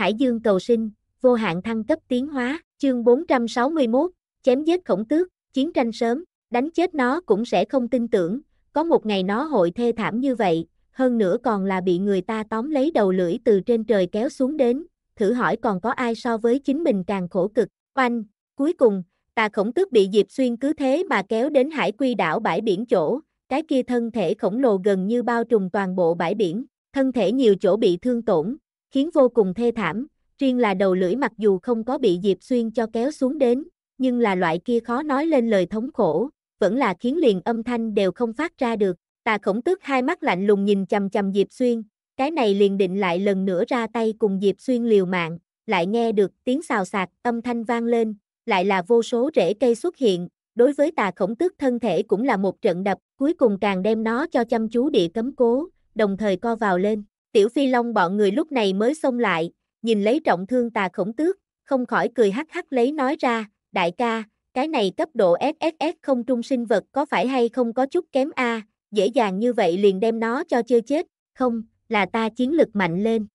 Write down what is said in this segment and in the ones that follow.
Hải Dương cầu sinh, vô hạn thăng cấp tiến hóa, chương 461, chém giết khổng tước, chiến tranh sớm, đánh chết nó cũng sẽ không tin tưởng, có một ngày nó hội thê thảm như vậy, hơn nữa còn là bị người ta tóm lấy đầu lưỡi từ trên trời kéo xuống đến, thử hỏi còn có ai so với chính mình càng khổ cực, oanh, cuối cùng, tà khổng tước bị Diệp Xuyên cứ thế mà kéo đến hải quy đảo bãi biển chỗ, cái kia thân thể khổng lồ gần như bao trùm toàn bộ bãi biển, thân thể nhiều chỗ bị thương tổn, khiến vô cùng thê thảm, riêng là đầu lưỡi mặc dù không có bị Diệp Xuyên cho kéo xuống đến, nhưng là loại kia khó nói lên lời thống khổ, vẫn là khiến liền âm thanh đều không phát ra được. Tà khổng tước hai mắt lạnh lùng nhìn chầm chầm Diệp Xuyên, cái này liền định lại lần nữa ra tay cùng Diệp Xuyên liều mạng, lại nghe được tiếng xào xạc, âm thanh vang lên, lại là vô số rễ cây xuất hiện, đối với tà khổng tước thân thể cũng là một trận đập, cuối cùng càng đem nó cho chăm chú địa cấm cố, đồng thời co vào lên. Tiểu Phi Long bọn người lúc này mới xông lại, nhìn lấy trọng thương tà khổng tước, không khỏi cười hắc hắc lấy nói ra, đại ca, cái này cấp độ SSS không trung sinh vật có phải hay không có chút kém a dễ dàng như vậy liền đem nó cho chơi chết, không, là ta chiến lực mạnh lên.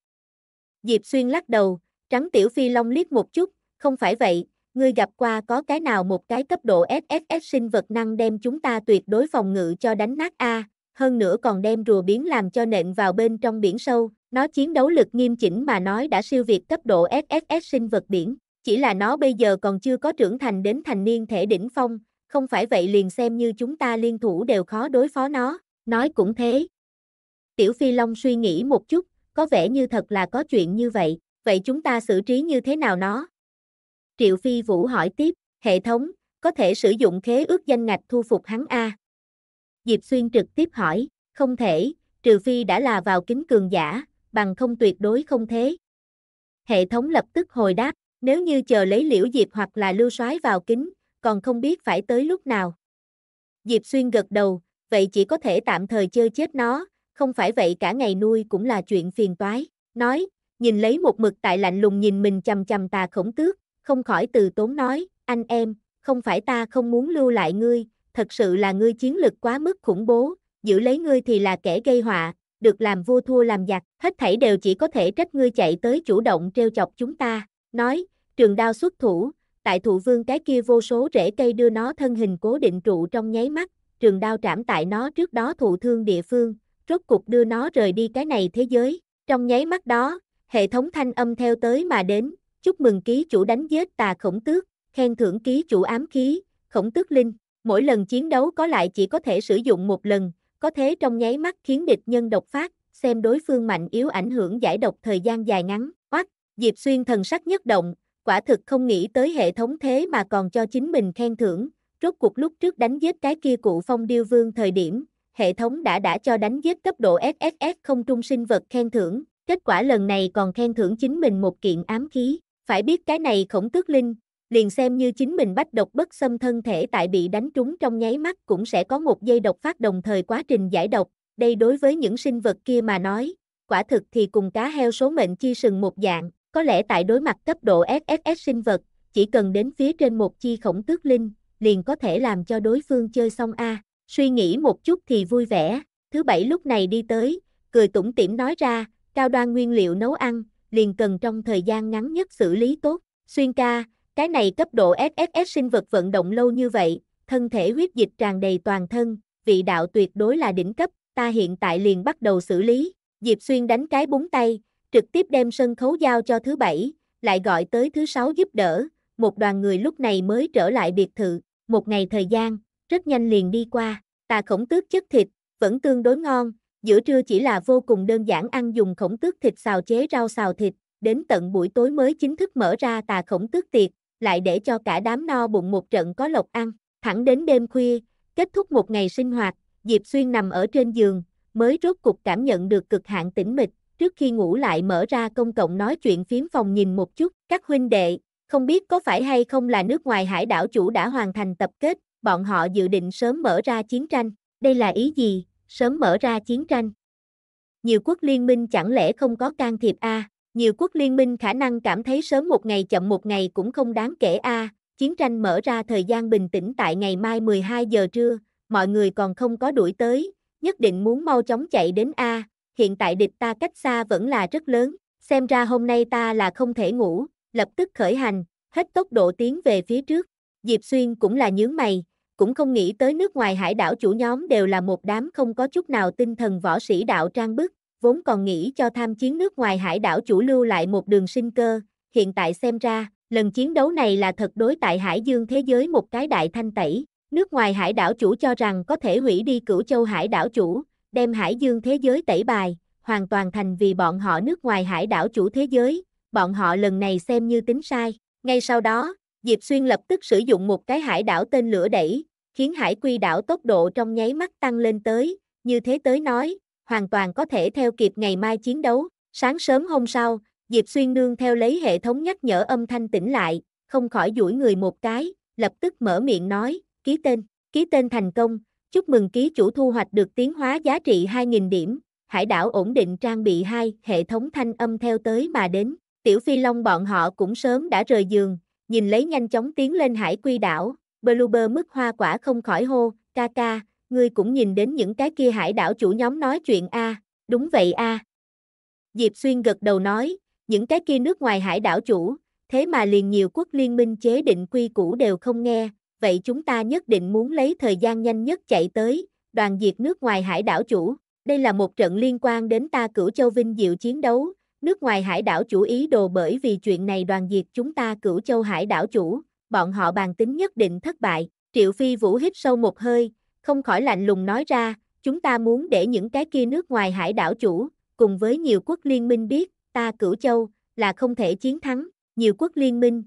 Diệp Xuyên lắc đầu, trắng Tiểu Phi Long liếc một chút, không phải vậy, ngươi gặp qua có cái nào một cái cấp độ SSS sinh vật năng đem chúng ta tuyệt đối phòng ngự cho đánh nát a hơn nữa còn đem rùa biến làm cho nện vào bên trong biển sâu. Nó chiến đấu lực nghiêm chỉnh mà nói đã siêu việt cấp độ SSS sinh vật biển, chỉ là nó bây giờ còn chưa có trưởng thành đến thành niên thể đỉnh phong, không phải vậy liền xem như chúng ta liên thủ đều khó đối phó nó, nói cũng thế. Tiểu Phi Long suy nghĩ một chút, có vẻ như thật là có chuyện như vậy, vậy chúng ta xử trí như thế nào nó? Triệu Phi Vũ hỏi tiếp, hệ thống, có thể sử dụng khế ước danh ngạch thu phục hắn A. Diệp Xuyên trực tiếp hỏi, không thể, trừ phi đã là vào kính cường giả, bằng không tuyệt đối không thế. Hệ thống lập tức hồi đáp, nếu như chờ lấy liễu Diệp hoặc là lưu soái vào kính, còn không biết phải tới lúc nào. Diệp Xuyên gật đầu, vậy chỉ có thể tạm thời chơi chết nó, không phải vậy cả ngày nuôi cũng là chuyện phiền toái. Nói, nhìn lấy một mực tại lạnh lùng nhìn mình chầm chầm tà khổng tước, không khỏi từ tốn nói, anh em, không phải ta không muốn lưu lại ngươi, thật sự là ngươi chiến lực quá mức khủng bố, giữ lấy ngươi thì là kẻ gây họa, được làm vua thua làm giặc, hết thảy đều chỉ có thể trách ngươi chạy tới chủ động treo chọc chúng ta, nói, trường đao xuất thủ, tại thụ vương cái kia vô số rễ cây đưa nó thân hình cố định trụ trong nháy mắt, trường đao trảm tại nó trước đó thụ thương địa phương, rốt cục đưa nó rời đi cái này thế giới, trong nháy mắt đó, hệ thống thanh âm theo tới mà đến, chúc mừng ký chủ đánh giết tà khổng tước, khen thưởng ký chủ ám khí, khổng tước linh. Mỗi lần chiến đấu có lại chỉ có thể sử dụng một lần, có thế trong nháy mắt khiến địch nhân độc phát, xem đối phương mạnh yếu ảnh hưởng giải độc thời gian dài ngắn. Oát, Diệp Xuyên thần sắc nhất động, quả thực không nghĩ tới hệ thống thế mà còn cho chính mình khen thưởng. Rốt cuộc lúc trước đánh giết cái kia cụ phong điêu vương thời điểm, hệ thống đã đã cho đánh giết cấp độ SSS không trung sinh vật khen thưởng, kết quả lần này còn khen thưởng chính mình một kiện ám khí. Phải biết cái này khổng tước linh, liền xem như chính mình bách độc bất xâm thân thể tại bị đánh trúng trong nháy mắt cũng sẽ có một dây độc phát đồng thời quá trình giải độc, đây đối với những sinh vật kia mà nói, quả thực thì cùng cá heo số mệnh chi sừng một dạng, có lẽ tại đối mặt cấp độ SSS sinh vật, chỉ cần đến phía trên một chi khổng tước linh, liền có thể làm cho đối phương chơi xong a. Suy nghĩ một chút thì vui vẻ, thứ bảy lúc này đi tới, cười tủm tỉm nói ra, cao đoan nguyên liệu nấu ăn, liền cần trong thời gian ngắn nhất xử lý tốt, xuyên ca, cái này cấp độ SSS sinh vật vận động lâu như vậy, thân thể huyết dịch tràn đầy toàn thân, vị đạo tuyệt đối là đỉnh cấp, ta hiện tại liền bắt đầu xử lý. Diệp Xuyên đánh cái búng tay, trực tiếp đem sân khấu giao cho thứ bảy, lại gọi tới thứ sáu giúp đỡ, một đoàn người lúc này mới trở lại biệt thự, một ngày thời gian, rất nhanh liền đi qua, Ta khổng tước chất thịt, vẫn tương đối ngon, giữa trưa chỉ là vô cùng đơn giản ăn dùng khổng tước thịt xào chế rau xào thịt, đến tận buổi tối mới chính thức mở ra tà khổng tước tiệc, lại để cho cả đám no bụng một trận có lộc ăn. Thẳng đến đêm khuya, kết thúc một ngày sinh hoạt, Diệp Xuyên nằm ở trên giường, mới rốt cục cảm nhận được cực hạn tĩnh mịch, trước khi ngủ lại mở ra công cộng nói chuyện phím phòng nhìn một chút, các huynh đệ, không biết có phải hay không là nước ngoài hải đảo chủ đã hoàn thành tập kết, bọn họ dự định sớm mở ra chiến tranh, đây là ý gì, sớm mở ra chiến tranh. Nhiều quốc liên minh chẳng lẽ không có can thiệp a? À? nhiều quốc liên minh khả năng cảm thấy sớm một ngày chậm một ngày cũng không đáng kể a, à, chiến tranh mở ra thời gian bình tĩnh tại ngày mai 12 giờ trưa, mọi người còn không có đuổi tới, nhất định muốn mau chóng chạy đến a, à, hiện tại địch ta cách xa vẫn là rất lớn, xem ra hôm nay ta là không thể ngủ, lập tức khởi hành, hết tốc độ tiến về phía trước. Diệp Xuyên cũng là nhướng mày, cũng không nghĩ tới nước ngoài hải đảo chủ nhóm đều là một đám không có chút nào tinh thần võ sĩ đạo trang bức, vốn còn nghĩ cho tham chiến nước ngoài hải đảo chủ lưu lại một đường sinh cơ, hiện tại xem ra, lần chiến đấu này là thật đối tại hải dương thế giới một cái đại thanh tẩy, nước ngoài hải đảo chủ cho rằng có thể hủy đi cửu châu hải đảo chủ, đem hải dương thế giới tẩy bài, hoàn toàn thành vì bọn họ nước ngoài hải đảo chủ thế giới, bọn họ lần này xem như tính sai. Ngay sau đó, Diệp Xuyên lập tức sử dụng một cái hải đảo tên lửa đẩy, khiến hải quy đảo tốc độ trong nháy mắt tăng lên tới, như thế tới nói, hoàn toàn có thể theo kịp ngày mai chiến đấu. Sáng sớm hôm sau, Diệp Xuyên nương theo lấy hệ thống nhắc nhở âm thanh tỉnh lại, không khỏi duỗi người một cái, lập tức mở miệng nói, ký tên, ký tên thành công, chúc mừng ký chủ thu hoạch được tiến hóa giá trị 2.000 điểm, hải đảo ổn định trang bị 2, hệ thống thanh âm theo tới mà đến, tiểu phi long bọn họ cũng sớm đã rời giường, nhìn lấy nhanh chóng tiến lên hải quy đảo, Bloober mức hoa quả không khỏi hô, ca ca, ngươi cũng nhìn đến những cái kia hải đảo chủ nhóm nói chuyện a, à, đúng vậy a. À. Diệp Xuyên gật đầu nói, những cái kia nước ngoài hải đảo chủ, thế mà liền nhiều quốc liên minh chế định quy củ đều không nghe, vậy chúng ta nhất định muốn lấy thời gian nhanh nhất chạy tới, đoàn diệt nước ngoài hải đảo chủ. Đây là một trận liên quan đến ta cửu châu vinh diệu chiến đấu, nước ngoài hải đảo chủ ý đồ bởi vì chuyện này đoàn diệt chúng ta cửu châu hải đảo chủ, bọn họ bàn tính nhất định thất bại. Triệu Phi Vũ hít sâu một hơi, không khỏi lạnh lùng nói ra, chúng ta muốn để những cái kia nước ngoài hải đảo chủ, cùng với nhiều quốc liên minh biết, ta cửu châu, là không thể chiến thắng, nhiều quốc liên minh.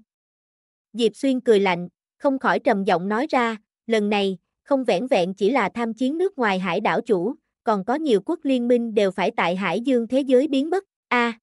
Diệp Xuyên cười lạnh, không khỏi trầm giọng nói ra, lần này, không vẹn vẹn chỉ là tham chiến nước ngoài hải đảo chủ, còn có nhiều quốc liên minh đều phải tại hải dương thế giới biến mất a à,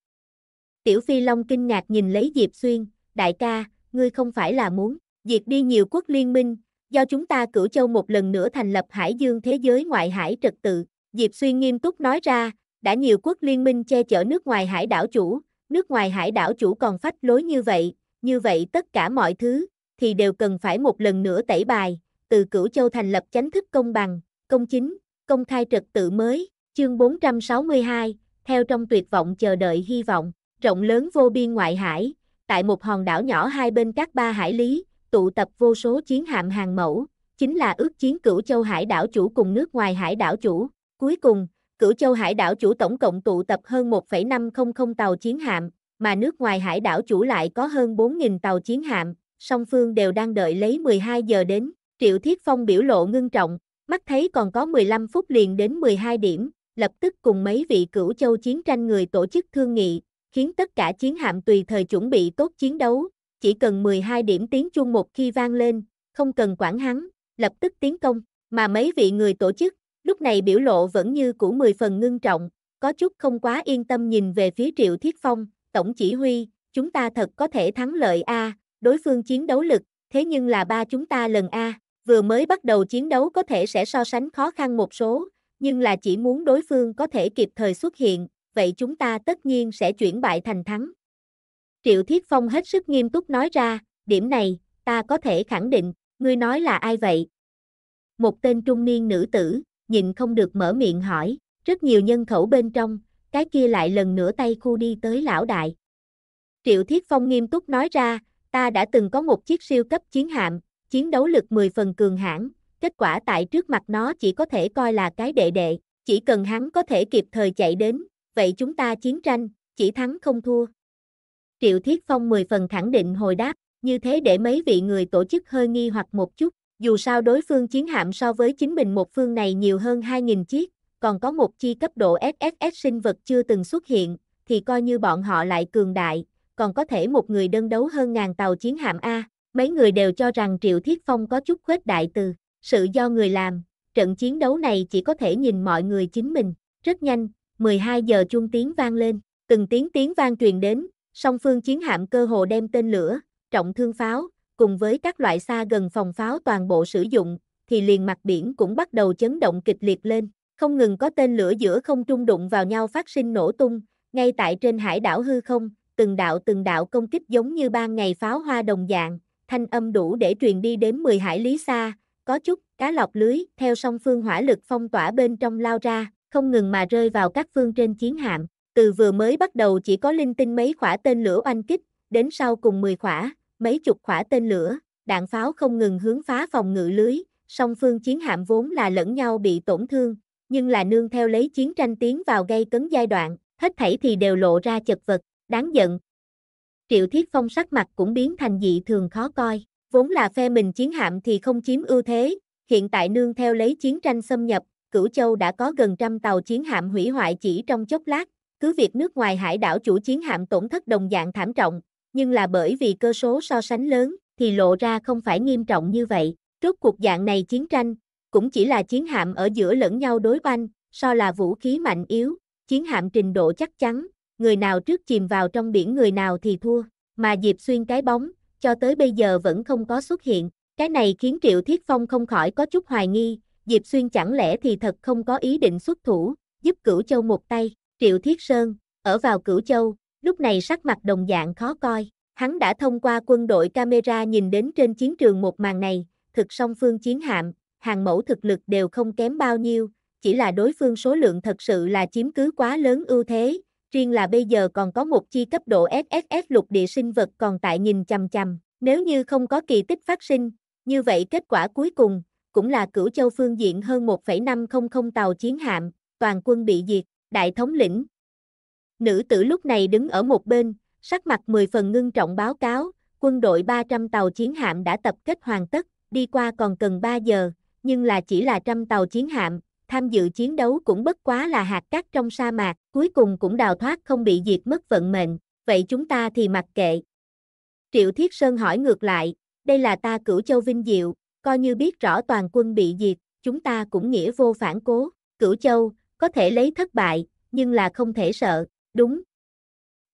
Tiểu Phi Long kinh ngạc nhìn lấy Diệp Xuyên, đại ca, ngươi không phải là muốn, diệt đi nhiều quốc liên minh, do chúng ta cửu châu một lần nữa thành lập hải dương thế giới ngoại hải trật tự, Diệp Xuyên nghiêm túc nói ra, đã nhiều quốc liên minh che chở nước ngoài hải đảo chủ, nước ngoài hải đảo chủ còn phách lối như vậy, như vậy tất cả mọi thứ, thì đều cần phải một lần nữa tẩy bài, từ cửu châu thành lập chánh thức công bằng, công chính, công khai trật tự mới, chương 462, theo trong tuyệt vọng chờ đợi hy vọng, rộng lớn vô biên ngoại hải, tại một hòn đảo nhỏ hai bên các ba hải lý, tụ tập vô số chiến hạm hàng mẫu, chính là ước chiến cửu châu hải đảo chủ cùng nước ngoài hải đảo chủ. Cuối cùng, cửu châu hải đảo chủ tổng cộng tụ tập hơn 1,500 tàu chiến hạm, mà nước ngoài hải đảo chủ lại có hơn 4.000 tàu chiến hạm, song phương đều đang đợi lấy 12 giờ đến. Triệu Thiết Phong biểu lộ ngưng trọng, mắt thấy còn có 15 phút liền đến 12 điểm, lập tức cùng mấy vị cửu châu chiến tranh người tổ chức thương nghị, khiến tất cả chiến hạm tùy thời chuẩn bị tốt chiến đấu, chỉ cần 12 điểm tiếng chuông một khi vang lên, không cần quản hắn, lập tức tiến công, mà mấy vị người tổ chức, lúc này biểu lộ vẫn như cũ 10 phần ngưng trọng, có chút không quá yên tâm nhìn về phía Triệu Thiết Phong, tổng chỉ huy, chúng ta thật có thể thắng lợi A, đối phương chiến đấu lực, thế nhưng là ba chúng ta lần A, vừa mới bắt đầu chiến đấu có thể sẽ so sánh khó khăn một số, nhưng là chỉ muốn đối phương có thể kịp thời xuất hiện, vậy chúng ta tất nhiên sẽ chuyển bại thành thắng. Triệu Thiết Phong hết sức nghiêm túc nói ra, điểm này, ta có thể khẳng định, ngươi nói là ai vậy? Một tên trung niên nữ tử, nhìn không được mở miệng hỏi, rất nhiều nhân khẩu bên trong, cái kia lại lần nữa tay khu đi tới lão đại. Triệu Thiết Phong nghiêm túc nói ra, ta đã từng có một chiếc siêu cấp chiến hạm, chiến đấu lực 10 phần cường hãn, kết quả tại trước mặt nó chỉ có thể coi là cái đệ đệ, chỉ cần hắn có thể kịp thời chạy đến, vậy chúng ta chiến tranh, chỉ thắng không thua. Triệu Thiết Phong mười phần khẳng định hồi đáp, như thế để mấy vị người tổ chức hơi nghi hoặc một chút, dù sao đối phương chiến hạm so với chính mình một phương này nhiều hơn 2.000 chiếc, còn có một chi cấp độ SSS sinh vật chưa từng xuất hiện, thì coi như bọn họ lại cường đại, còn có thể một người đơn đấu hơn ngàn tàu chiến hạm A, mấy người đều cho rằng Triệu Thiết Phong có chút khuếch đại từ, sự do người làm, trận chiến đấu này chỉ có thể nhìn mọi người chính mình, rất nhanh, 12 giờ chuông tiếng vang lên, từng tiếng tiếng vang truyền đến, Song phương chiến hạm cơ hồ đem tên lửa, trọng thương pháo, cùng với các loại xa gần phòng pháo toàn bộ sử dụng, thì liền mặt biển cũng bắt đầu chấn động kịch liệt lên. Không ngừng có tên lửa giữa không trung đụng vào nhau phát sinh nổ tung, ngay tại trên hải đảo hư không, từng đạo từng đạo công kích giống như ban ngày pháo hoa đồng dạng, thanh âm đủ để truyền đi đến 10 hải lý xa, có chút cá lọc lưới theo song phương hỏa lực phong tỏa bên trong lao ra, không ngừng mà rơi vào các phương trên chiến hạm. Từ vừa mới bắt đầu chỉ có linh tinh mấy khỏa tên lửa oanh kích, đến sau cùng 10 khỏa, mấy chục khỏa tên lửa, đạn pháo không ngừng hướng phá phòng ngự lưới, song phương chiến hạm vốn là lẫn nhau bị tổn thương, nhưng là nương theo lấy chiến tranh tiến vào gây cấn giai đoạn, hết thảy thì đều lộ ra chật vật, đáng giận. Triệu Thiết Phong sắc mặt cũng biến thành dị thường khó coi, vốn là phe mình chiến hạm thì không chiếm ưu thế, hiện tại nương theo lấy chiến tranh xâm nhập, Cửu Châu đã có gần trăm tàu chiến hạm hủy hoại chỉ trong chốc lát, cứ việc nước ngoài hải đảo chủ chiến hạm tổn thất đồng dạng thảm trọng, nhưng là bởi vì cơ số so sánh lớn thì lộ ra không phải nghiêm trọng như vậy. trước cuộc dạng này chiến tranh, cũng chỉ là chiến hạm ở giữa lẫn nhau đối banh, so là vũ khí mạnh yếu, chiến hạm trình độ chắc chắn, người nào trước chìm vào trong biển người nào thì thua, mà Diệp Xuyên cái bóng, cho tới bây giờ vẫn không có xuất hiện. Cái này khiến Triệu Thiết Phong không khỏi có chút hoài nghi, Diệp Xuyên chẳng lẽ thì thật không có ý định xuất thủ, giúp Cửu Châu một tay. Triệu Thiết Sơn, ở vào Cửu Châu, lúc này sắc mặt đồng dạng khó coi. Hắn đã thông qua quân đội camera nhìn đến trên chiến trường một màn này, thực song phương chiến hạm, hàng mẫu thực lực đều không kém bao nhiêu, chỉ là đối phương số lượng thật sự là chiếm cứ quá lớn ưu thế, riêng là bây giờ còn có một chi cấp độ SSS lục địa sinh vật còn tại nhìn chằm chằm, nếu như không có kỳ tích phát sinh, như vậy kết quả cuối cùng, cũng là cửu châu phương diện hơn 1,500 tàu chiến hạm, toàn quân bị diệt, đại thống lĩnh. Nữ tử lúc này đứng ở một bên, sắc mặt mười phần ngưng trọng báo cáo, quân đội 300 tàu chiến hạm đã tập kết hoàn tất, đi qua còn cần 3 giờ, nhưng là chỉ là trăm tàu chiến hạm, tham dự chiến đấu cũng bất quá là hạt cát trong sa mạc, cuối cùng cũng đào thoát không bị diệt mất vận mệnh, vậy chúng ta thì mặc kệ. Triệu Thiết Sơn hỏi ngược lại, đây là ta cửu châu vinh diệu, coi như biết rõ toàn quân bị diệt, chúng ta cũng nghĩa vô phản cố, cửu châu, có thể lấy thất bại, nhưng là không thể sợ, đúng.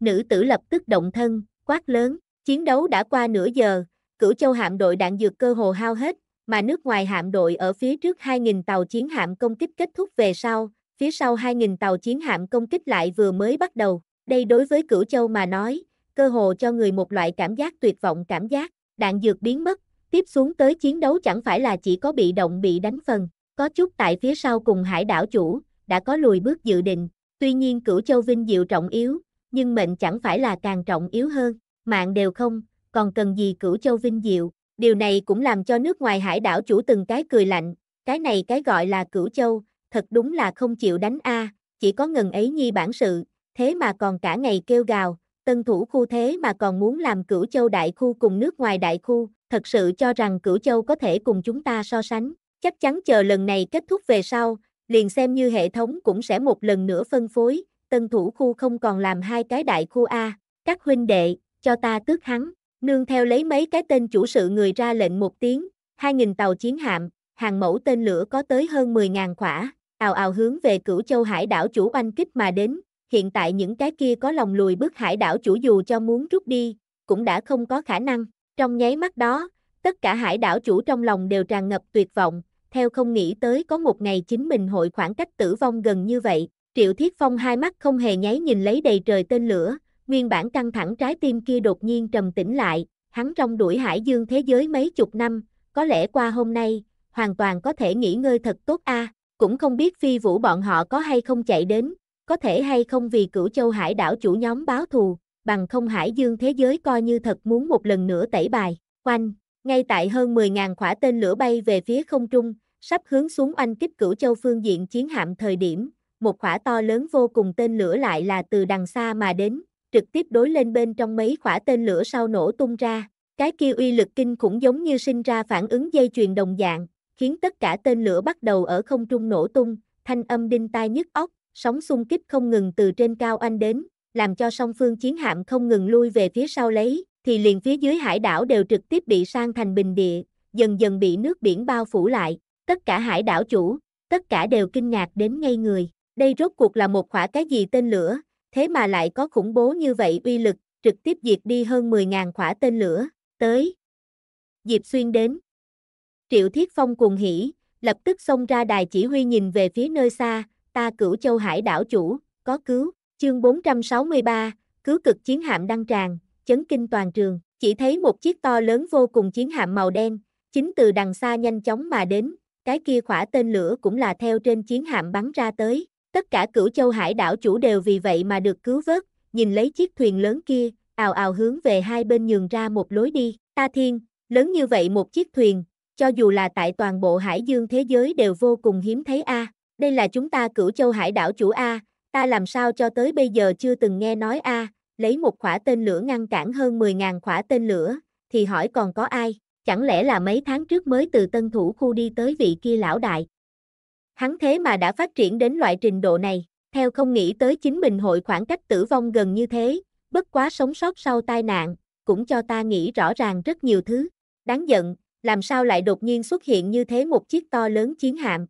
Nữ tử lập tức động thân, quát lớn, chiến đấu đã qua nửa giờ, cửu châu hạm đội đạn dược cơ hồ hao hết, mà nước ngoài hạm đội ở phía trước 2.000 tàu chiến hạm công kích kết thúc về sau, phía sau 2.000 tàu chiến hạm công kích lại vừa mới bắt đầu. Đây đối với cửu châu mà nói, cơ hồ cho người một loại cảm giác tuyệt vọng cảm giác, đạn dược biến mất, tiếp xuống tới chiến đấu chẳng phải là chỉ có bị động bị đánh phần, có chút tại phía sau cùng hải đảo chủ, đã có lùi bước dự định, tuy nhiên cửu châu vinh diệu trọng yếu, nhưng mệnh chẳng phải là càng trọng yếu hơn, mạng đều không, còn cần gì cửu châu vinh diệu, điều này cũng làm cho nước ngoài hải đảo chủ từng cái cười lạnh, cái này cái gọi là cửu châu, thật đúng là không chịu đánh a, chỉ có ngần ấy nhi bản sự, thế mà còn cả ngày kêu gào, tân thủ khu thế mà còn muốn làm cửu châu đại khu cùng nước ngoài đại khu, thật sự cho rằng cửu châu có thể cùng chúng ta so sánh, chắc chắn chờ lần này kết thúc về sau, liền xem như hệ thống cũng sẽ một lần nữa phân phối, tân thủ khu không còn làm hai cái đại khu A, các huynh đệ, cho ta tước hắn, nương theo lấy mấy cái tên chủ sự người ra lệnh một tiếng, 2.000 tàu chiến hạm, hàng mẫu tên lửa có tới hơn 10.000 quả, ào ào hướng về cửu châu hải đảo chủ oanh kích mà đến, hiện tại những cái kia có lòng lùi bước hải đảo chủ dù cho muốn rút đi, cũng đã không có khả năng, trong nháy mắt đó, tất cả hải đảo chủ trong lòng đều tràn ngập tuyệt vọng, theo không nghĩ tới có một ngày chính mình hội khoảng cách tử vong gần như vậy, Triệu Thiết Phong hai mắt không hề nháy nhìn lấy đầy trời tên lửa, nguyên bản căng thẳng trái tim kia đột nhiên trầm tĩnh lại, hắn trong đuổi hải dương thế giới mấy chục năm, có lẽ qua hôm nay, hoàn toàn có thể nghỉ ngơi thật tốt a, cũng không biết phi vũ bọn họ có hay không chạy đến, có thể hay không vì cửu châu hải đảo chủ nhóm báo thù, bằng không hải dương thế giới coi như thật muốn một lần nữa tẩy bài, quanh, ngay tại hơn 10.000 khỏa tên lửa bay về phía không trung, sắp hướng xuống oanh kích cửu châu phương diện chiến hạm thời điểm, một khỏa to lớn vô cùng tên lửa lại là từ đằng xa mà đến, trực tiếp đối lên bên trong mấy khỏa tên lửa sau nổ tung ra, cái kia uy lực kinh khủng giống như sinh ra phản ứng dây chuyền đồng dạng, khiến tất cả tên lửa bắt đầu ở không trung nổ tung, thanh âm đinh tai nhức óc, sóng xung kích không ngừng từ trên cao anh đến, làm cho song phương chiến hạm không ngừng lui về phía sau lấy, thì liền phía dưới hải đảo đều trực tiếp bị sang thành bình địa, dần dần bị nước biển bao phủ lại, Tất cả hải đảo chủ, tất cả đều kinh ngạc đến ngây người. Đây rốt cuộc là một khỏa cái gì tên lửa, thế mà lại có khủng bố như vậy uy lực, trực tiếp diệt đi hơn 10.000 khỏa tên lửa, tới. Diệp Xuyên đến. Triệu Thiết Phong cùng hỉ, lập tức xông ra đài chỉ huy nhìn về phía nơi xa, ta cửu châu hải đảo chủ, có cứu, chương 463, cứu cực chiến hạm đăng tràn, chấn kinh toàn trường, chỉ thấy một chiếc to lớn vô cùng chiến hạm màu đen, chính từ đằng xa nhanh chóng mà đến, cái kia khỏa tên lửa cũng là theo trên chiến hạm bắn ra tới. Tất cả cửu châu hải đảo chủ đều vì vậy mà được cứu vớt, nhìn lấy chiếc thuyền lớn kia, ào ào hướng về hai bên nhường ra một lối đi. Ta thiên, lớn như vậy một chiếc thuyền, cho dù là tại toàn bộ hải dương thế giới đều vô cùng hiếm thấy a. Đây là chúng ta cửu châu hải đảo chủ a, ta làm sao cho tới bây giờ chưa từng nghe nói a, lấy một khỏa tên lửa ngăn cản hơn 10.000 khỏa tên lửa, thì hỏi còn có ai, Chẳng lẽ là mấy tháng trước mới từ tân thủ khu đi tới vị kia lão đại? Hắn thế mà đã phát triển đến loại trình độ này, theo không nghĩ tới chính mình hội khoảng cách tử vong gần như thế, bất quá sống sót sau tai nạn, cũng cho ta nghĩ rõ ràng rất nhiều thứ. Đáng giận, làm sao lại đột nhiên xuất hiện như thế một chiếc to lớn chiến hạm.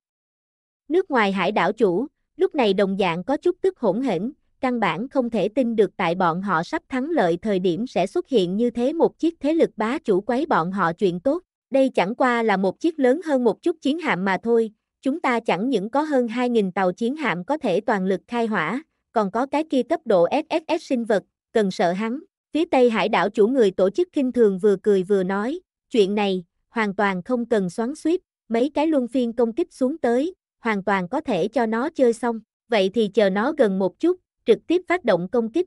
Nước ngoài hải đảo chủ, lúc này đồng dạng có chút tức hỗn hỉnh căn bản không thể tin được tại bọn họ sắp thắng lợi thời điểm sẽ xuất hiện như thế một chiếc thế lực bá chủ quấy bọn họ chuyện tốt. Đây chẳng qua là một chiếc lớn hơn một chút chiến hạm mà thôi, chúng ta chẳng những có hơn 2.000 tàu chiến hạm có thể toàn lực khai hỏa, còn có cái kia cấp độ SSS sinh vật, cần sợ hắn. Phía Tây Hải đảo chủ người tổ chức kinh thường vừa cười vừa nói, chuyện này, hoàn toàn không cần xoắn suýt, mấy cái luân phiên công kích xuống tới, hoàn toàn có thể cho nó chơi xong, vậy thì chờ nó gần một chút, trực tiếp phát động công kích.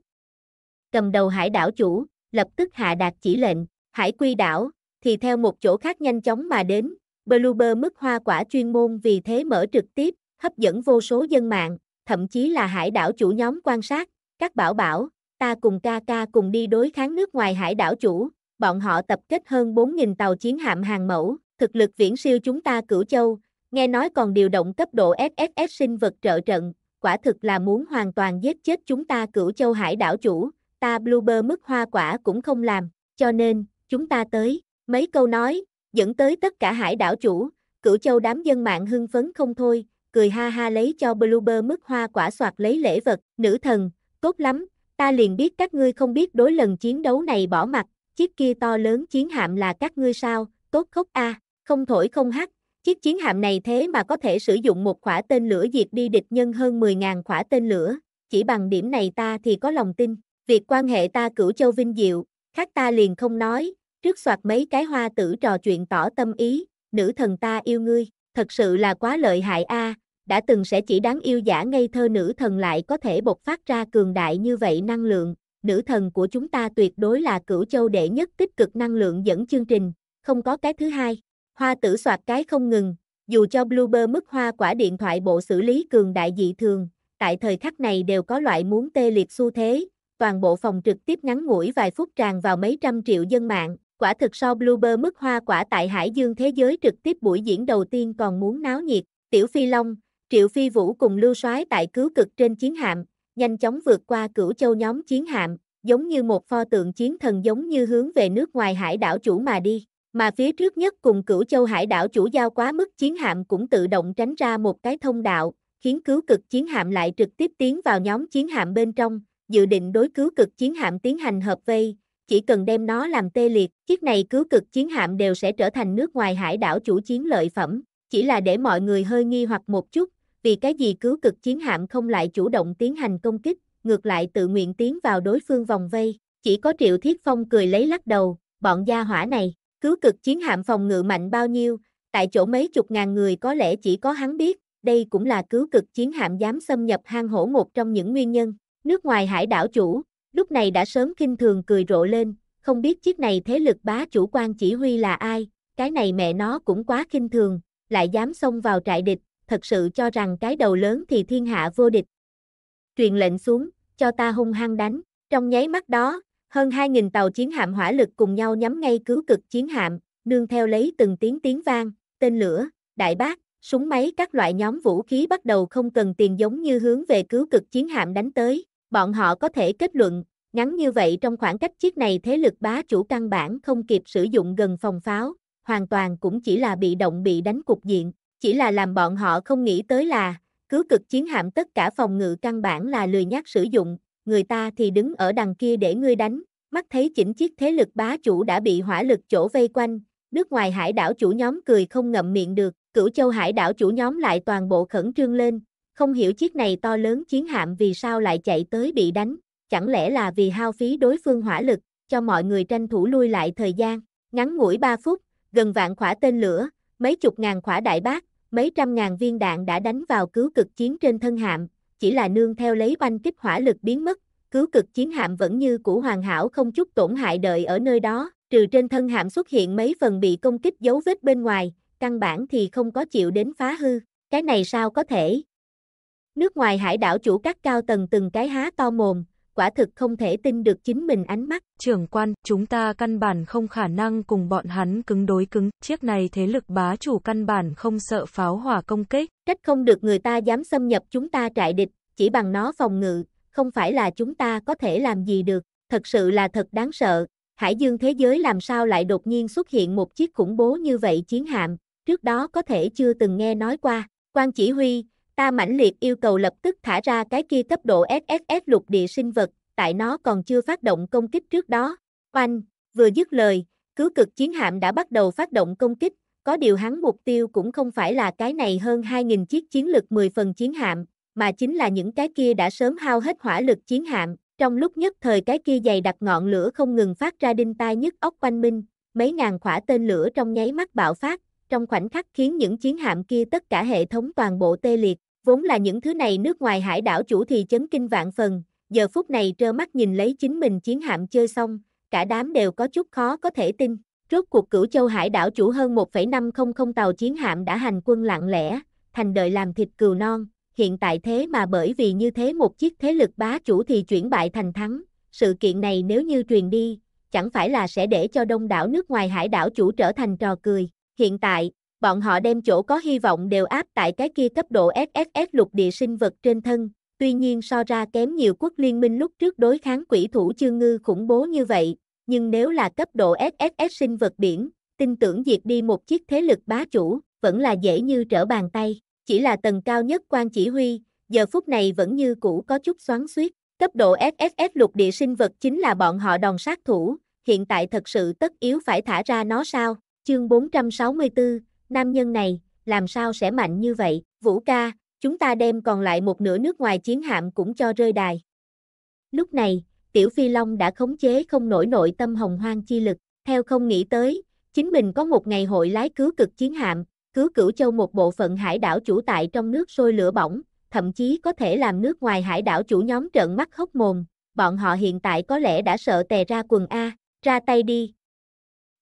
Cầm đầu hải đảo chủ, lập tức hạ đạt chỉ lệnh, hải quy đảo, thì theo một chỗ khác nhanh chóng mà đến, Bluebird mức hoa quả chuyên môn vì thế mở trực tiếp, hấp dẫn vô số dân mạng, thậm chí là hải đảo chủ nhóm quan sát, các bảo bảo, ta cùng ca ca cùng đi đối kháng nước ngoài hải đảo chủ, bọn họ tập kết hơn 4.000 tàu chiến hạm hàng mẫu, thực lực viễn siêu chúng ta cửu châu, nghe nói còn điều động cấp độ SSS sinh vật trợ trận, quả thực là muốn hoàn toàn giết chết chúng ta cửu châu hải đảo chủ, ta Bluebird mức hoa quả cũng không làm, cho nên, chúng ta tới, mấy câu nói, dẫn tới tất cả hải đảo chủ, cửu châu đám dân mạng hưng phấn không thôi, cười ha ha lấy cho Bluebird mức hoa quả soạt lấy lễ vật, nữ thần, tốt lắm, ta liền biết các ngươi không biết đối lần chiến đấu này bỏ mặt, chiếc kia to lớn chiến hạm là các ngươi sao, tốt khóc a, à, không thổi không hát Chiếc chiến hạm này thế mà có thể sử dụng một khỏa tên lửa diệt đi địch nhân hơn 10.000 khỏa tên lửa, chỉ bằng điểm này ta thì có lòng tin, việc quan hệ ta cửu châu vinh diệu, khác ta liền không nói, trước soạt mấy cái hoa tử trò chuyện tỏ tâm ý, nữ thần ta yêu ngươi, thật sự là quá lợi hại a, đã từng sẽ chỉ đáng yêu giả ngây thơ nữ thần lại có thể bộc phát ra cường đại như vậy năng lượng, nữ thần của chúng ta tuyệt đối là cửu châu đệ nhất tích cực năng lượng dẫn chương trình, không có cái thứ hai. Hoa tử soạt cái không ngừng, dù cho Bluebird mức hoa quả điện thoại bộ xử lý cường đại dị thường, tại thời khắc này đều có loại muốn tê liệt xu thế, toàn bộ phòng trực tiếp ngắn ngủi vài phút tràn vào mấy trăm triệu dân mạng, quả thực so Bluebird mức hoa quả tại Hải Dương thế giới trực tiếp buổi diễn đầu tiên còn muốn náo nhiệt, Tiểu Phi Long, Triệu Phi Vũ cùng lưu soái tại cứu cực trên chiến hạm, nhanh chóng vượt qua cửu châu nhóm chiến hạm, giống như một pho tượng chiến thần giống như hướng về nước ngoài hải đảo chủ mà đi mà phía trước nhất cùng cửu châu hải đảo chủ giao quá mức chiến hạm cũng tự động tránh ra một cái thông đạo, khiến cứu cực chiến hạm lại trực tiếp tiến vào nhóm chiến hạm bên trong, dự định đối cứu cực chiến hạm tiến hành hợp vây, chỉ cần đem nó làm tê liệt, chiếc này cứu cực chiến hạm đều sẽ trở thành nước ngoài hải đảo chủ chiến lợi phẩm, chỉ là để mọi người hơi nghi hoặc một chút, vì cái gì cứu cực chiến hạm không lại chủ động tiến hành công kích, ngược lại tự nguyện tiến vào đối phương vòng vây, chỉ có Triệu Thiết Phong cười lấy lắc đầu, bọn gia hỏa này cứu cực chiến hạm phòng ngự mạnh bao nhiêu, tại chỗ mấy chục ngàn người có lẽ chỉ có hắn biết, đây cũng là cứu cực chiến hạm dám xâm nhập hang hổ một trong những nguyên nhân. Nước ngoài hải đảo chủ, lúc này đã sớm kinh thường cười rộ lên, không biết chiếc này thế lực bá chủ quan chỉ huy là ai, cái này mẹ nó cũng quá kinh thường, lại dám xông vào trại địch, thật sự cho rằng cái đầu lớn thì thiên hạ vô địch. Truyền lệnh xuống, cho ta hung hăng đánh, trong nháy mắt đó, hơn 2.000 tàu chiến hạm hỏa lực cùng nhau nhắm ngay cứu cực chiến hạm, nương theo lấy từng tiếng tiếng vang, tên lửa, đại bác, súng máy các loại nhóm vũ khí bắt đầu không cần tiền giống như hướng về cứu cực chiến hạm đánh tới, bọn họ có thể kết luận, ngắn như vậy trong khoảng cách chiếc này thế lực bá chủ căn bản không kịp sử dụng gần phòng pháo, hoàn toàn cũng chỉ là bị động bị đánh cục diện, chỉ là làm bọn họ không nghĩ tới là, cứu cực chiến hạm tất cả phòng ngự căn bản là lười nhác sử dụng, người ta thì đứng ở đằng kia để ngươi đánh, mắt thấy chỉnh chiếc thế lực bá chủ đã bị hỏa lực chỗ vây quanh, nước ngoài hải đảo chủ nhóm cười không ngậm miệng được, cửu châu hải đảo chủ nhóm lại toàn bộ khẩn trương lên, không hiểu chiếc này to lớn chiến hạm vì sao lại chạy tới bị đánh, chẳng lẽ là vì hao phí đối phương hỏa lực, cho mọi người tranh thủ lui lại thời gian, ngắn ngủi 3 phút, gần vạn khỏa tên lửa, mấy chục ngàn khỏa đại bác, mấy trăm ngàn viên đạn đã đánh vào cứu cực chiến trên thân hạm, chỉ là nương theo lấy banh kích hỏa lực biến mất, cứu cực chiến hạm vẫn như cũ hoàn hảo không chút tổn hại đợi ở nơi đó, trừ trên thân hạm xuất hiện mấy phần bị công kích dấu vết bên ngoài, căn bản thì không có chịu đến phá hư, cái này sao có thể. Nước ngoài hải đảo chủ các cao tầng từng cái há to mồm, quả thực không thể tin được chính mình ánh mắt. Trưởng quan, chúng ta căn bản không khả năng cùng bọn hắn cứng đối cứng, chiếc này thế lực bá chủ căn bản không sợ pháo hỏa công kích. Trách không được người ta dám xâm nhập chúng ta trại địch, chỉ bằng nó phòng ngự, không phải là chúng ta có thể làm gì được, thật sự là thật đáng sợ. Hải dương thế giới làm sao lại đột nhiên xuất hiện một chiếc khủng bố như vậy chiến hạm, trước đó có thể chưa từng nghe nói qua. Quan chỉ huy, Ta mãnh liệt yêu cầu lập tức thả ra cái kia cấp độ SSS lục địa sinh vật, tại nó còn chưa phát động công kích trước đó. Oanh, vừa dứt lời, cứu cực chiến hạm đã bắt đầu phát động công kích, có điều hắn mục tiêu cũng không phải là cái này hơn 2.000 chiếc chiến lực 10 phần chiến hạm, mà chính là những cái kia đã sớm hao hết hỏa lực chiến hạm. Trong lúc nhất thời cái kia dày đặt ngọn lửa không ngừng phát ra đinh tai nhức óc quanh minh, mấy ngàn khỏa tên lửa trong nháy mắt bạo phát, trong khoảnh khắc khiến những chiến hạm kia tất cả hệ thống toàn bộ tê liệt, Vốn là những thứ này nước ngoài hải đảo chủ thì chấn kinh vạn phần, giờ phút này trơ mắt nhìn lấy chính mình chiến hạm chơi xong, cả đám đều có chút khó có thể tin. Rốt cuộc cửu châu hải đảo chủ hơn 1,500 tàu chiến hạm đã hành quân lặng lẽ, thành đợi làm thịt cừu non, hiện tại thế mà bởi vì như thế một chiếc thế lực bá chủ thì chuyển bại thành thắng, sự kiện này nếu như truyền đi, chẳng phải là sẽ để cho đông đảo nước ngoài hải đảo chủ trở thành trò cười. Hiện tại, bọn họ đem chỗ có hy vọng đều áp tại cái kia cấp độ SSS lục địa sinh vật trên thân, tuy nhiên so ra kém nhiều quốc liên minh lúc trước đối kháng quỷ thủ chương ngư khủng bố như vậy, nhưng nếu là cấp độ SSS sinh vật biển, tin tưởng diệt đi một chiếc thế lực bá chủ, vẫn là dễ như trở bàn tay, chỉ là tầng cao nhất quan chỉ huy, giờ phút này vẫn như cũ có chút xoắn xuýt. Cấp độ SSS lục địa sinh vật chính là bọn họ đòn sát thủ, hiện tại thật sự tất yếu phải thả ra nó sao? Chương 464, nam nhân này, làm sao sẽ mạnh như vậy, Vũ ca, chúng ta đem còn lại một nửa nước ngoài chiến hạm cũng cho rơi đài. Lúc này, Tiểu Phi Long đã khống chế không nổi nội tâm hồng hoang chi lực, theo không nghĩ tới, chính mình có một ngày hội lái cứu cực chiến hạm, cứu cửu châu một bộ phận hải đảo chủ tại trong nước sôi lửa bỏng, thậm chí có thể làm nước ngoài hải đảo chủ nhóm trợn mắt hốc mồm, bọn họ hiện tại có lẽ đã sợ tè ra quần A, ra tay đi.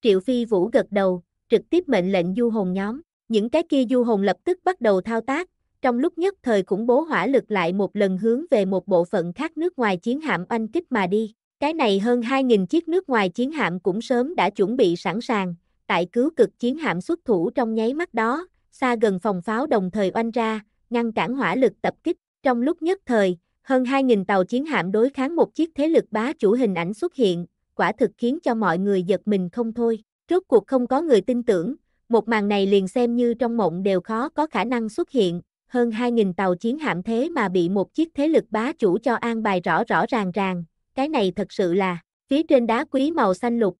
Triệu Phi Vũ gật đầu, trực tiếp mệnh lệnh du hồn nhóm, những cái kia du hồn lập tức bắt đầu thao tác, trong lúc nhất thời khủng bố hỏa lực lại một lần hướng về một bộ phận khác nước ngoài chiến hạm oanh kích mà đi. Cái này hơn 2.000 chiếc nước ngoài chiến hạm cũng sớm đã chuẩn bị sẵn sàng, tại cứu cực chiến hạm xuất thủ trong nháy mắt đó, xa gần phòng pháo đồng thời oanh ra, ngăn cản hỏa lực tập kích. Trong lúc nhất thời, hơn 2.000 tàu chiến hạm đối kháng một chiếc thế lực bá chủ hình ảnh xuất hiện, quả thực khiến cho mọi người giật mình không thôi. Rốt cuộc không có người tin tưởng, một màn này liền xem như trong mộng đều khó có khả năng xuất hiện, hơn 2.000 tàu chiến hạm thế mà bị một chiếc thế lực bá chủ cho an bài rõ rõ ràng ràng, cái này thật sự là, phía trên đá quý màu xanh lục.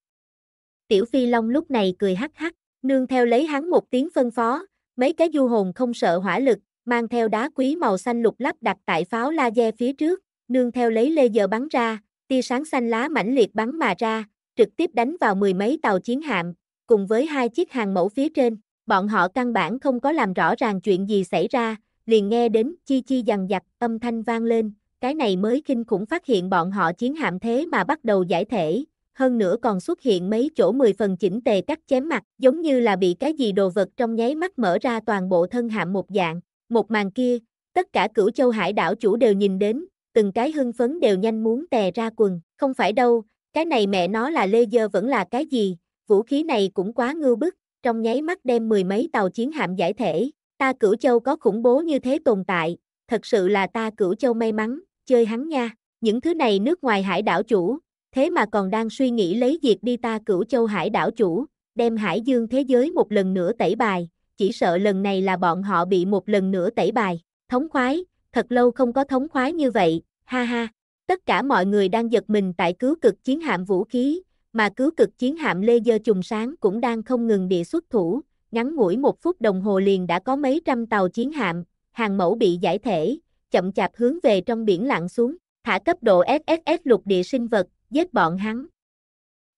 Tiểu Phi Long lúc này cười hắc hắc, nương theo lấy hắn một tiếng phân phó, mấy cái du hồn không sợ hỏa lực, mang theo đá quý màu xanh lục lắp đặt tại pháo laser phía trước, nương theo lấy lê giờ bắn ra, tia sáng xanh lá mãnh liệt bắn mà ra, trực tiếp đánh vào mười mấy tàu chiến hạm, cùng với hai chiếc hàng mẫu phía trên. Bọn họ căn bản không có làm rõ ràng chuyện gì xảy ra, liền nghe đến chi chi dằn dặt âm thanh vang lên, cái này mới kinh khủng phát hiện bọn họ chiến hạm thế mà bắt đầu giải thể, hơn nữa còn xuất hiện mấy chỗ mười phần chỉnh tề cắt chém mặt, giống như là bị cái gì đồ vật trong nháy mắt mở ra toàn bộ thân hạm một dạng, một màn kia, tất cả cửu châu hải đảo chủ đều nhìn đến, từng cái hưng phấn đều nhanh muốn tè ra quần, không phải đâu, cái này mẹ nó là lê dơ vẫn là cái gì, vũ khí này cũng quá ngưu bức, trong nháy mắt đem mười mấy tàu chiến hạm giải thể, ta cửu châu có khủng bố như thế tồn tại, thật sự là ta cửu châu may mắn, chơi hắn nha, những thứ này nước ngoài hải đảo chủ, thế mà còn đang suy nghĩ lấy diệt đi ta cửu châu hải đảo chủ, đem hải dương thế giới một lần nữa tẩy bài, chỉ sợ lần này là bọn họ bị một lần nữa tẩy bài, thống khoái, thật lâu không có thống khoái như vậy, ha ha, Tất cả mọi người đang giật mình tại cứu cực chiến hạm vũ khí, mà cứu cực chiến hạm lê dơ trùng sáng cũng đang không ngừng địa xuất thủ, ngắn ngủi một phút đồng hồ liền đã có mấy trăm tàu chiến hạm, hàng mẫu bị giải thể, chậm chạp hướng về trong biển lặn xuống, thả cấp độ SSS lục địa sinh vật, giết bọn hắn.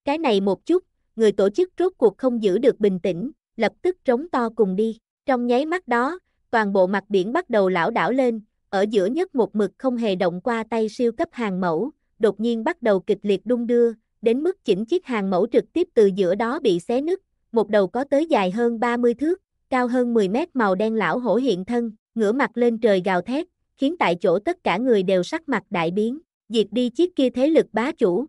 Cái này một chút, người tổ chức rốt cuộc không giữ được bình tĩnh, lập tức trống to cùng đi, trong nháy mắt đó, toàn bộ mặt biển bắt đầu lão đảo lên, ở giữa nhất một mực không hề động qua tay siêu cấp hàng mẫu, đột nhiên bắt đầu kịch liệt đung đưa, đến mức chỉnh chiếc hàng mẫu trực tiếp từ giữa đó bị xé nứt, một đầu có tới dài hơn 30 thước, cao hơn 10 mét màu đen lão hổ hiện thân, ngửa mặt lên trời gào thét, khiến tại chỗ tất cả người đều sắc mặt đại biến, diệt đi chiếc kia thế lực bá chủ.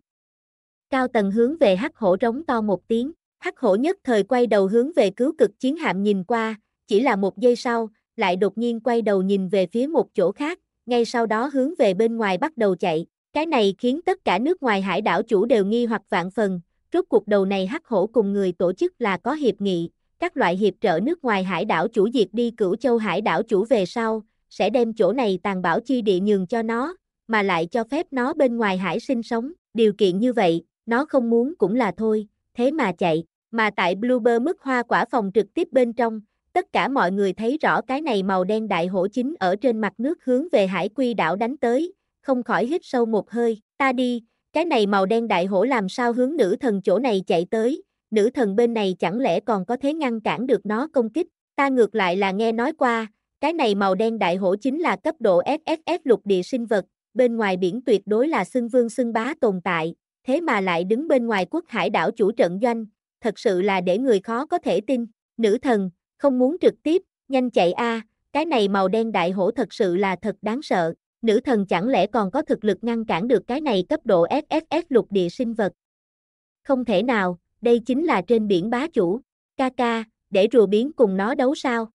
Cao tần hướng về hắc hổ rống to một tiếng, hắc hổ nhất thời quay đầu hướng về cứu cực chiến hạm nhìn qua, chỉ là một giây sau, lại đột nhiên quay đầu nhìn về phía một chỗ khác, ngay sau đó hướng về bên ngoài bắt đầu chạy. Cái này khiến tất cả nước ngoài hải đảo chủ đều nghi hoặc vạn phần, rốt cuộc đầu này hắc hổ cùng người tổ chức là có hiệp nghị, các loại hiệp trợ nước ngoài hải đảo chủ diệt đi cửu châu hải đảo chủ về sau, sẽ đem chỗ này tàn bảo chi địa nhường cho nó, mà lại cho phép nó bên ngoài hải sinh sống, điều kiện như vậy, nó không muốn cũng là thôi, thế mà chạy, mà tại Bluebird mức hoa quả phòng trực tiếp bên trong, tất cả mọi người thấy rõ cái này màu đen đại hổ chính ở trên mặt nước hướng về hải quy đảo đánh tới, không khỏi hít sâu một hơi, ta đi, cái này màu đen đại hổ làm sao hướng nữ thần chỗ này chạy tới, nữ thần bên này chẳng lẽ còn có thế ngăn cản được nó công kích, ta ngược lại là nghe nói qua, cái này màu đen đại hổ chính là cấp độ SSS lục địa sinh vật, bên ngoài biển tuyệt đối là xưng vương xưng bá tồn tại, thế mà lại đứng bên ngoài quốc hải đảo chủ trận doanh, thật sự là để người khó có thể tin, nữ thần, không muốn trực tiếp, nhanh chạy a, à, cái này màu đen đại hổ thật sự là thật đáng sợ. Nữ thần chẳng lẽ còn có thực lực ngăn cản được cái này cấp độ SSS lục địa sinh vật? Không thể nào, đây chính là trên biển bá chủ. Kaka, để rùa biến cùng nó đấu sao?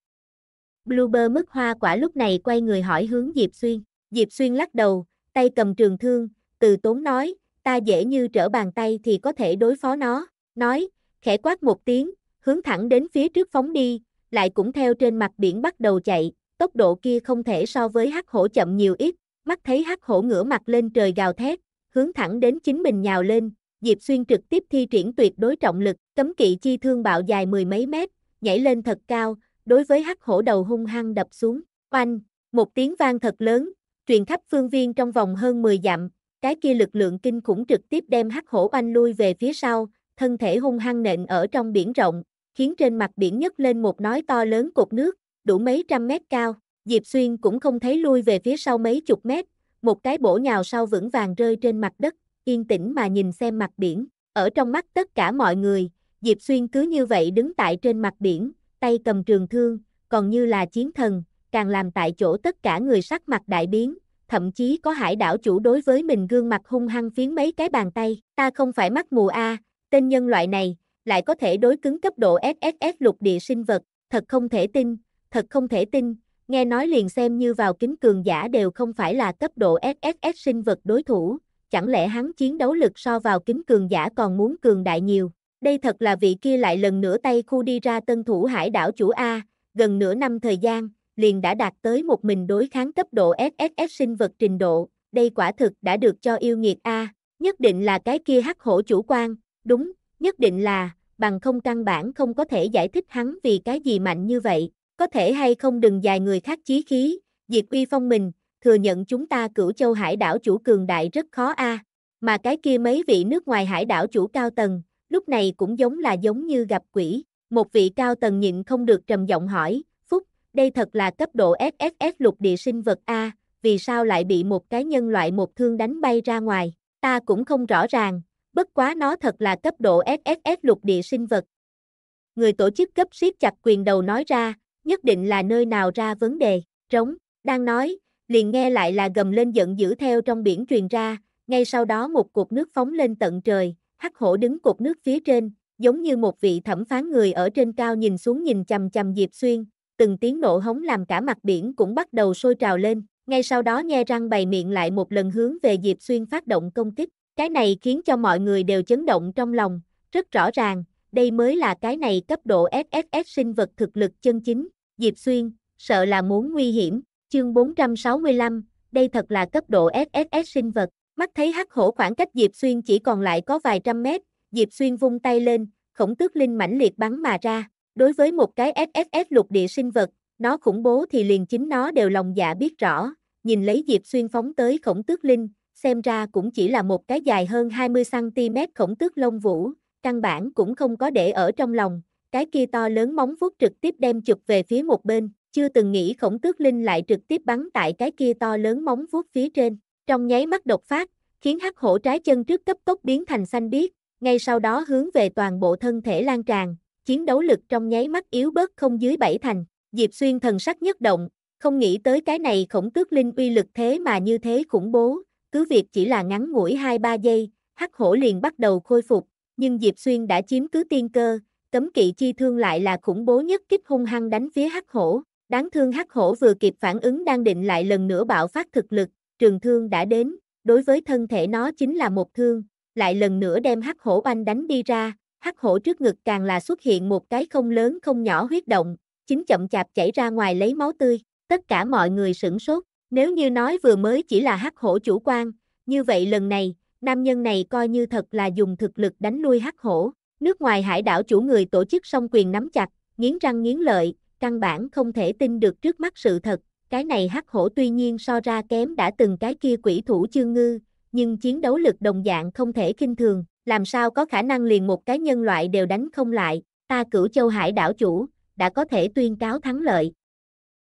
Bluebird mức hoa quả lúc này quay người hỏi hướng Diệp Xuyên. Diệp Xuyên lắc đầu, tay cầm trường thương, từ tốn nói, ta dễ như trở bàn tay thì có thể đối phó nó. Nói, khẽ quát một tiếng, hướng thẳng đến phía trước phóng đi, lại cũng theo trên mặt biển bắt đầu chạy, tốc độ kia không thể so với hắc hổ chậm nhiều ít, mắt thấy hắc hổ ngửa mặt lên trời gào thét, hướng thẳng đến chính mình nhào lên, Diệp Xuyên trực tiếp thi triển tuyệt đối trọng lực, cấm kỵ chi thương bạo dài mười mấy mét, nhảy lên thật cao, đối với hắc hổ đầu hung hăng đập xuống, oanh, một tiếng vang thật lớn, truyền khắp phương viên trong vòng hơn 10 dặm, cái kia lực lượng kinh khủng trực tiếp đem hắc hổ oanh lui về phía sau, thân thể hung hăng nện ở trong biển rộng, khiến trên mặt biển nhấc lên một nói to lớn cột nước, đủ mấy trăm mét cao, Diệp Xuyên cũng không thấy lui về phía sau mấy chục mét, một cái bổ nhào sau vững vàng rơi trên mặt đất, yên tĩnh mà nhìn xem mặt biển, ở trong mắt tất cả mọi người, Diệp Xuyên cứ như vậy đứng tại trên mặt biển, tay cầm trường thương, còn như là chiến thần, càng làm tại chỗ tất cả người sắc mặt đại biến, thậm chí có hải đảo chủ đối với mình gương mặt hung hăng phiến mấy cái bàn tay, ta không phải mắt mù a, tên nhân loại này, lại có thể đối cứng cấp độ SSS lục địa sinh vật, thật không thể tin, thật không thể tin, nghe nói liền xem như vào kính cường giả đều không phải là cấp độ SSS sinh vật đối thủ, chẳng lẽ hắn chiến đấu lực so vào kính cường giả còn muốn cường đại nhiều. Đây thật là vị kia lại lần nữa tay khu đi ra tân thủ hải đảo chủ A, gần nửa năm thời gian, liền đã đạt tới một mình đối kháng cấp độ SSS sinh vật trình độ, đây quả thực đã được cho yêu nghiệt A, nhất định là cái kia hắc hổ chủ quan, đúng, nhất định là, bằng không căn bản không có thể giải thích hắn vì cái gì mạnh như vậy, có thể hay không đừng dài người khác chí khí, diệt Uy Phong mình, thừa nhận chúng ta cửu châu hải đảo chủ cường đại rất khó a à. mà cái kia mấy vị nước ngoài hải đảo chủ cao tầng, lúc này cũng giống là giống như gặp quỷ, một vị cao tầng nhịn không được trầm giọng hỏi, Phúc, đây thật là cấp độ SSS lục địa sinh vật A, vì sao lại bị một cái nhân loại một thương đánh bay ra ngoài, ta cũng không rõ ràng, bất quá nó thật là cấp độ SSS lục địa sinh vật. Người tổ chức cấp siết chặt quyền đầu nói ra, nhất định là nơi nào ra vấn đề, trống, đang nói, liền nghe lại là gầm lên giận dữ theo trong biển truyền ra, ngay sau đó một cột nước phóng lên tận trời, hắc hổ đứng cột nước phía trên, giống như một vị thẩm phán người ở trên cao nhìn xuống nhìn chằm chằm Diệp Xuyên, từng tiếng nổ hống làm cả mặt biển cũng bắt đầu sôi trào lên, ngay sau đó nghe răng bày miệng lại một lần hướng về Diệp Xuyên phát động công kích. Cái này khiến cho mọi người đều chấn động trong lòng, rất rõ ràng, đây mới là cái này cấp độ SSS sinh vật thực lực chân chính, Diệp Xuyên, sợ là muốn nguy hiểm, chương 465, đây thật là cấp độ SSS sinh vật, mắt thấy hắc hổ khoảng cách Diệp Xuyên chỉ còn lại có vài trăm mét, Diệp Xuyên vung tay lên, khổng tước linh mãnh liệt bắn mà ra, đối với một cái SSS lục địa sinh vật, nó khủng bố thì liền chính nó đều lòng dạ biết rõ, nhìn lấy Diệp Xuyên phóng tới khổng tước linh, xem ra cũng chỉ là một cái dài hơn 20cm khổng tước lông vũ, căn bản cũng không có để ở trong lòng, cái kia to lớn móng vuốt trực tiếp đem chụp về phía một bên, chưa từng nghĩ khổng tước linh lại trực tiếp bắn tại cái kia to lớn móng vuốt phía trên, trong nháy mắt đột phát, khiến hắc hổ trái chân trước cấp tốc biến thành xanh biếc, ngay sau đó hướng về toàn bộ thân thể lan tràn, chiến đấu lực trong nháy mắt yếu bớt không dưới bảy thành, Diệp Xuyên thần sắc nhất động, không nghĩ tới cái này khổng tước linh uy lực thế mà như thế khủng bố, cứ việc chỉ là ngắn ngủi 2-3 giây, hắc hổ liền bắt đầu khôi phục, nhưng Diệp Xuyên đã chiếm cứ tiên cơ, cấm kỵ chi thương lại là khủng bố nhất kích hung hăng đánh phía hắc hổ, đáng thương hắc hổ vừa kịp phản ứng đang định lại lần nữa bạo phát thực lực, trường thương đã đến, đối với thân thể nó chính là một thương, lại lần nữa đem hắc hổ banh đánh đi ra, hắc hổ trước ngực càng là xuất hiện một cái không lớn không nhỏ huyết động, chính chậm chạp chảy ra ngoài lấy máu tươi, tất cả mọi người sửng sốt, nếu như nói vừa mới chỉ là hắc hổ chủ quan, như vậy lần này, nam nhân này coi như thật là dùng thực lực đánh nuôi hắc hổ. Nước ngoài hải đảo chủ người tổ chức song quyền nắm chặt, nghiến răng nghiến lợi, căn bản không thể tin được trước mắt sự thật. Cái này hắc hổ tuy nhiên so ra kém đã từng cái kia quỷ thủ chương ngư, nhưng chiến đấu lực đồng dạng không thể kinh thường. Làm sao có khả năng liền một cái nhân loại đều đánh không lại, ta cửu châu hải đảo chủ, đã có thể tuyên cáo thắng lợi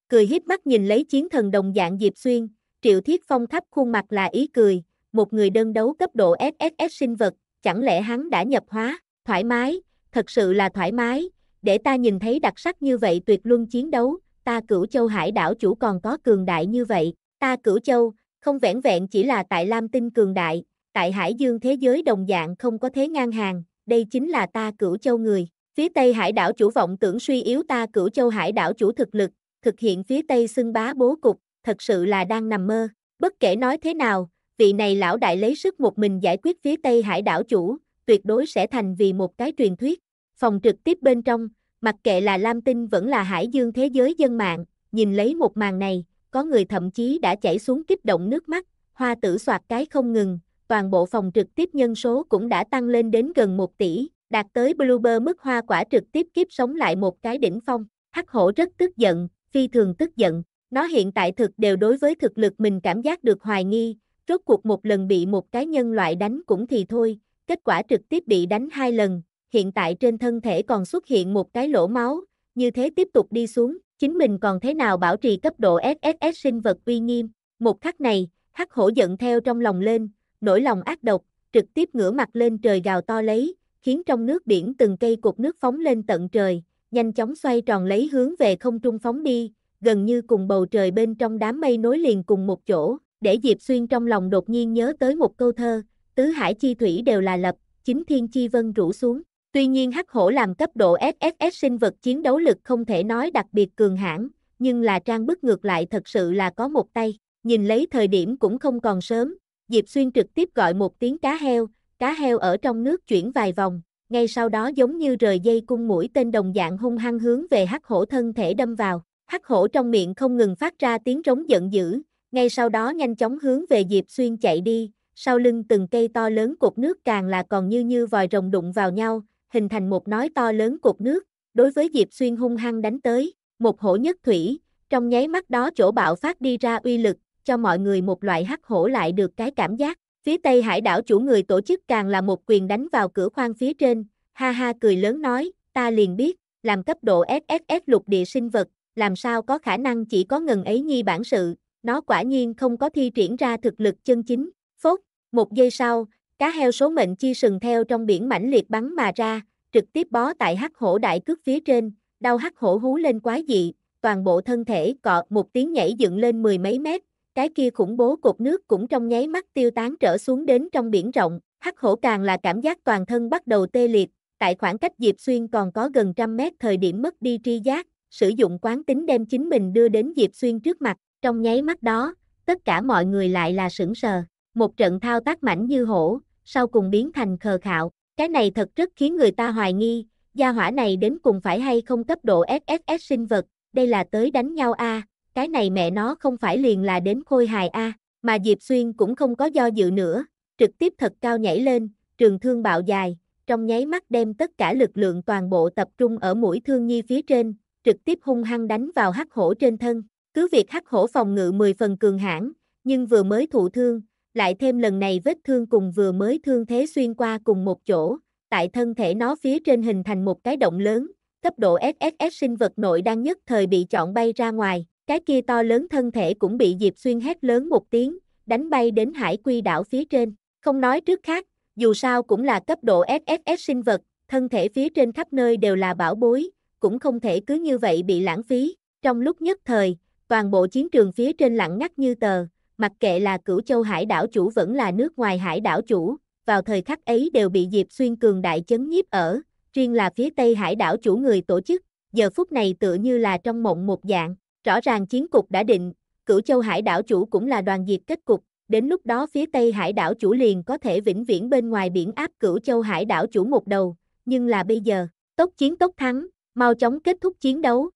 cười híp mắt nhìn lấy chiến thần đồng dạng Diệp Xuyên, Triệu Thiết Phong thắp khuôn mặt là ý cười, một người đơn đấu cấp độ SSS sinh vật, chẳng lẽ hắn đã nhập hóa, thoải mái, thật sự là thoải mái, để ta nhìn thấy đặc sắc như vậy tuyệt luân chiến đấu, ta cửu châu hải đảo chủ còn có cường đại như vậy, ta cửu châu, không vẻn vẹn chỉ là tại Lam Tinh cường đại, tại Hải Dương thế giới đồng dạng không có thế ngang hàng, đây chính là ta cửu châu người. Phía Tây Hải đảo chủ vọng tưởng suy yếu ta cửu châu hải đảo chủ thực lực, thực hiện phía Tây xưng bá bố cục, thật sự là đang nằm mơ. Bất kể nói thế nào, vị này lão đại lấy sức một mình giải quyết phía Tây hải đảo chủ, tuyệt đối sẽ thành vì một cái truyền thuyết. Phòng trực tiếp bên trong, mặc kệ là Lam Tinh vẫn là hải dương thế giới dân mạng, nhìn lấy một màn này, có người thậm chí đã chảy xuống kích động nước mắt, hoa tử soạt cái không ngừng, toàn bộ phòng trực tiếp nhân số cũng đã tăng lên đến gần 1 tỷ, đạt tới Bluebird mức hoa quả trực tiếp kiếp sống lại một cái đỉnh phong. Hắc hổ rất tức giận, phi thường tức giận, nó hiện tại thực đều đối với thực lực mình cảm giác được hoài nghi, rốt cuộc một lần bị một cái nhân loại đánh cũng thì thôi, kết quả trực tiếp bị đánh hai lần, hiện tại trên thân thể còn xuất hiện một cái lỗ máu, như thế tiếp tục đi xuống, chính mình còn thế nào bảo trì cấp độ SSS sinh vật uy nghiêm, một khắc này, hắc hổ giận theo trong lòng lên, nỗi lòng ác độc, trực tiếp ngửa mặt lên trời gào to lấy, khiến trong nước biển từng cây cột nước phóng lên tận trời, nhanh chóng xoay tròn lấy hướng về không trung phóng đi, gần như cùng bầu trời bên trong đám mây nối liền cùng một chỗ, để Diệp Xuyên trong lòng đột nhiên nhớ tới một câu thơ, tứ hải chi thủy đều là lập, chính thiên chi vân rủ xuống. Tuy nhiên hắc hổ làm cấp độ SSS sinh vật chiến đấu lực không thể nói đặc biệt cường hãn, nhưng là trang bức ngược lại thật sự là có một tay, nhìn lấy thời điểm cũng không còn sớm, Diệp Xuyên trực tiếp gọi một tiếng cá heo, cá heo ở trong nước chuyển vài vòng, ngay sau đó giống như rời dây cung mũi tên đồng dạng hung hăng hướng về hắc hổ thân thể đâm vào. Hắc hổ trong miệng không ngừng phát ra tiếng rống giận dữ, ngay sau đó nhanh chóng hướng về Diệp Xuyên chạy đi, sau lưng từng cây to lớn cột nước càng là còn như như vòi rồng đụng vào nhau, hình thành một nói to lớn cột nước, đối với Diệp Xuyên hung hăng đánh tới, một hổ nhất thủy, trong nháy mắt đó chỗ bạo phát đi ra uy lực, cho mọi người một loại hắc hổ lại được cái cảm giác, Phía Tây Hải đảo chủ người tổ chức càng là một quyền đánh vào cửa khoang phía trên, ha ha cười lớn nói, ta liền biết, làm cấp độ SSS lục địa sinh vật, làm sao có khả năng chỉ có ngần ấy nhi bản sự, nó quả nhiên không có thi triển ra thực lực chân chính, phốt, một giây sau, cá heo số mệnh chi sừng theo trong biển mãnh liệt bắn mà ra, trực tiếp bó tại hắc hổ đại cước phía trên, đau hắc hổ hú lên quá dị, toàn bộ thân thể cọ một tiếng nhảy dựng lên mười mấy mét, cái kia khủng bố cột nước cũng trong nháy mắt tiêu tán trở xuống đến trong biển rộng, hắc hổ càng là cảm giác toàn thân bắt đầu tê liệt, tại khoảng cách Diệp Xuyên còn có gần trăm mét thời điểm mất đi tri giác, sử dụng quán tính đem chính mình đưa đến Diệp Xuyên trước mặt, trong nháy mắt đó, tất cả mọi người lại là sững sờ, một trận thao tác mảnh như hổ, sau cùng biến thành khờ khạo, cái này thật rất khiến người ta hoài nghi, gia hỏa này đến cùng phải hay không cấp độ SSS sinh vật, đây là tới đánh nhau a à cái này mẹ nó không phải liền là đến khôi hài a, mà Diệp Xuyên cũng không có do dự nữa, trực tiếp thật cao nhảy lên, trường thương bạo dài, trong nháy mắt đem tất cả lực lượng toàn bộ tập trung ở mũi thương nhi phía trên, trực tiếp hung hăng đánh vào hắc hổ trên thân. Cứ việc hắc hổ phòng ngự 10 phần cường hãn, nhưng vừa mới thụ thương, lại thêm lần này vết thương cùng vừa mới thương thế xuyên qua cùng một chỗ, tại thân thể nó phía trên hình thành một cái động lớn, cấp độ SSS sinh vật nội đang nhất thời bị chọn bay ra ngoài, cái kia to lớn thân thể cũng bị Diệp Xuyên hét lớn một tiếng, đánh bay đến hải quy đảo phía trên. Không nói trước khác, dù sao cũng là cấp độ SSS sinh vật, thân thể phía trên khắp nơi đều là bảo bối, cũng không thể cứ như vậy bị lãng phí. Trong lúc nhất thời, toàn bộ chiến trường phía trên lặng ngắt như tờ, mặc kệ là cửu châu hải đảo chủ vẫn là nước ngoài hải đảo chủ, vào thời khắc ấy đều bị Diệp Xuyên cường đại chấn nhiếp ở, riêng là phía tây hải đảo chủ người tổ chức, giờ phút này tựa như là trong mộng một dạng, Rõ ràng chiến cục đã định, cửu châu hải đảo chủ cũng là đoàn diệt kết cục, đến lúc đó phía tây hải đảo chủ liền có thể vĩnh viễn bên ngoài biển áp cửu châu hải đảo chủ một đầu, nhưng là bây giờ, tốc chiến tốc thắng, mau chóng kết thúc chiến đấu.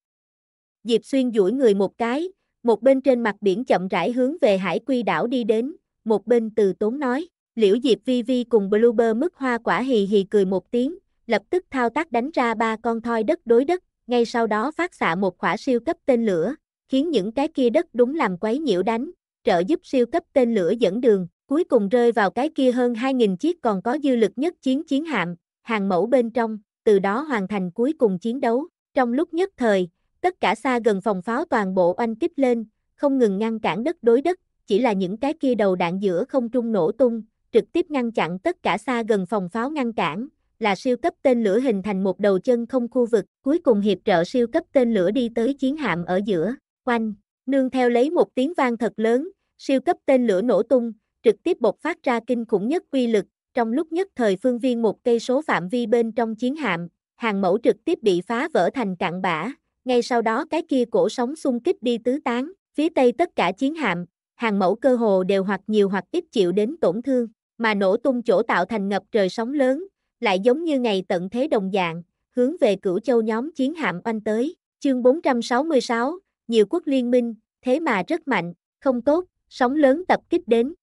Diệp Xuyên duỗi người một cái, một bên trên mặt biển chậm rãi hướng về hải quy đảo đi đến, một bên từ tốn nói, liễu Diệp Vi Vi cùng Bluebird mức hoa quả hì hì cười một tiếng, lập tức thao tác đánh ra ba con thoi đất đối đất, ngay sau đó phát xạ một khỏa siêu cấp tên lửa, khiến những cái kia đất đúng làm quấy nhiễu đánh, trợ giúp siêu cấp tên lửa dẫn đường, cuối cùng rơi vào cái kia hơn 2.000 chiếc còn có dư lực nhất chiến chiến hạm, hàng mẫu bên trong, từ đó hoàn thành cuối cùng chiến đấu. Trong lúc nhất thời, tất cả xa gần phòng pháo toàn bộ oanh kích lên, không ngừng ngăn cản đất đối đất, chỉ là những cái kia đầu đạn giữa không trung nổ tung, trực tiếp ngăn chặn tất cả xa gần phòng pháo ngăn cản, là siêu cấp tên lửa hình thành một đầu chân không khu vực, cuối cùng hiệp trợ siêu cấp tên lửa đi tới chiến hạm ở giữa, quanh, nương theo lấy một tiếng vang thật lớn, siêu cấp tên lửa nổ tung, trực tiếp bộc phát ra kinh khủng nhất quy lực, trong lúc nhất thời phương viên một cây số phạm vi bên trong chiến hạm, hàng mẫu trực tiếp bị phá vỡ thành cạn bã, ngay sau đó cái kia cổ sóng xung kích đi tứ tán, phía tây tất cả chiến hạm, hàng mẫu cơ hồ đều hoặc nhiều hoặc ít chịu đến tổn thương, mà nổ tung chỗ tạo thành ngập trời sóng lớn, lại giống như ngày tận thế đồng dạng, hướng về cửu châu nhóm chiến hạm oanh tới. Chương 466, nhiều quốc liên minh, thế mà rất mạnh, không tốt, sóng lớn tập kích đến.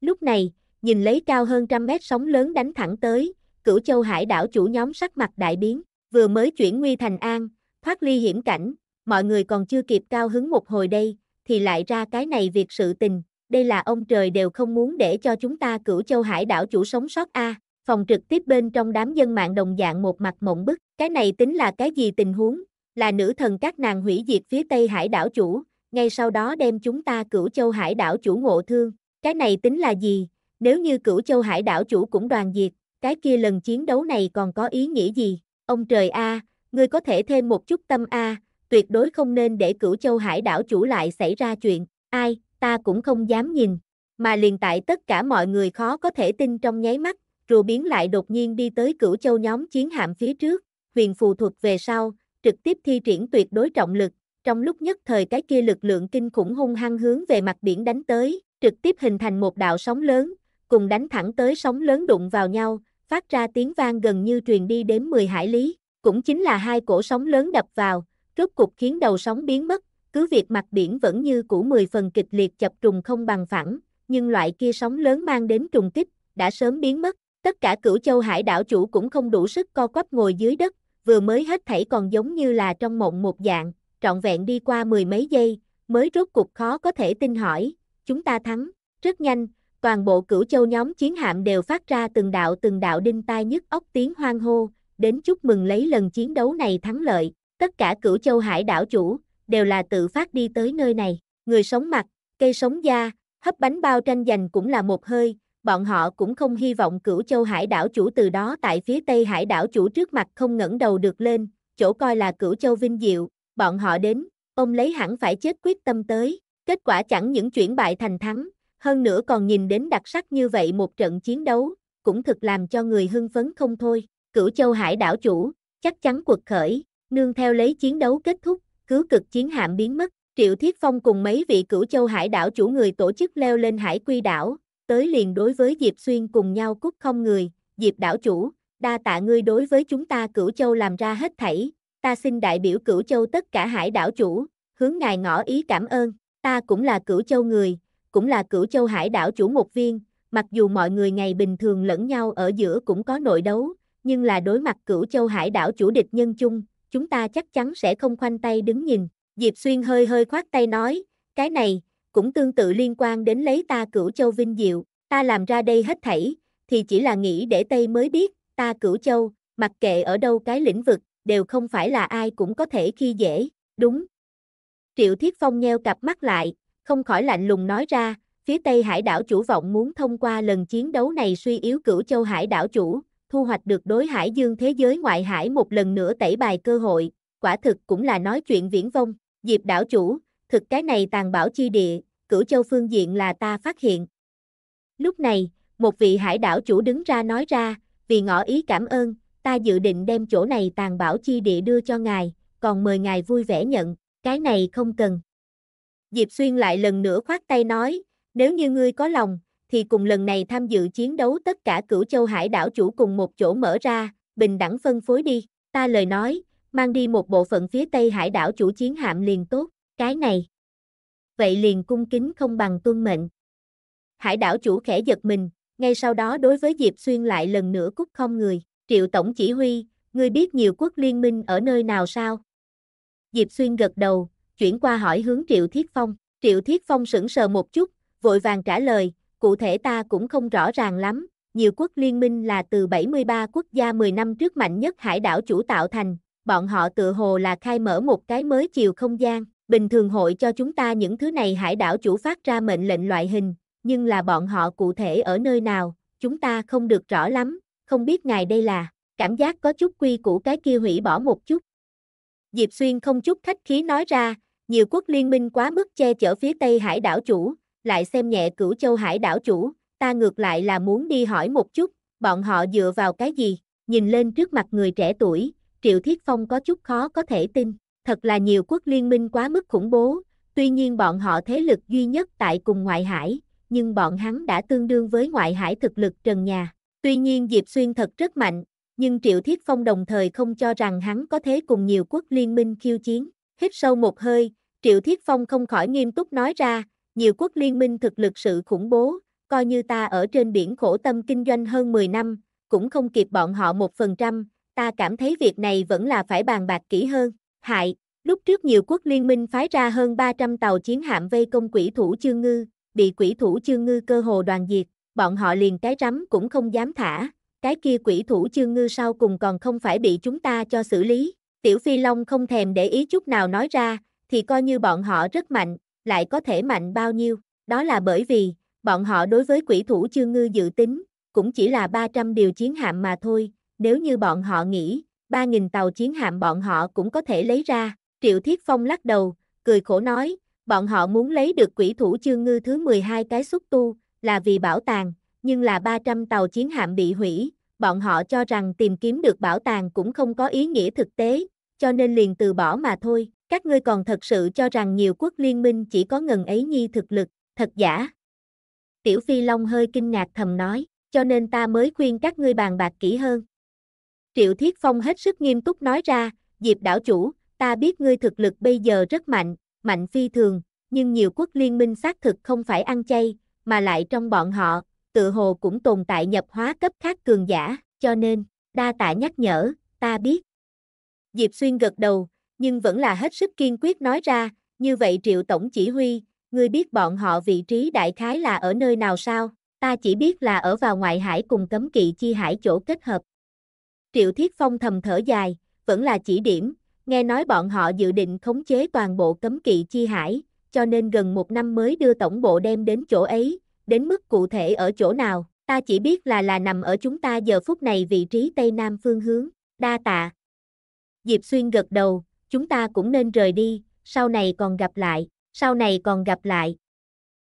Lúc này, nhìn lấy cao hơn trăm mét sóng lớn đánh thẳng tới, cửu châu hải đảo chủ nhóm sắc mặt đại biến, vừa mới chuyển nguy thành an, thoát ly hiểm cảnh, mọi người còn chưa kịp cao hứng một hồi đây, thì lại ra cái này việc sự tình, đây là ông trời đều không muốn để cho chúng ta cửu châu hải đảo chủ sống sót a. À phòng trực tiếp bên trong đám dân mạng đồng dạng một mặt mộng bức, cái này tính là cái gì tình huống, là nữ thần các nàng hủy diệt phía Tây Hải đảo chủ, ngay sau đó đem chúng ta cửu châu hải đảo chủ ngộ thương, cái này tính là gì, nếu như cửu châu hải đảo chủ cũng đoàn diệt, cái kia lần chiến đấu này còn có ý nghĩa gì, ông trời a, à, ngươi có thể thêm một chút tâm a, tuyệt đối không nên để cửu châu hải đảo chủ lại xảy ra chuyện, ai, ta cũng không dám nhìn, mà liền tại tất cả mọi người khó có thể tin trong nháy mắt, rùa biến lại đột nhiên đi tới cửu châu nhóm chiến hạm phía trước, huyền phù thuật về sau, trực tiếp thi triển tuyệt đối trọng lực, trong lúc nhất thời cái kia lực lượng kinh khủng hung hăng hướng về mặt biển đánh tới, trực tiếp hình thành một đạo sóng lớn, cùng đánh thẳng tới sóng lớn đụng vào nhau, phát ra tiếng vang gần như truyền đi đến 10 hải lý, cũng chính là hai cổ sóng lớn đập vào, rốt cục khiến đầu sóng biến mất, cứ việc mặt biển vẫn như cũ 10 phần kịch liệt chập trùng không bằng phẳng, nhưng loại kia sóng lớn mang đến trùng kích, đã sớm biến mất, Tất cả cửu châu hải đảo chủ cũng không đủ sức co quắp ngồi dưới đất, vừa mới hết thảy còn giống như là trong mộng một dạng, trọn vẹn đi qua mười mấy giây, mới rốt cuộc khó có thể tin hỏi, chúng ta thắng, rất nhanh, toàn bộ cửu châu nhóm chiến hạm đều phát ra từng đạo từng đạo đinh tai nhức óc tiếng hoang hô, đến chúc mừng lấy lần chiến đấu này thắng lợi, tất cả cửu châu hải đảo chủ, đều là tự phát đi tới nơi này, người sống mặt, cây sống da, hấp bánh bao tranh giành cũng là một hơi, bọn họ cũng không hy vọng cửu châu hải đảo chủ từ đó tại phía tây hải đảo chủ trước mặt không ngẩng đầu được lên, chỗ coi là cửu châu vinh diệu, bọn họ đến, ông lấy hẳn phải chết quyết tâm tới, kết quả chẳng những chuyển bại thành thắng, hơn nữa còn nhìn đến đặc sắc như vậy một trận chiến đấu, cũng thực làm cho người hưng phấn không thôi, cửu châu hải đảo chủ, chắc chắn cuộc khởi, nương theo lấy chiến đấu kết thúc, cứu cực chiến hạm biến mất, Triệu Thiết Phong cùng mấy vị cửu châu hải đảo chủ người tổ chức leo lên hải quy đảo, tới liền đối với Diệp Xuyên cùng nhau cút không người, Diệp đảo chủ, đa tạ ngươi đối với chúng ta cửu châu làm ra hết thảy, ta xin đại biểu cửu châu tất cả hải đảo chủ, hướng ngài ngỏ ý cảm ơn, ta cũng là cửu châu người, cũng là cửu châu hải đảo chủ một viên, mặc dù mọi người ngày bình thường lẫn nhau ở giữa cũng có nội đấu, nhưng là đối mặt cửu châu hải đảo chủ địch nhân chung, chúng ta chắc chắn sẽ không khoanh tay đứng nhìn. Diệp Xuyên hơi hơi khoát tay nói, cái này, cũng tương tự liên quan đến lấy ta cửu châu vinh diệu, ta làm ra đây hết thảy, thì chỉ là nghĩ để Tây mới biết, ta cửu châu, mặc kệ ở đâu cái lĩnh vực, đều không phải là ai cũng có thể khi dễ, đúng. Triệu Thiết Phong nheo cặp mắt lại, không khỏi lạnh lùng nói ra, phía Tây Hải đảo chủ vọng muốn thông qua lần chiến đấu này suy yếu cửu châu hải đảo chủ, thu hoạch được đối hải dương thế giới ngoại hải một lần nữa tẩy bài cơ hội, quả thực cũng là nói chuyện viễn vông, diệp đảo chủ, thực cái này tàn bảo chi địa, Cửu Châu phương diện là ta phát hiện. Lúc này, một vị hải đảo chủ đứng ra nói ra, vì ngỏ ý cảm ơn, ta dự định đem chỗ này tàn bảo chi địa đưa cho ngài, còn mời ngài vui vẻ nhận, cái này không cần. Diệp Xuyên lại lần nữa khoát tay nói, nếu như ngươi có lòng, thì cùng lần này tham dự chiến đấu tất cả cửu châu hải đảo chủ cùng một chỗ mở ra, bình đẳng phân phối đi, ta lời nói, mang đi một bộ phận phía tây hải đảo chủ chiến hạm liền tốt, cái này vậy liền cung kính không bằng tuân mệnh. Hải đảo chủ khẽ giật mình, ngay sau đó đối với Diệp Xuyên lại lần nữa cúc không người, triệu tổng chỉ huy, ngươi biết nhiều quốc liên minh ở nơi nào sao? Diệp Xuyên gật đầu, chuyển qua hỏi hướng Triệu Thiết Phong, Triệu Thiết Phong sững sờ một chút, vội vàng trả lời, cụ thể ta cũng không rõ ràng lắm, nhiều quốc liên minh là từ 73 quốc gia 10 năm trước mạnh nhất hải đảo chủ tạo thành, bọn họ tự hồ là khai mở một cái mới chiều không gian, Bình thường hội cho chúng ta những thứ này hải đảo chủ phát ra mệnh lệnh loại hình, nhưng là bọn họ cụ thể ở nơi nào, chúng ta không được rõ lắm, không biết ngài đây là, cảm giác có chút quy củ cái kia hủy bỏ một chút. Diệp Xuyên không chút khách khí nói ra, nhiều quốc liên minh quá mức che chở phía Tây hải đảo chủ, lại xem nhẹ cửu châu hải đảo chủ, ta ngược lại là muốn đi hỏi một chút, bọn họ dựa vào cái gì, nhìn lên trước mặt người trẻ tuổi, Triệu Thiết Phong có chút khó có thể tin thật là nhiều quốc liên minh quá mức khủng bố, tuy nhiên bọn họ thế lực duy nhất tại cùng ngoại hải, nhưng bọn hắn đã tương đương với ngoại hải thực lực trần nhà. Tuy nhiên Diệp Xuyên thật rất mạnh, nhưng Triệu Thiết Phong đồng thời không cho rằng hắn có thế cùng nhiều quốc liên minh khiêu chiến. Hít sâu một hơi, Triệu Thiết Phong không khỏi nghiêm túc nói ra, nhiều quốc liên minh thực lực sự khủng bố, coi như ta ở trên biển khổ tâm kinh doanh hơn 10 năm, cũng không kịp bọn họ một phần trăm, ta cảm thấy việc này vẫn là phải bàn bạc kỹ hơn. Hại, lúc trước nhiều quốc liên minh phái ra hơn 300 tàu chiến hạm vây công quỷ thủ chương ngư, bị quỷ thủ chương ngư cơ hồ đoàn diệt, bọn họ liền cái rắm cũng không dám thả, cái kia quỷ thủ chương ngư sau cùng còn không phải bị chúng ta cho xử lý. Tiểu Phi Long không thèm để ý chút nào nói ra, thì coi như bọn họ rất mạnh, lại có thể mạnh bao nhiêu, đó là bởi vì, bọn họ đối với quỷ thủ chương ngư dự tính, cũng chỉ là 300 điều chiến hạm mà thôi, nếu như bọn họ nghĩ, 3.000 tàu chiến hạm bọn họ cũng có thể lấy ra, Triệu Thiết Phong lắc đầu, cười khổ nói, bọn họ muốn lấy được quỷ thủ chương ngư thứ 12 cái xúc tu, là vì bảo tàng, nhưng là 300 tàu chiến hạm bị hủy, bọn họ cho rằng tìm kiếm được bảo tàng cũng không có ý nghĩa thực tế, cho nên liền từ bỏ mà thôi. Các ngươi còn thật sự cho rằng nhiều quốc liên minh chỉ có ngần ấy nhi thực lực, thật giả. Tiểu Phi Long hơi kinh ngạc thầm nói, cho nên ta mới khuyên các ngươi bàn bạc kỹ hơn. Triệu Thiết Phong hết sức nghiêm túc nói ra, Diệp đảo chủ, ta biết ngươi thực lực bây giờ rất mạnh, mạnh phi thường, nhưng nhiều quốc liên minh xác thực không phải ăn chay, mà lại trong bọn họ, tự hồ cũng tồn tại nhập hóa cấp khác cường giả, cho nên, đa tạ nhắc nhở, ta biết. Diệp Xuyên gật đầu, nhưng vẫn là hết sức kiên quyết nói ra, như vậy Triệu Tổng Chỉ huy, ngươi biết bọn họ vị trí đại khái là ở nơi nào sao, ta chỉ biết là ở vào ngoại hải cùng cấm kỵ chi hải chỗ kết hợp, Triệu Thiết Phong thầm thở dài, vẫn là chỉ điểm, nghe nói bọn họ dự định khống chế toàn bộ cấm kỵ chi hải, cho nên gần một năm mới đưa tổng bộ đem đến chỗ ấy, đến mức cụ thể ở chỗ nào, ta chỉ biết là là nằm ở chúng ta giờ phút này vị trí Tây Nam phương hướng, đa tạ. Diệp Xuyên gật đầu, chúng ta cũng nên rời đi, sau này còn gặp lại, sau này còn gặp lại.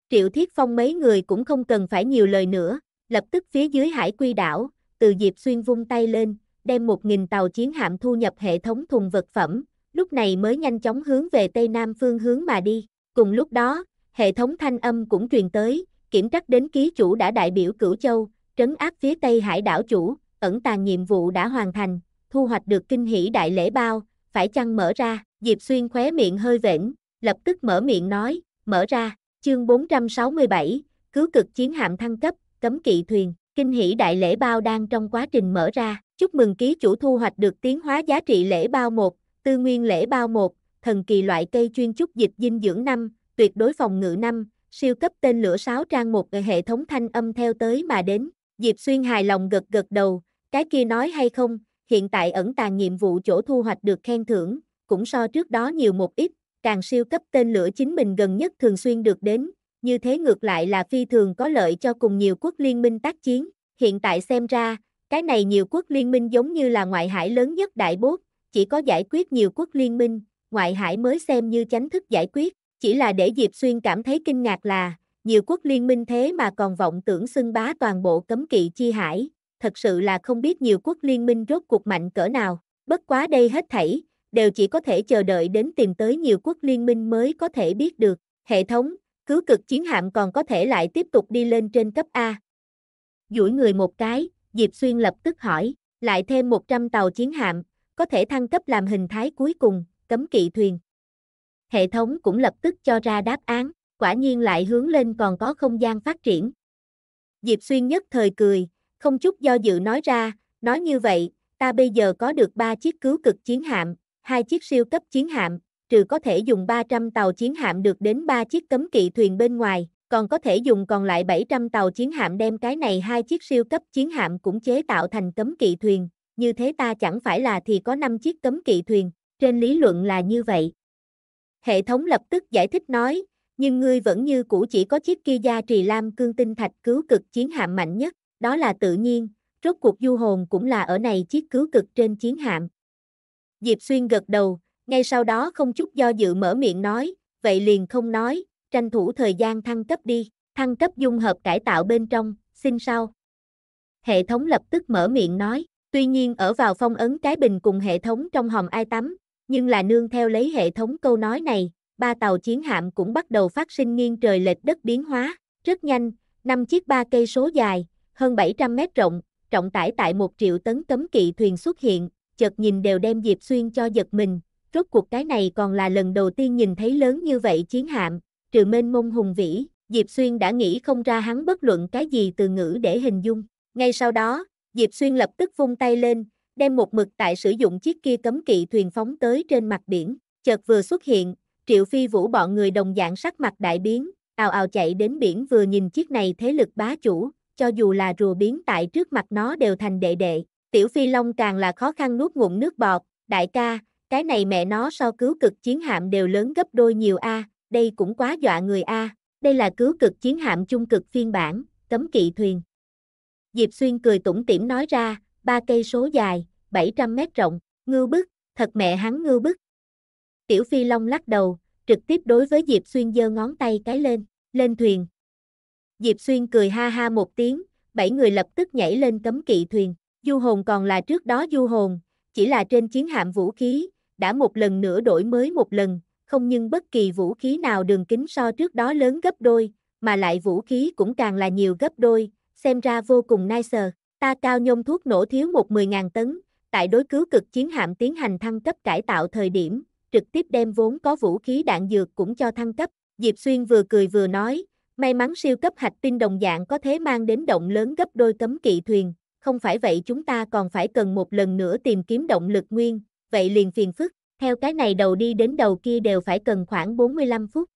Triệu Thiết Phong mấy người cũng không cần phải nhiều lời nữa, lập tức phía dưới hải quy đảo, từ Diệp Xuyên vung tay lên, đem 1.000 tàu chiến hạm thu nhập hệ thống thùng vật phẩm, lúc này mới nhanh chóng hướng về Tây Nam phương hướng mà đi. Cùng lúc đó, hệ thống thanh âm cũng truyền tới, kiểm trắc đến ký chủ đã đại biểu Cửu Châu, trấn áp phía Tây Hải đảo chủ, ẩn tàng nhiệm vụ đã hoàn thành, thu hoạch được kinh hỷ đại lễ bao, phải chăng mở ra, Diệp Xuyên khóe miệng hơi vểnh, lập tức mở miệng nói, mở ra, chương 467, cứu cực chiến hạm thăng cấp, cấm kỵ thuyền, Kinh hỷ đại lễ bao đang trong quá trình mở ra, chúc mừng ký chủ thu hoạch được tiến hóa giá trị lễ bao 1, tư nguyên lễ bao 1, thần kỳ loại cây chuyên chúc dịch dinh dưỡng 5, tuyệt đối phòng ngự 5, siêu cấp tên lửa 6 trang một hệ thống thanh âm theo tới mà đến. Diệp Xuyên hài lòng gật gật đầu, cái kia nói hay không, hiện tại ẩn tàng nhiệm vụ chỗ thu hoạch được khen thưởng, cũng so trước đó nhiều một ít, càng siêu cấp tên lửa chính mình gần nhất thường xuyên được đến, như thế ngược lại là phi thường có lợi cho cùng nhiều quốc liên minh tác chiến, hiện tại xem ra, cái này nhiều quốc liên minh giống như là ngoại hải lớn nhất đại bốt, chỉ có giải quyết nhiều quốc liên minh, ngoại hải mới xem như chánh thức giải quyết, chỉ là để Diệp Xuyên cảm thấy kinh ngạc là, nhiều quốc liên minh thế mà còn vọng tưởng xưng bá toàn bộ cấm kỵ chi hải, thật sự là không biết nhiều quốc liên minh rốt cuộc mạnh cỡ nào, bất quá đây hết thảy, đều chỉ có thể chờ đợi đến tìm tới nhiều quốc liên minh mới có thể biết được, hệ thống, Cứu cực chiến hạm còn có thể lại tiếp tục đi lên trên cấp A. Duỗi người một cái, Diệp Xuyên lập tức hỏi, lại thêm 100 tàu chiến hạm, có thể thăng cấp làm hình thái cuối cùng, cấm kỵ thuyền. Hệ thống cũng lập tức cho ra đáp án, quả nhiên lại hướng lên còn có không gian phát triển. Diệp Xuyên nhất thời cười, không chút do dự nói ra, nói như vậy, ta bây giờ có được 3 chiếc cứu cực chiến hạm, 2 chiếc siêu cấp chiến hạm, trừ có thể dùng 300 tàu chiến hạm được đến 3 chiếc cấm kỵ thuyền bên ngoài, còn có thể dùng còn lại 700 tàu chiến hạm đem cái này hai chiếc siêu cấp chiến hạm cũng chế tạo thành cấm kỵ thuyền, như thế ta chẳng phải là thì có 5 chiếc cấm kỵ thuyền, trên lý luận là như vậy. Hệ thống lập tức giải thích nói, nhưng ngươi vẫn như cũ chỉ có chiếc kia gia trì lam cương tinh thạch cứu cực chiến hạm mạnh nhất, đó là tự nhiên, rốt cuộc du hồn cũng là ở này chiếc cứu cực trên chiến hạm. Diệp Xuyên gật đầu, ngay sau đó không chút do dự mở miệng nói, vậy liền không nói, tranh thủ thời gian thăng cấp đi, thăng cấp dung hợp cải tạo bên trong, xin sau. Hệ thống lập tức mở miệng nói, tuy nhiên ở vào phong ấn cái bình cùng hệ thống trong hòm ai tắm, nhưng là nương theo lấy hệ thống câu nói này, ba tàu chiến hạm cũng bắt đầu phát sinh nghiêng trời lệch đất biến hóa, rất nhanh, năm chiếc ba cây số dài, hơn 700 mét rộng, trọng tải tại một triệu tấn cấm kỵ thuyền xuất hiện, chợt nhìn đều đem Diệp Xuyên cho giật mình, rốt cuộc cái này còn là lần đầu tiên nhìn thấy lớn như vậy chiến hạm, trừ mênh mông hùng vĩ, Diệp Xuyên đã nghĩ không ra hắn bất luận cái gì từ ngữ để hình dung. Ngay sau đó, Diệp Xuyên lập tức vung tay lên, đem một mực tại sử dụng chiếc kia cấm kỵ thuyền phóng tới trên mặt biển, chợt vừa xuất hiện, Triệu Phi Vũ bọn người đồng dạng sắc mặt đại biến, ào ào chạy đến biển vừa nhìn chiếc này thế lực bá chủ, cho dù là rùa biến tại trước mặt nó đều thành đệ đệ, Tiểu Phi Long càng là khó khăn nuốt ngụm nước bọt, đại ca, cái này mẹ nó so cứu cực chiến hạm đều lớn gấp đôi nhiều a, đây cũng quá dọa người a, đây là cứu cực chiến hạm chung cực phiên bản, cấm kỵ thuyền. Diệp Xuyên cười tủm tỉm nói ra, ba cây số dài, 700 mét rộng, ngư bức, thật mẹ hắn ngư bức. Tiểu Phi Long lắc đầu, trực tiếp đối với Diệp Xuyên giơ ngón tay cái lên, lên thuyền. Diệp Xuyên cười ha ha một tiếng, bảy người lập tức nhảy lên cấm kỵ thuyền. Du hồn còn là trước đó du hồn, chỉ là trên chiến hạm vũ khí, đã một lần nữa đổi mới một lần, không nhưng bất kỳ vũ khí nào đường kính so trước đó lớn gấp đôi, mà lại vũ khí cũng càng là nhiều gấp đôi, xem ra vô cùng nice. Ta cao nhôm thuốc nổ thiếu một 10.000 tấn, tại đối cứu cực chiến hạm tiến hành thăng cấp cải tạo thời điểm, trực tiếp đem vốn có vũ khí đạn dược cũng cho thăng cấp. Diệp Xuyên vừa cười vừa nói, may mắn siêu cấp hạch tinh đồng dạng có thể mang đến động lớn gấp đôi cấm kỵ thuyền, không phải vậy chúng ta còn phải cần một lần nữa tìm kiếm động lực nguyên, vậy liền phiền phức, theo cái này đầu đi đến đầu kia đều phải cần khoảng 45 phút.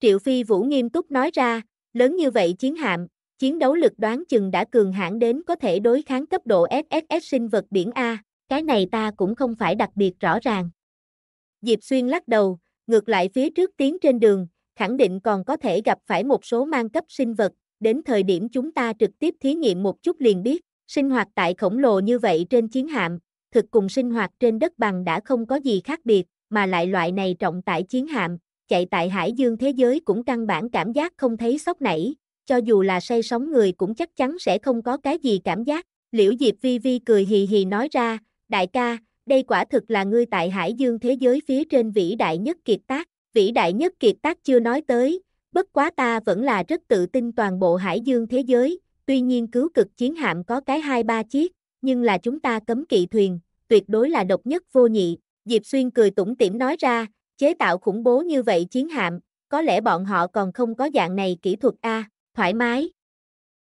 Triệu Phi Vũ nghiêm túc nói ra, lớn như vậy chiến hạm, chiến đấu lực đoán chừng đã cường hãn đến có thể đối kháng cấp độ SSS sinh vật biển A, cái này ta cũng không phải đặc biệt rõ ràng. Diệp Xuyên lắc đầu, ngược lại phía trước tiến trên đường, khẳng định còn có thể gặp phải một số mang cấp sinh vật, đến thời điểm chúng ta trực tiếp thí nghiệm một chút liền biết, sinh hoạt tại khổng lồ như vậy trên chiến hạm, thực cùng sinh hoạt trên đất bằng đã không có gì khác biệt, mà lại loại này trọng tải chiến hạm, chạy tại hải dương thế giới cũng căn bản cảm giác không thấy sốc nảy, cho dù là say sóng người cũng chắc chắn sẽ không có cái gì cảm giác. Liễu Diệp Vi Vi cười hì hì nói ra, đại ca, đây quả thực là ngươi tại hải dương thế giới phía trên vĩ đại nhất kiệt tác, vĩ đại nhất kiệt tác chưa nói tới, bất quá ta vẫn là rất tự tin toàn bộ hải dương thế giới, tuy nhiên cứu cực chiến hạm có cái hai ba chiếc, nhưng là chúng ta cấm kỵ thuyền, tuyệt đối là độc nhất vô nhị. Diệp Xuyên cười tủm tỉm nói ra, chế tạo khủng bố như vậy chiến hạm, có lẽ bọn họ còn không có dạng này kỹ thuật a, thoải mái.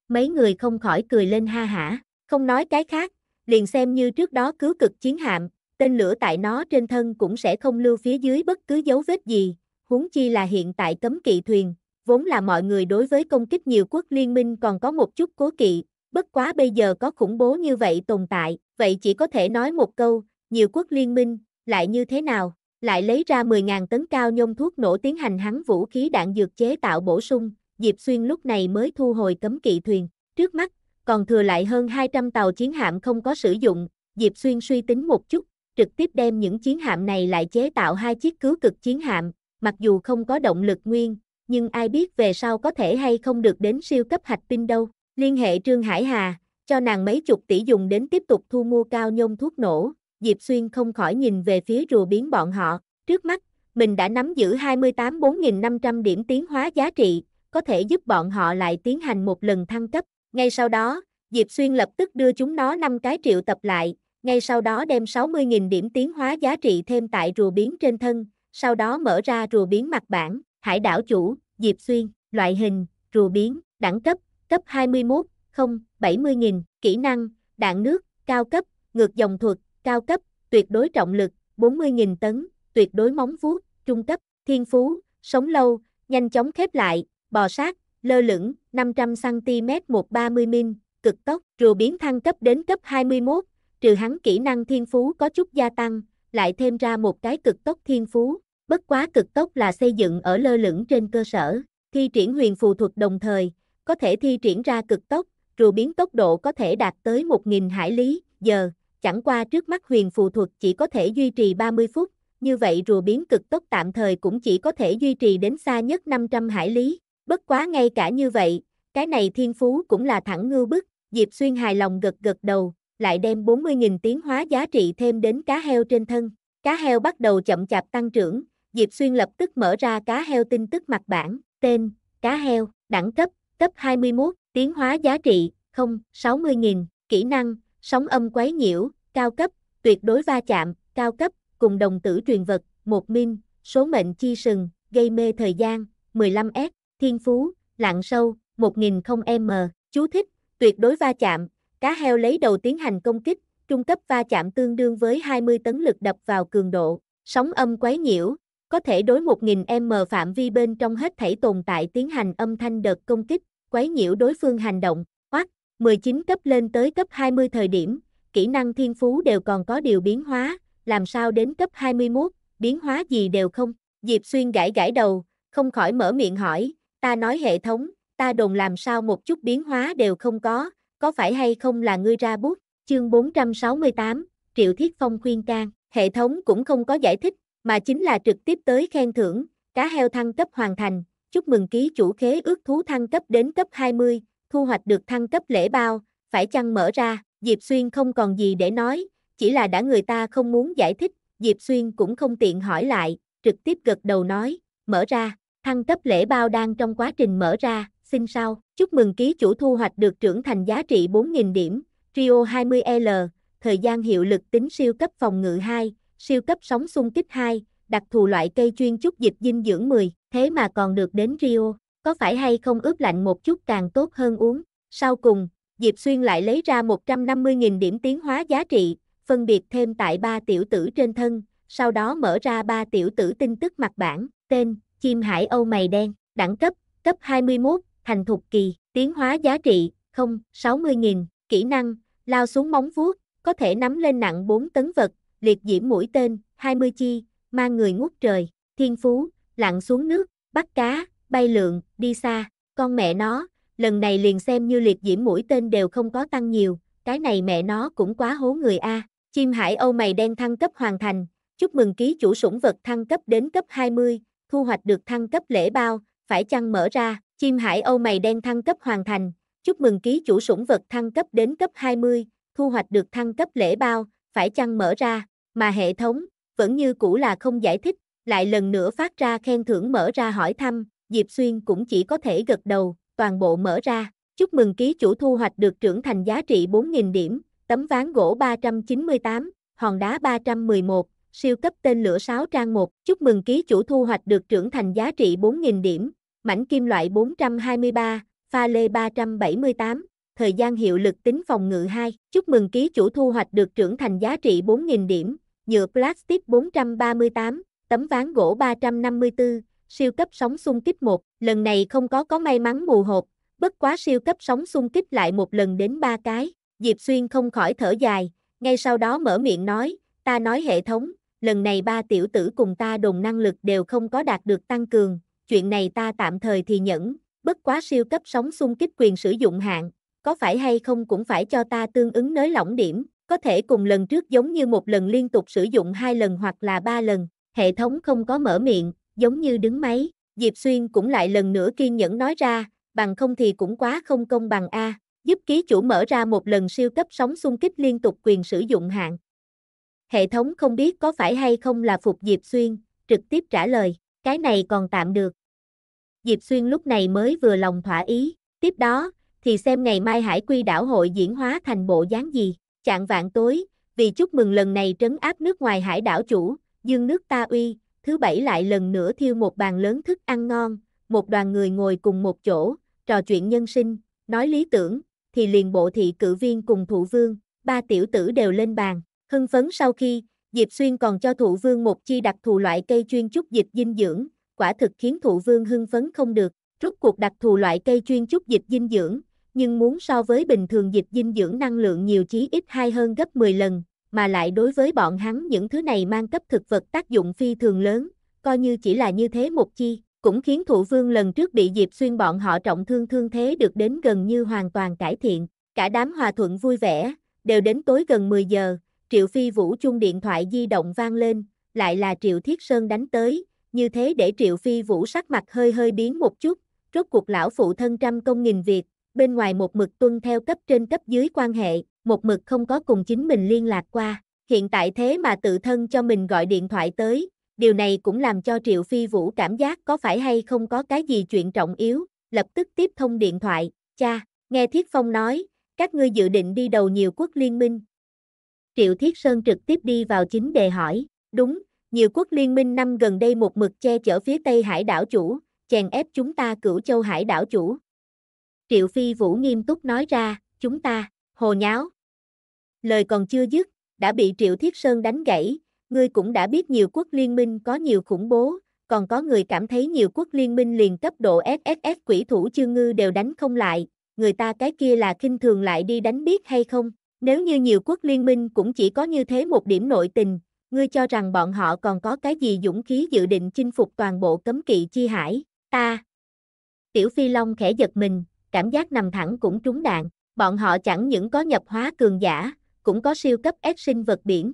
Mấy người không khỏi cười lên ha hả, không nói cái khác, liền xem như trước đó cứu cực chiến hạm, tên lửa tại nó trên thân cũng sẽ không lưu phía dưới bất cứ dấu vết gì, huống chi là hiện tại cấm kỵ thuyền, vốn là mọi người đối với công kích nhiều quốc liên minh còn có một chút cố kỵ, bất quá bây giờ có khủng bố như vậy tồn tại, vậy chỉ có thể nói một câu, nhiều quốc liên minh, lại như thế nào, lại lấy ra 10.000 tấn cao nhôm thuốc nổ tiến hành hắn vũ khí đạn dược chế tạo bổ sung, Diệp Xuyên lúc này mới thu hồi cấm kỵ thuyền, trước mắt, còn thừa lại hơn 200 tàu chiến hạm không có sử dụng, Diệp Xuyên suy tính một chút, trực tiếp đem những chiến hạm này lại chế tạo hai chiếc cứu cực chiến hạm, mặc dù không có động lực nguyên, nhưng ai biết về sau có thể hay không được đến siêu cấp hạch pin đâu. Liên hệ Trương Hải Hà, cho nàng mấy chục tỷ dùng đến tiếp tục thu mua cao nhôm thuốc nổ, Diệp Xuyên không khỏi nhìn về phía rùa biến bọn họ, trước mắt, mình đã nắm giữ 28 4.500 điểm tiến hóa giá trị, có thể giúp bọn họ lại tiến hành một lần thăng cấp, ngay sau đó, Diệp Xuyên lập tức đưa chúng nó 5 cái triệu tập lại, ngay sau đó đem 60.000 điểm tiến hóa giá trị thêm tại rùa biến trên thân, sau đó mở ra rùa biến mặt bản, hải đảo chủ, Diệp Xuyên, loại hình, rùa biến, đẳng cấp, cấp 21, không 70.000, kỹ năng, đạn nước, cao cấp, ngược dòng thuật, cao cấp, tuyệt đối trọng lực, 40.000 tấn, tuyệt đối móng vuốt, trung cấp, thiên phú, sống lâu, nhanh chóng khép lại, bò sát, lơ lửng, 500cm 130 min, cực tốc, rùa biến thăng cấp đến cấp 21, trừ hắn kỹ năng thiên phú có chút gia tăng, lại thêm ra một cái cực tốc thiên phú, bất quá cực tốc là xây dựng ở lơ lửng trên cơ sở, thi triển huyền phù thuật đồng thời, có thể thi triển ra cực tốc, rùa biến tốc độ có thể đạt tới 1.000 hải lý giờ, chẳng qua trước mắt huyền phù thuật chỉ có thể duy trì 30 phút, như vậy rùa biến cực tốc tạm thời cũng chỉ có thể duy trì đến xa nhất 500 hải lý, bất quá ngay cả như vậy, cái này thiên phú cũng là thẳng ngư bức, Diệp Xuyên hài lòng gật gật đầu, lại đem 40.000 tiến hóa giá trị thêm đến cá heo trên thân, cá heo bắt đầu chậm chạp tăng trưởng, Diệp Xuyên lập tức mở ra cá heo tin tức mặt bản, tên, cá heo, đẳng cấp, Cấp 21, tiến hóa giá trị, 0, 60.000, kỹ năng, sóng âm quấy nhiễu, cao cấp, tuyệt đối va chạm, cao cấp, cùng đồng tử truyền vật, 1 min, số mệnh chi sừng, gây mê thời gian, 15S, thiên phú, lặng sâu, 1000m, chú thích, tuyệt đối va chạm, cá heo lấy đầu tiến hành công kích, trung cấp va chạm tương đương với 20 tấn lực đập vào cường độ, sóng âm quấy nhiễu, có thể đối 1000m phạm vi bên trong hết thảy tồn tại tiến hành âm thanh đợt công kích, quấy nhiễu đối phương hành động, hoặc 19 cấp lên tới cấp 20 thời điểm, kỹ năng thiên phú đều còn có điều biến hóa, làm sao đến cấp 21, biến hóa gì đều không. Diệp Xuyên gãi gãi đầu, không khỏi mở miệng hỏi, ta nói hệ thống, ta đồn làm sao một chút biến hóa đều không có, có phải hay không là ngươi ra bút, chương 468, Triệu Thiết Phong khuyên can, hệ thống cũng không có giải thích, mà chính là trực tiếp tới khen thưởng, cá heo thăng cấp hoàn thành, chúc mừng ký chủ khế ước thú thăng cấp đến cấp 20, thu hoạch được thăng cấp lễ bao, phải chăng mở ra, Diệp Xuyên không còn gì để nói, chỉ là đã người ta không muốn giải thích, Diệp Xuyên cũng không tiện hỏi lại, trực tiếp gật đầu nói, mở ra, thăng cấp lễ bao đang trong quá trình mở ra, xin sau, chúc mừng ký chủ thu hoạch được trưởng thành giá trị 4.000 điểm, Trio 20L, thời gian hiệu lực tính siêu cấp phòng ngự 2, siêu cấp sóng xung kích 2, đặc thù loại cây chuyên chúc dịch dinh dưỡng 10, thế mà còn được đến Rio, có phải hay không ướp lạnh một chút càng tốt hơn uống. Sau cùng, Diệp Xuyên lại lấy ra 150.000 điểm tiến hóa giá trị, phân biệt thêm tại ba tiểu tử trên thân, sau đó mở ra ba tiểu tử tin tức mặt bản, tên, chim hải âu mày đen, đẳng cấp, cấp 21, thành thục kỳ, tiến hóa giá trị, 0, 60.000, kỹ năng, lao xuống móng vuốt, có thể nắm lên nặng 4 tấn vật, liệt diễm mũi tên, 20 chi, mang người ngút trời, thiên phú, lặn xuống nước, bắt cá, bay lượn, đi xa, con mẹ nó, lần này liền xem như liệt diễm mũi tên đều không có tăng nhiều, cái này mẹ nó cũng quá hố người A, chim hải âu mày đen thăng cấp hoàn thành, chúc mừng ký chủ sủng vật thăng cấp đến cấp 20, thu hoạch được thăng cấp lễ bao, phải chăng mở ra, chim hải âu mày đen thăng cấp hoàn thành, chúc mừng ký chủ sủng vật thăng cấp đến cấp 20, thu hoạch được thăng cấp lễ bao, phải chăng mở ra, mà hệ thống, vẫn như cũ là không giải thích, lại lần nữa phát ra khen thưởng mở ra hỏi thăm, Diệp Xuyên cũng chỉ có thể gật đầu, toàn bộ mở ra, chúc mừng ký chủ thu hoạch được trưởng thành giá trị 4.000 điểm, tấm ván gỗ 398, hòn đá 311, siêu cấp tên lửa 6 trang 1, chúc mừng ký chủ thu hoạch được trưởng thành giá trị 4.000 điểm, mảnh kim loại 423, pha lê 378, thời gian hiệu lực tính phòng ngự 2, chúc mừng ký chủ thu hoạch được trưởng thành giá trị 4.000 điểm, dựa plastic 438, tấm ván gỗ 354, siêu cấp sóng xung kích 1, lần này không có có may mắn mù hộp, bất quá siêu cấp sóng xung kích lại một lần đến ba cái, Diệp Xuyên không khỏi thở dài, ngay sau đó mở miệng nói, ta nói hệ thống, lần này ba tiểu tử cùng ta đồng năng lực đều không có đạt được tăng cường, chuyện này ta tạm thời thì nhẫn, bất quá siêu cấp sóng xung kích quyền sử dụng hạn, có phải hay không cũng phải cho ta tương ứng nới lỏng điểm, có thể cùng lần trước giống như một lần liên tục sử dụng hai lần hoặc là ba lần, hệ thống không có mở miệng, giống như đứng máy, Diệp Xuyên cũng lại lần nữa kiên nhẫn nói ra, bằng không thì cũng quá không công bằng A, giúp ký chủ mở ra một lần siêu cấp sóng xung kích liên tục quyền sử dụng hạn. Hệ thống không biết có phải hay không là phục Diệp Xuyên, trực tiếp trả lời, cái này còn tạm được. Diệp Xuyên lúc này mới vừa lòng thỏa ý, tiếp đó, thì xem ngày mai hải quy đảo hội diễn hóa thành bộ dáng gì. Chạng vạn tối, vì chúc mừng lần này trấn áp nước ngoài hải đảo chủ, dương nước ta uy, thứ bảy lại lần nữa thiêu một bàn lớn thức ăn ngon, một đoàn người ngồi cùng một chỗ, trò chuyện nhân sinh, nói lý tưởng, thì liền bộ thị cử viên cùng thủ vương, ba tiểu tử đều lên bàn, hưng phấn sau khi, Diệp Xuyên còn cho thủ vương một chi đặc thù loại cây chuyên trúc dịch dinh dưỡng, quả thực khiến thủ vương hưng phấn không được, rút cuộc đặc thù loại cây chuyên trúc dịch dinh dưỡng, nhưng muốn so với bình thường dịch dinh dưỡng năng lượng nhiều chí ít hai hơn gấp 10 lần, mà lại đối với bọn hắn những thứ này mang cấp thực vật tác dụng phi thường lớn, coi như chỉ là như thế một chi, cũng khiến thủ vương lần trước bị Diệp Xuyên bọn họ trọng thương thương thế được đến gần như hoàn toàn cải thiện, cả đám hòa thuận vui vẻ, đều đến tối gần 10 giờ, Triệu Phi Vũ chung điện thoại di động vang lên, lại là Triệu Thiết Sơn đánh tới, như thế để Triệu Phi Vũ sắc mặt hơi hơi biến một chút, rốt cuộc lão phụ thân trăm công nghìn việc, bên ngoài một mực tuân theo cấp trên cấp dưới quan hệ, một mực không có cùng chính mình liên lạc qua, hiện tại thế mà tự thân cho mình gọi điện thoại tới, điều này cũng làm cho Triệu Phi Vũ cảm giác có phải hay không có cái gì chuyện trọng yếu, lập tức tiếp thông điện thoại, cha, nghe Thiết Phong nói, các ngươi dự định đi đầu nhiều quốc liên minh. Triệu Thiết Sơn trực tiếp đi vào chính đề hỏi, đúng, nhiều quốc liên minh năm gần đây một mực che chở phía Tây Hải đảo chủ, chèn ép chúng ta cửu châu hải đảo chủ, Triệu Phi Vũ nghiêm túc nói ra, chúng ta, hồ nháo. Lời còn chưa dứt, đã bị Triệu Thiết Sơn đánh gãy, ngươi cũng đã biết nhiều quốc liên minh có nhiều khủng bố, còn có người cảm thấy nhiều quốc liên minh liền cấp độ SSS quỷ thủ chương ngư đều đánh không lại, người ta cái kia là khinh thường lại đi đánh biết hay không, nếu như nhiều quốc liên minh cũng chỉ có như thế một điểm nội tình, ngươi cho rằng bọn họ còn có cái gì dũng khí dự định chinh phục toàn bộ cấm kỵ chi hải, ta. Tiểu Phi Long khẽ giật mình, cảm giác nằm thẳng cũng trúng đạn, bọn họ chẳng những có nhập hóa cường giả, cũng có siêu cấp ép sinh vật biển.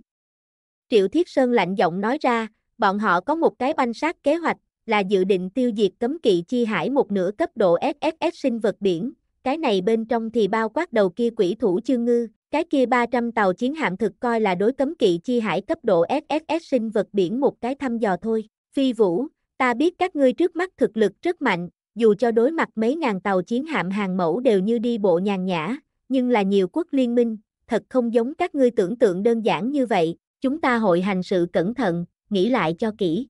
Triệu Thiết Sơn lạnh giọng nói ra, bọn họ có một cái banh sát kế hoạch, là dự định tiêu diệt cấm kỵ chi hải một nửa cấp độ SSS sinh vật biển, cái này bên trong thì bao quát đầu kia quỷ thủ chương ngư, cái kia 300 tàu chiến hạm thực coi là đối cấm kỵ chi hải cấp độ SSS sinh vật biển một cái thăm dò thôi. Phi Vũ, ta biết các ngươi trước mắt thực lực rất mạnh, dù cho đối mặt mấy ngàn tàu chiến hạm hàng mẫu đều như đi bộ nhàn nhã, nhưng là nhiều quốc liên minh, thật không giống các ngươi tưởng tượng đơn giản như vậy, chúng ta hội hành sự cẩn thận, nghĩ lại cho kỹ.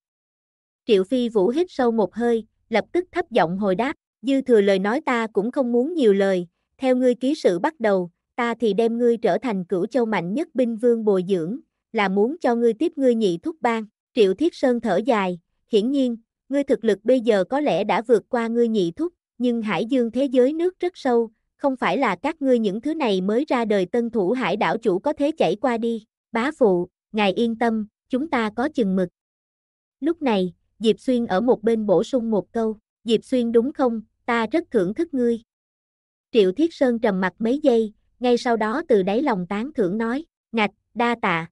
Triệu Phi Vũ hít sâu một hơi, lập tức thấp giọng hồi đáp, dư thừa lời nói ta cũng không muốn nhiều lời, theo ngươi ký sự bắt đầu, ta thì đem ngươi trở thành cửu châu mạnh nhất binh vương bồi dưỡng, là muốn cho ngươi tiếp ngươi nhị thúc bang Triệu Thiết Sơn thở dài, hiển nhiên, Ngươi thực lực bây giờ có lẽ đã vượt qua ngươi nhị thúc, nhưng hải dương thế giới nước rất sâu, không phải là các ngươi những thứ này mới ra đời tân thủ hải đảo chủ có thể chảy qua đi. Bá phụ, ngài yên tâm, chúng ta có chừng mực. Lúc này, Diệp Xuyên ở một bên bổ sung một câu, Diệp Xuyên đúng không, ta rất thưởng thức ngươi. Triệu Thiết Sơn trầm mặt mấy giây, ngay sau đó từ đáy lòng tán thưởng nói, ngạch, đa tạ.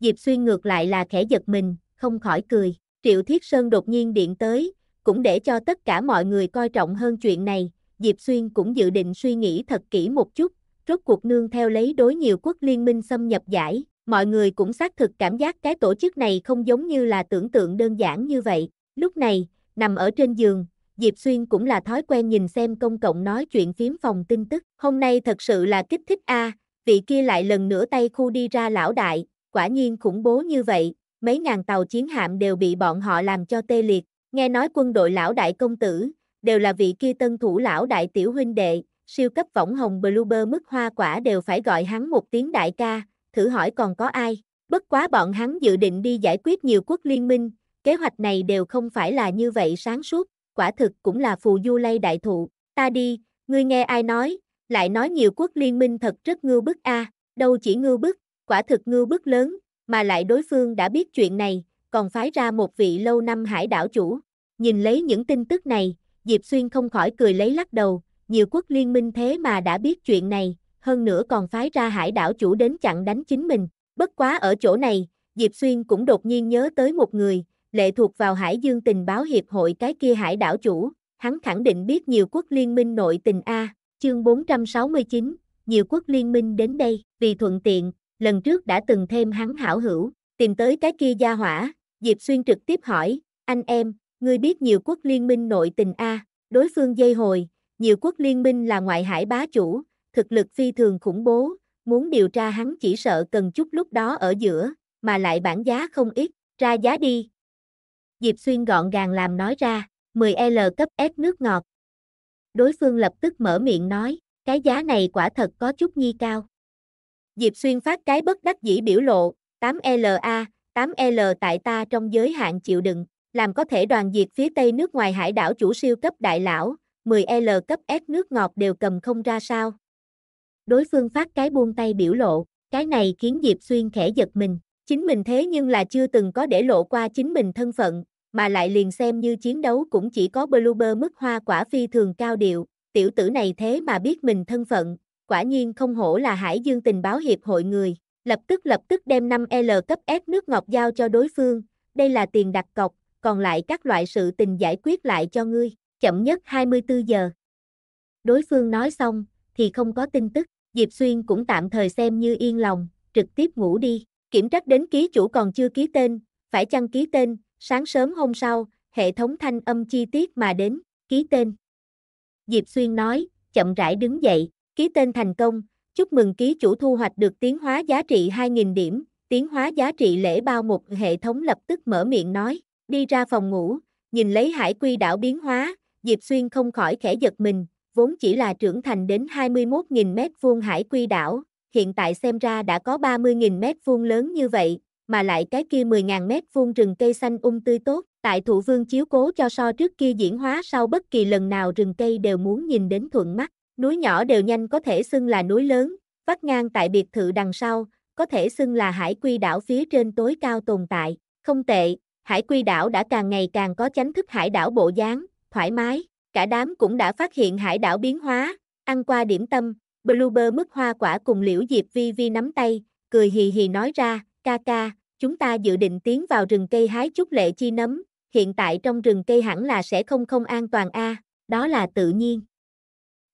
Diệp Xuyên ngược lại là khẽ giật mình, không khỏi cười. Triệu Thiết Sơn đột nhiên điện tới, cũng để cho tất cả mọi người coi trọng hơn chuyện này, Diệp Xuyên cũng dự định suy nghĩ thật kỹ một chút, rốt cuộc nương theo lấy đối nhiều quốc liên minh xâm nhập giải, mọi người cũng xác thực cảm giác cái tổ chức này không giống như là tưởng tượng đơn giản như vậy. Lúc này, nằm ở trên giường, Diệp Xuyên cũng là thói quen nhìn xem công cộng nói chuyện phím phòng tin tức, hôm nay thật sự là kích thích a, vị kia lại lần nữa tay khu đi ra lão đại, quả nhiên khủng bố như vậy, mấy ngàn tàu chiến hạm đều bị bọn họ làm cho tê liệt, nghe nói quân đội lão đại công tử, đều là vị kia tân thủ lão đại tiểu huynh đệ, siêu cấp võng hồng Bluebird mức hoa quả đều phải gọi hắn một tiếng đại ca, thử hỏi còn có ai, bất quá bọn hắn dự định đi giải quyết nhiều quốc liên minh, kế hoạch này đều không phải là như vậy sáng suốt, quả thực cũng là phù du lây đại thụ, ta đi, ngươi nghe ai nói, lại nói nhiều quốc liên minh thật rất ngưu bức a đâu chỉ ngưu bức, quả thực ngưu bức lớn, mà lại đối phương đã biết chuyện này, còn phái ra một vị lâu năm hải đảo chủ. Nhìn lấy những tin tức này, Diệp Xuyên không khỏi cười lấy lắc đầu, nhiều quốc liên minh thế mà đã biết chuyện này, hơn nữa còn phái ra hải đảo chủ đến chặn đánh chính mình. Bất quá ở chỗ này, Diệp Xuyên cũng đột nhiên nhớ tới một người, lệ thuộc vào Hải Dương Tình báo Hiệp hội cái kia hải đảo chủ, hắn khẳng định biết nhiều quốc liên minh nội tình A, chương 469, nhiều quốc liên minh đến đây, vì thuận tiện, lần trước đã từng thêm hắn hảo hữu, tìm tới cái kia gia hỏa, Diệp Xuyên trực tiếp hỏi, anh em, ngươi biết nhiều quốc liên minh nội tình A, đối phương dây hồi, nhiều quốc liên minh là ngoại hải bá chủ, thực lực phi thường khủng bố, muốn điều tra hắn chỉ sợ cần chút lúc đó ở giữa, mà lại bản giá không ít, ra giá đi. Diệp Xuyên gọn gàng làm nói ra, 10L cấp S nước ngọt. Đối phương lập tức mở miệng nói, cái giá này quả thật có chút nhi cao. Diệp Xuyên phát cái bất đắc dĩ biểu lộ, 8LA, 8L tại ta trong giới hạn chịu đựng, làm có thể đoàn diệt phía tây nước ngoài hải đảo chủ siêu cấp đại lão, 10L cấp S nước ngọt đều cầm không ra sao. Đối phương phát cái buông tay biểu lộ, cái này khiến Diệp Xuyên khẽ giật mình, chính mình thế nhưng là chưa từng có để lộ qua chính mình thân phận, mà lại liền xem như chiến đấu cũng chỉ có Bloober mức hoa quả phi thường cao điệu, tiểu tử này thế mà biết mình thân phận, quả nhiên không hổ là Hải Dương tình báo hiệp hội người, lập tức lập tức đem 5L cấp ép nước ngọc giao cho đối phương, đây là tiền đặt cọc, còn lại các loại sự tình giải quyết lại cho ngươi, chậm nhất 24 giờ. Đối phương nói xong, thì không có tin tức, Diệp Xuyên cũng tạm thời xem như yên lòng, trực tiếp ngủ đi, kiểm trách đến ký chủ còn chưa ký tên, phải chăng ký tên, sáng sớm hôm sau, hệ thống thanh âm chi tiết mà đến, ký tên. Diệp Xuyên nói, chậm rãi đứng dậy, ký tên thành công, chúc mừng ký chủ thu hoạch được tiến hóa giá trị 2.000 điểm, tiến hóa giá trị lễ bao một hệ thống lập tức mở miệng nói, đi ra phòng ngủ, nhìn lấy hải quy đảo biến hóa, Diệp Xuyên không khỏi khẽ giật mình, vốn chỉ là trưởng thành đến 21.000 mét vuông hải quy đảo, hiện tại xem ra đã có 30.000 mét vuông lớn như vậy, mà lại cái kia 10.000 mét vuông rừng cây xanh um tươi tốt, tại thủ vương chiếu cố cho so trước kia diễn hóa sau bất kỳ lần nào rừng cây đều muốn nhìn đến thuận mắt, Núi nhỏ đều nhanh có thể xưng là núi lớn, vắt ngang tại biệt thự đằng sau, có thể xưng là hải quy đảo phía trên tối cao tồn tại. Không tệ, hải quy đảo đã càng ngày càng có chánh thức hải đảo bộ dáng, thoải mái. Cả đám cũng đã phát hiện hải đảo biến hóa, ăn qua điểm tâm, Bluebird mức hoa quả cùng liễu diệp vi vi nắm tay, cười hì hì nói ra, ca ca, chúng ta dự định tiến vào rừng cây hái chút lệ chi nấm, hiện tại trong rừng cây hẳn là sẽ không không an toàn a, à, đó là tự nhiên,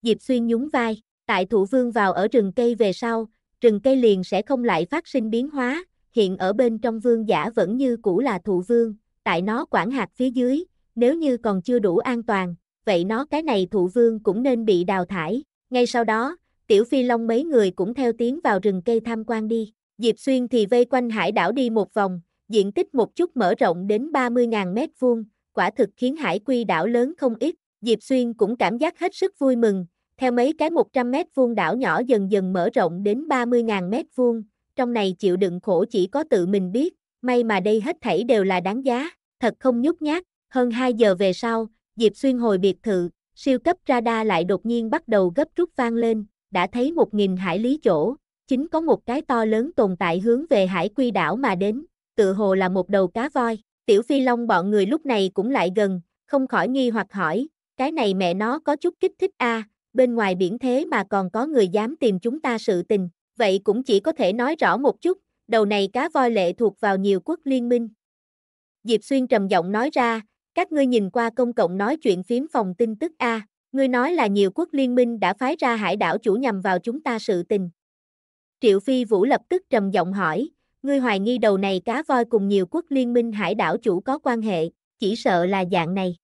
Diệp Xuyên nhún vai, tại thụ vương vào ở rừng cây về sau, rừng cây liền sẽ không lại phát sinh biến hóa, hiện ở bên trong vương giả vẫn như cũ là thụ vương, tại nó quản hạt phía dưới, nếu như còn chưa đủ an toàn, vậy nó cái này thụ vương cũng nên bị đào thải. Ngay sau đó, Tiểu Phi Long mấy người cũng theo tiến vào rừng cây tham quan đi. Diệp Xuyên thì vây quanh hải đảo đi một vòng, diện tích một chút mở rộng đến 30.000 mét vuông, quả thực khiến hải quy đảo lớn không ít. Diệp Xuyên cũng cảm giác hết sức vui mừng, theo mấy cái 100 mét vuông đảo nhỏ dần dần mở rộng đến 30.000 mét vuông, trong này chịu đựng khổ chỉ có tự mình biết, may mà đây hết thảy đều là đáng giá, thật không nhút nhát, hơn 2 giờ về sau, Diệp Xuyên hồi biệt thự, siêu cấp radar lại đột nhiên bắt đầu gấp rút vang lên, đã thấy 1.000 hải lý chỗ, chính có một cái to lớn tồn tại hướng về hải quy đảo mà đến, tự hồ là một đầu cá voi, tiểu phi long bọn người lúc này cũng lại gần, không khỏi nghi hoặc hỏi, cái này mẹ nó có chút kích thích a à, bên ngoài biển thế mà còn có người dám tìm chúng ta sự tình, vậy cũng chỉ có thể nói rõ một chút, đầu này cá voi lệ thuộc vào nhiều quốc liên minh. Diệp Xuyên trầm giọng nói ra, các ngươi nhìn qua công cộng nói chuyện phím phòng tin tức A, ngươi nói là nhiều quốc liên minh đã phái ra hải đảo chủ nhằm vào chúng ta sự tình. Triệu Phi Vũ lập tức trầm giọng hỏi, ngươi hoài nghi đầu này cá voi cùng nhiều quốc liên minh hải đảo chủ có quan hệ, chỉ sợ là dạng này.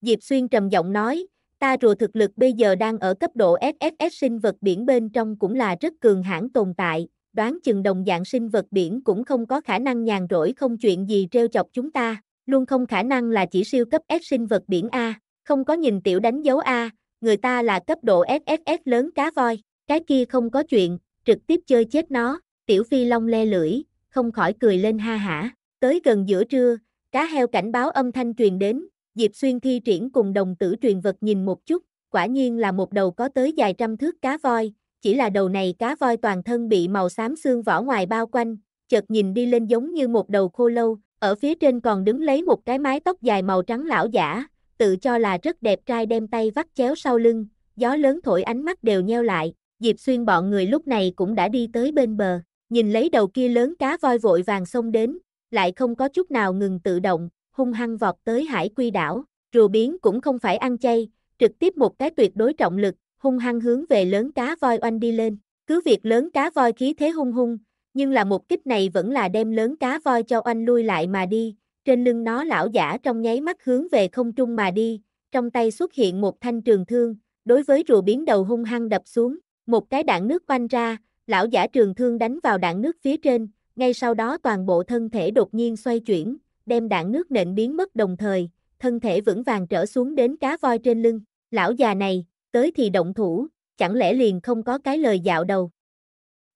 Diệp Xuyên trầm giọng nói, ta rùa thực lực bây giờ đang ở cấp độ SSS sinh vật biển bên trong cũng là rất cường hãn tồn tại, đoán chừng đồng dạng sinh vật biển cũng không có khả năng nhàn rỗi không chuyện gì treo chọc chúng ta, luôn không khả năng là chỉ siêu cấp S sinh vật biển A, không có nhìn tiểu đánh dấu A, người ta là cấp độ SSS lớn cá voi, cái kia không có chuyện, trực tiếp chơi chết nó, tiểu phi long le lưỡi, không khỏi cười lên ha hả, tới gần giữa trưa, cá heo cảnh báo âm thanh truyền đến, Diệp Xuyên thi triển cùng đồng tử truyền vật nhìn một chút, quả nhiên là một đầu có tới dài trăm thước cá voi, chỉ là đầu này cá voi toàn thân bị màu xám xương vỏ ngoài bao quanh, chợt nhìn đi lên giống như một đầu khô lâu, ở phía trên còn đứng lấy một cái mái tóc dài màu trắng lão giả, tự cho là rất đẹp trai đem tay vắt chéo sau lưng, gió lớn thổi ánh mắt đều nheo lại, Diệp Xuyên bọn người lúc này cũng đã đi tới bên bờ, nhìn lấy đầu kia lớn cá voi vội vàng xông đến, lại không có chút nào ngừng tự động, hung hăng vọt tới hải quy đảo, rùa biến cũng không phải ăn chay, trực tiếp một cái tuyệt đối trọng lực, hung hăng hướng về lớn cá voi oanh đi lên. Cứ việc lớn cá voi khí thế hung hung, nhưng là một kích này vẫn là đem lớn cá voi cho oanh lui lại mà đi, trên lưng nó lão giả trong nháy mắt hướng về không trung mà đi, trong tay xuất hiện một thanh trường thương, đối với rùa biến đầu hung hăng đập xuống, một cái đạn nước quanh ra, lão giả trường thương đánh vào đạn nước phía trên, ngay sau đó toàn bộ thân thể đột nhiên xoay chuyển, đem đạn nước nện biến mất đồng thời, thân thể vững vàng trở xuống đến cá voi trên lưng. Lão già này, tới thì động thủ, chẳng lẽ liền không có cái lời dạo đầu.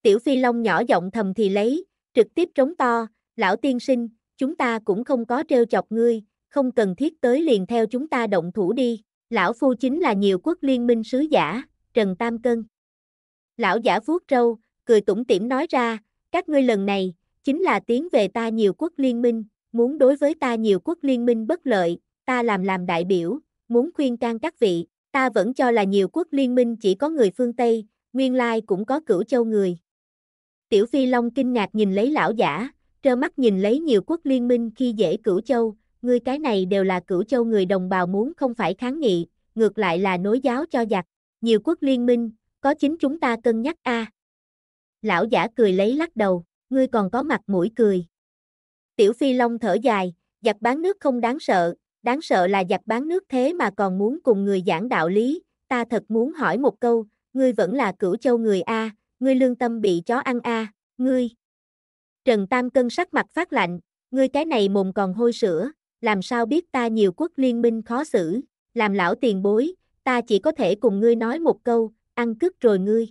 Tiểu Phi Long nhỏ giọng thầm thì lấy, trực tiếp trống to, lão tiên sinh, chúng ta cũng không có trêu chọc ngươi, không cần thiết tới liền theo chúng ta động thủ đi. Lão Phu chính là nhiều quốc liên minh sứ giả, Trần Tam Cân. Lão giả vuốt râu, cười tủm tỉm nói ra, các ngươi lần này, chính là tiến về ta nhiều quốc liên minh, muốn đối với ta nhiều quốc liên minh bất lợi, ta làm làm đại biểu, muốn khuyên can các vị, ta vẫn cho là nhiều quốc liên minh chỉ có người phương Tây, nguyên lai cũng có cửu châu người. Tiểu Phi Long kinh ngạc nhìn lấy lão giả, trơ mắt nhìn lấy nhiều quốc liên minh khi dễ cửu châu, ngươi cái này đều là cửu châu người đồng bào muốn không phải kháng nghị, ngược lại là nối giáo cho giặc, nhiều quốc liên minh, có chính chúng ta cân nhắc a. À. Lão giả cười lấy lắc đầu, ngươi còn có mặt mũi cười. Tiểu Phi Long thở dài, giặc bán nước không đáng sợ, đáng sợ là giặc bán nước thế mà còn muốn cùng người giảng đạo lý, ta thật muốn hỏi một câu, ngươi vẫn là cửu châu người A, ngươi lương tâm bị chó ăn A, ngươi. Trần Tam Cân sắc mặt phát lạnh, ngươi cái này mồm còn hôi sữa, làm sao biết ta nhiều quốc liên minh khó xử, làm lão tiền bối, ta chỉ có thể cùng ngươi nói một câu, ăn cứt rồi ngươi.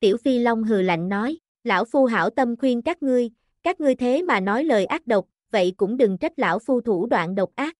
Tiểu Phi Long hừ lạnh nói, lão phu hảo tâm khuyên các ngươi, các ngươi thế mà nói lời ác độc, vậy cũng đừng trách lão phu thủ đoạn độc ác.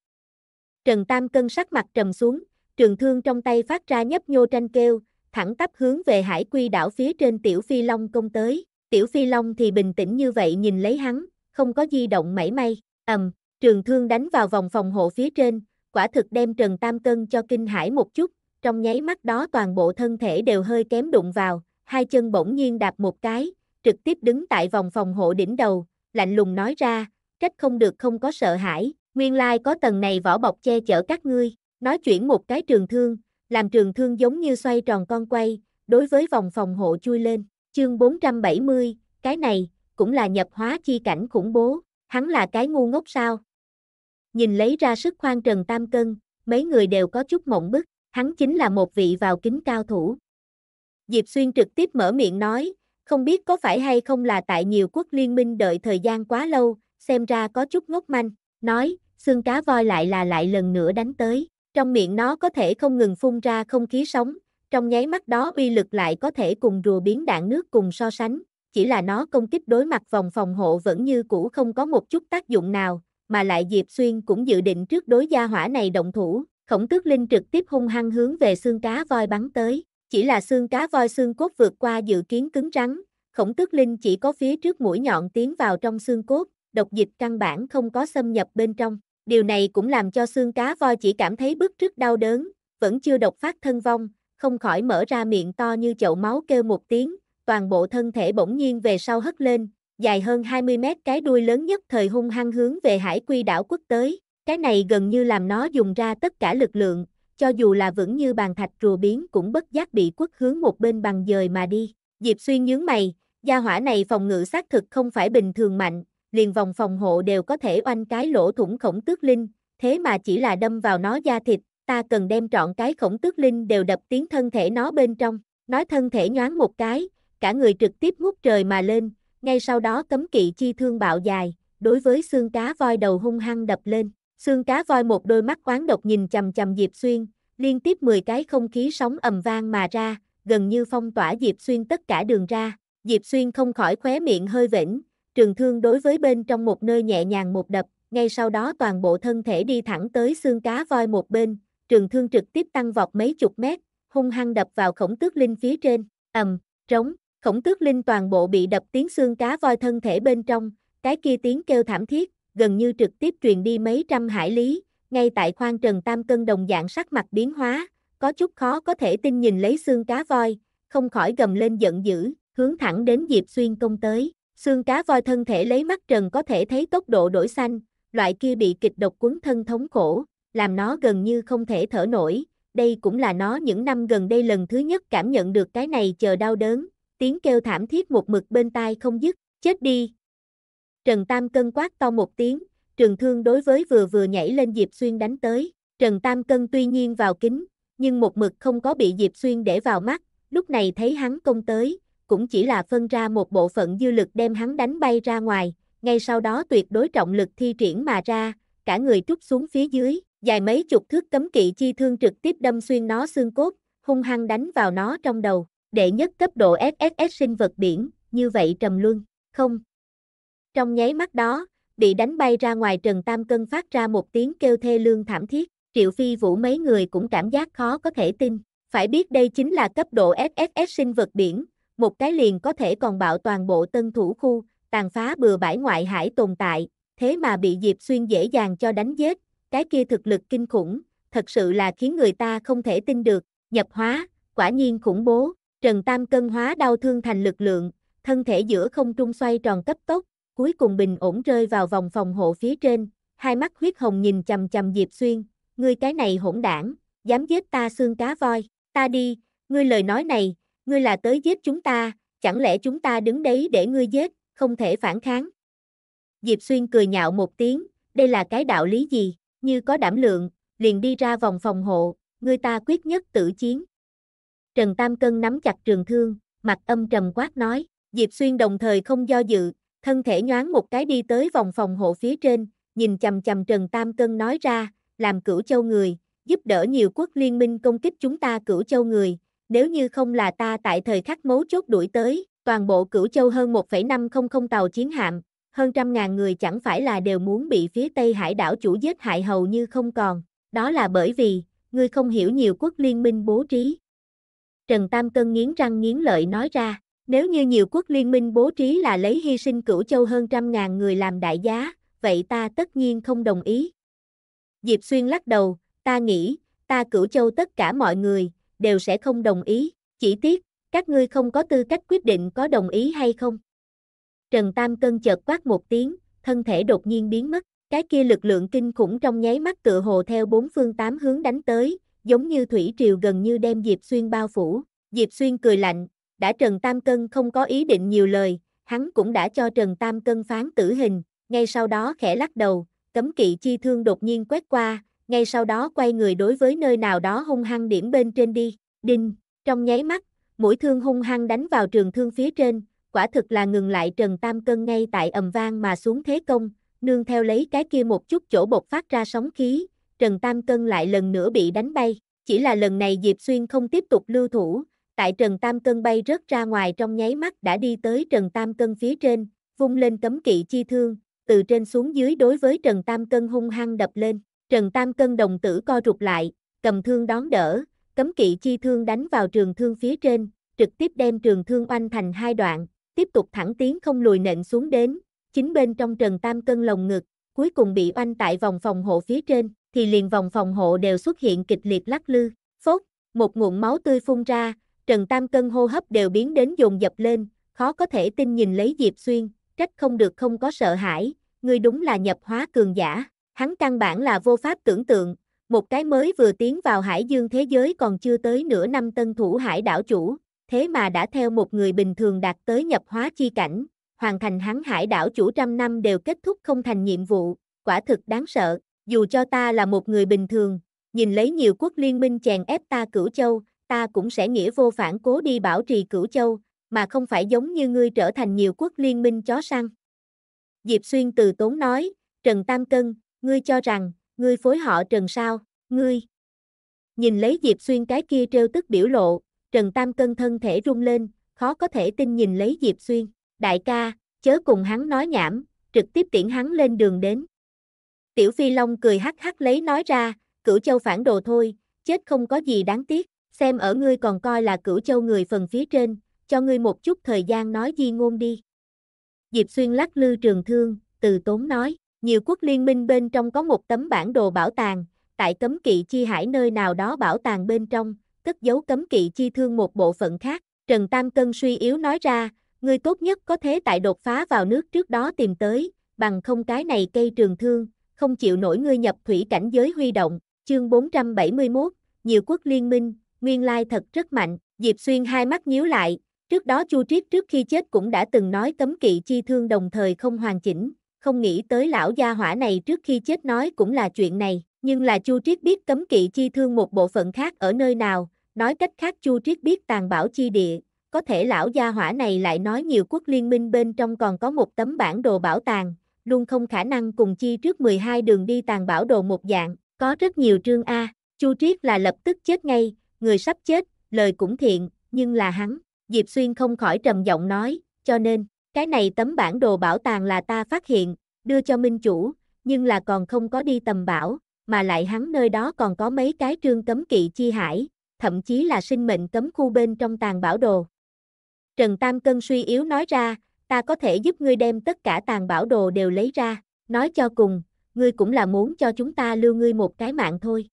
Trần Tam Cân sắc mặt trầm xuống, trường thương trong tay phát ra nhấp nhô tranh kêu, thẳng tắp hướng về hải quy đảo phía trên Tiểu Phi Long công tới. Tiểu Phi Long thì bình tĩnh như vậy nhìn lấy hắn, không có di động mảy may, ầm, trường thương đánh vào vòng phòng hộ phía trên, quả thực đem Trần Tam Cân cho kinh hải một chút, trong nháy mắt đó toàn bộ thân thể đều hơi kém đụng vào, hai chân bỗng nhiên đạp một cái, trực tiếp đứng tại vòng phòng hộ đỉnh đầu, lạnh lùng nói ra, trách không được không có sợ hãi, nguyên lai có tầng này vỏ bọc che chở các ngươi, nói chuyển một cái trường thương, làm trường thương giống như xoay tròn con quay, đối với vòng phòng hộ chui lên, chương 470, cái này, cũng là nhập hóa chi cảnh khủng bố, hắn là cái ngu ngốc sao. Nhìn lấy ra sức khoan trần tam cân, mấy người đều có chút mộng bức, hắn chính là một vị vào kính cao thủ. Diệp Xuyên trực tiếp mở miệng nói, không biết có phải hay không là tại nhiều quốc liên minh đợi thời gian quá lâu, xem ra có chút ngốc manh, nói, xương cá voi lại là lại lần nữa đánh tới, trong miệng nó có thể không ngừng phun ra không khí sống, trong nháy mắt đó uy lực lại có thể cùng rùa biến đạn nước cùng so sánh, chỉ là nó công kích đối mặt vòng phòng hộ vẫn như cũ không có một chút tác dụng nào, mà lại Diệp Xuyên cũng dự định trước đối gia hỏa này động thủ, khổng tước linh trực tiếp hung hăng hướng về xương cá voi bắn tới, chỉ là xương cá voi xương cốt vượt qua dự kiến cứng rắn, khổng tước linh chỉ có phía trước mũi nhọn tiến vào trong xương cốt, độc dịch căn bản không có xâm nhập bên trong. Điều này cũng làm cho xương cá voi chỉ cảm thấy bức rứt đau đớn, vẫn chưa độc phát thân vong, không khỏi mở ra miệng to như chậu máu kêu một tiếng, toàn bộ thân thể bỗng nhiên về sau hất lên, dài hơn 20 mét cái đuôi lớn nhất thời hung hăng hướng về hải quy đảo quốc tới. Cái này gần như làm nó dùng ra tất cả lực lượng, cho dù là vững như bàn thạch rùa biến cũng bất giác bị quất hướng một bên bằng dời mà đi. Diệp Xuyên nhướng mày, gia hỏa này phòng ngự xác thực không phải bình thường mạnh, liền vòng phòng hộ đều có thể oanh cái lỗ thủng khổng tước linh, thế mà chỉ là đâm vào nó da thịt, ta cần đem trọn cái khổng tước linh đều đập tiếng thân thể nó bên trong, nói thân thể nhoáng một cái, cả người trực tiếp ngút trời mà lên, ngay sau đó cấm kỵ chi thương bạo dài, đối với xương cá voi đầu hung hăng đập lên, Xương cá voi một đôi mắt oán độc nhìn chầm chầm Diệp Xuyên, liên tiếp 10 cái không khí sóng ầm vang mà ra, gần như phong tỏa Diệp Xuyên tất cả đường ra. Diệp Xuyên không khỏi khóe miệng hơi vĩnh, trường thương đối với bên trong một nơi nhẹ nhàng một đập, ngay sau đó toàn bộ thân thể đi thẳng tới xương cá voi một bên, trường thương trực tiếp tăng vọt mấy chục mét, hung hăng đập vào khổng tước linh phía trên, ầm, trống, khổng tước linh toàn bộ bị đập tiếng xương cá voi thân thể bên trong, cái kia tiếng kêu thảm thiết, gần như trực tiếp truyền đi mấy trăm hải lý, ngay tại khoang Trần Tam Cân đồng dạng sắc mặt biến hóa, có chút khó có thể tin nhìn lấy xương cá voi, không khỏi gầm lên giận dữ, hướng thẳng đến Diệp Xuyên công tới. Xương cá voi thân thể lấy mắt trần có thể thấy tốc độ đổi xanh, loại kia bị kịch độc cuốn thân thống khổ, làm nó gần như không thể thở nổi. Đây cũng là nó những năm gần đây lần thứ nhất cảm nhận được cái này chờ đau đớn, tiếng kêu thảm thiết một mực bên tai không dứt, chết đi, Trần Tam Cân quát to một tiếng, trường thương đối với vừa vừa nhảy lên Diệp Xuyên đánh tới. Trần Tam Cân tuy nhiên vào kính, nhưng một mực không có bị Diệp Xuyên để vào mắt, lúc này thấy hắn công tới, cũng chỉ là phân ra một bộ phận dư lực đem hắn đánh bay ra ngoài, ngay sau đó tuyệt đối trọng lực thi triển mà ra, cả người trút xuống phía dưới, dài mấy chục thước cấm kỵ chi thương trực tiếp đâm xuyên nó xương cốt, hung hăng đánh vào nó trong đầu, đệ nhất cấp độ SSS sinh vật biển, như vậy trầm luân, không, trong nháy mắt đó, bị đánh bay ra ngoài Trần Tam Cân phát ra một tiếng kêu thê lương thảm thiết, Triệu Phi Vũ mấy người cũng cảm giác khó có thể tin. Phải biết đây chính là cấp độ SSS sinh vật biển, một cái liền có thể còn bạo toàn bộ tân thủ khu, tàn phá bừa bãi ngoại hải tồn tại, thế mà bị Diệp Xuyên dễ dàng cho đánh giết, cái kia thực lực kinh khủng, thật sự là khiến người ta không thể tin được, nhập hóa, quả nhiên khủng bố, Trần Tam Cân hóa đau thương thành lực lượng, thân thể giữa không trung xoay tròn cấp tốc, cuối cùng bình ổn rơi vào vòng phòng hộ phía trên, hai mắt huyết hồng nhìn chầm chầm Diệp Xuyên, ngươi cái này hỗn đảng, dám giết ta xương cá voi, ta đi, ngươi lời nói này, ngươi là tới giết chúng ta, chẳng lẽ chúng ta đứng đấy để ngươi giết, không thể phản kháng. Diệp Xuyên cười nhạo một tiếng, đây là cái đạo lý gì, như có đảm lượng, liền đi ra vòng phòng hộ, ngươi ta quyết nhất tử chiến. Trần Tam Cân nắm chặt trường thương, mặt âm trầm quát nói, Diệp Xuyên đồng thời không do dự, Thân thể nhoáng một cái đi tới vòng phòng hộ phía trên, nhìn chầm chầm Trần Tam Cân nói ra, làm cửu châu người, giúp đỡ nhiều quốc liên minh công kích chúng ta cửu châu người, nếu như không là ta tại thời khắc mấu chốt đuổi tới, toàn bộ cửu châu hơn 1,500 tàu chiến hạm, hơn trăm ngàn người chẳng phải là đều muốn bị phía Tây Hải đảo chủ giết hại hầu như không còn, đó là bởi vì, ngươi không hiểu nhiều quốc liên minh bố trí. Trần Tam Cân nghiến răng nghiến lợi nói ra, nếu như nhiều quốc liên minh bố trí là lấy hy sinh cửu châu hơn trăm ngàn người làm đại giá, vậy ta tất nhiên không đồng ý. Diệp Xuyên lắc đầu, ta nghĩ, ta cửu châu tất cả mọi người, đều sẽ không đồng ý, chỉ tiếc, các ngươi không có tư cách quyết định có đồng ý hay không. Trần Tam Cân chợt quát một tiếng, thân thể đột nhiên biến mất, cái kia lực lượng kinh khủng trong nháy mắt tựa hồ theo bốn phương tám hướng đánh tới, giống như thủy triều gần như đem Diệp Xuyên bao phủ. Diệp Xuyên cười lạnh, đã Trần Tam Cân không có ý định nhiều lời, hắn cũng đã cho Trần Tam Cân phán tử hình, ngay sau đó khẽ lắc đầu, cấm kỵ chi thương đột nhiên quét qua, ngay sau đó quay người đối với nơi nào đó hung hăng điểm bên trên đi, đinh, trong nháy mắt, mũi thương hung hăng đánh vào trường thương phía trên, quả thực là ngừng lại Trần Tam Cân ngay tại ầm vang mà xuống thế công, nương theo lấy cái kia một chút chỗ bột phát ra sóng khí, Trần Tam Cân lại lần nữa bị đánh bay, chỉ là lần này Diệp Xuyên không tiếp tục lưu thủ, Tại Trần Tam Cân bay rớt ra ngoài trong nháy mắt đã đi tới Trần Tam Cân phía trên, vung lên cấm kỵ chi thương, từ trên xuống dưới đối với Trần Tam Cân hung hăng đập lên. Trần Tam Cân đồng tử co rụt lại, cầm thương đón đỡ, cấm kỵ chi thương đánh vào trường thương phía trên, trực tiếp đem trường thương oanh thành hai đoạn, tiếp tục thẳng tiến không lùi nện xuống đến, chính bên trong Trần Tam Cân lồng ngực, cuối cùng bị oanh tại vòng phòng hộ phía trên, thì liền vòng phòng hộ đều xuất hiện kịch liệt lắc lư, phốt, một ngụm máu tươi phun ra, Trần Tam Cân hô hấp đều biến đến dồn dập lên, khó có thể tin nhìn lấy Diệp Xuyên, trách không được không có sợ hãi, ngươi đúng là nhập hóa cường giả, hắn căn bản là vô pháp tưởng tượng, một cái mới vừa tiến vào hải dương thế giới còn chưa tới nửa năm tân thủ hải đảo chủ, thế mà đã theo một người bình thường đạt tới nhập hóa chi cảnh, hoàn thành hắn hải đảo chủ trăm năm đều kết thúc không thành nhiệm vụ, quả thực đáng sợ, dù cho ta là một người bình thường, nhìn lấy nhiều quốc liên minh chèn ép ta cửu châu, ta cũng sẽ nghĩa vô phản cố đi bảo trì cửu châu, mà không phải giống như ngươi trở thành nhiều quốc liên minh chó săn. Diệp Xuyên từ tốn nói, Trần Tam Cân, ngươi cho rằng, ngươi phối họ Trần sao, ngươi. Nhìn lấy Diệp Xuyên cái kia trêu tức biểu lộ, Trần Tam Cân thân thể rung lên, khó có thể tin nhìn lấy Diệp Xuyên, đại ca, chớ cùng hắn nói nhảm, trực tiếp tiễn hắn lên đường đến. Tiểu Phi Long cười hắc hắc lấy nói ra, cửu châu phản đồ thôi, chết không có gì đáng tiếc xem ở ngươi còn coi là cửu châu người phần phía trên, cho ngươi một chút thời gian nói di ngôn đi. Diệp Xuyên lắc lư trường thương, từ tốn nói, nhiều quốc liên minh bên trong có một tấm bản đồ bảo tàng, tại cấm kỵ chi hải nơi nào đó bảo tàng bên trong, cất giấu cấm kỵ chi thương một bộ phận khác, Trần Tam Cân suy yếu nói ra, ngươi tốt nhất có thế tại đột phá vào nước trước đó tìm tới, bằng không cái này cây trường thương, không chịu nổi ngươi nhập thủy cảnh giới huy động, chương 471, nhiều quốc liên minh, nguyên lai thật rất mạnh, Diệp Xuyên hai mắt nhíu lại, trước đó Chu Triết trước khi chết cũng đã từng nói cấm kỵ chi thương đồng thời không hoàn chỉnh, không nghĩ tới lão gia hỏa này trước khi chết nói cũng là chuyện này, nhưng là Chu Triết biết cấm kỵ chi thương một bộ phận khác ở nơi nào, nói cách khác Chu Triết biết tàn bảo chi địa, có thể lão gia hỏa này lại nói nhiều quốc liên minh bên trong còn có một tấm bản đồ bảo tàng, luôn không khả năng cùng chi trước 12 đường đi tàn bảo đồ một dạng, có rất nhiều trương A, Chu Triết là lập tức chết ngay, người sắp chết, lời cũng thiện, nhưng là hắn. Diệp Xuyên không khỏi trầm giọng nói, cho nên, cái này tấm bản đồ bảo tàng là ta phát hiện, đưa cho minh chủ, nhưng là còn không có đi tầm bảo, mà lại hắn nơi đó còn có mấy cái trương cấm kỵ chi hải, thậm chí là sinh mệnh cấm khu bên trong tàn bảo đồ. Trần Tam Cân suy yếu nói ra, ta có thể giúp ngươi đem tất cả tàn bảo đồ đều lấy ra, nói cho cùng, ngươi cũng là muốn cho chúng ta lưu ngươi một cái mạng thôi.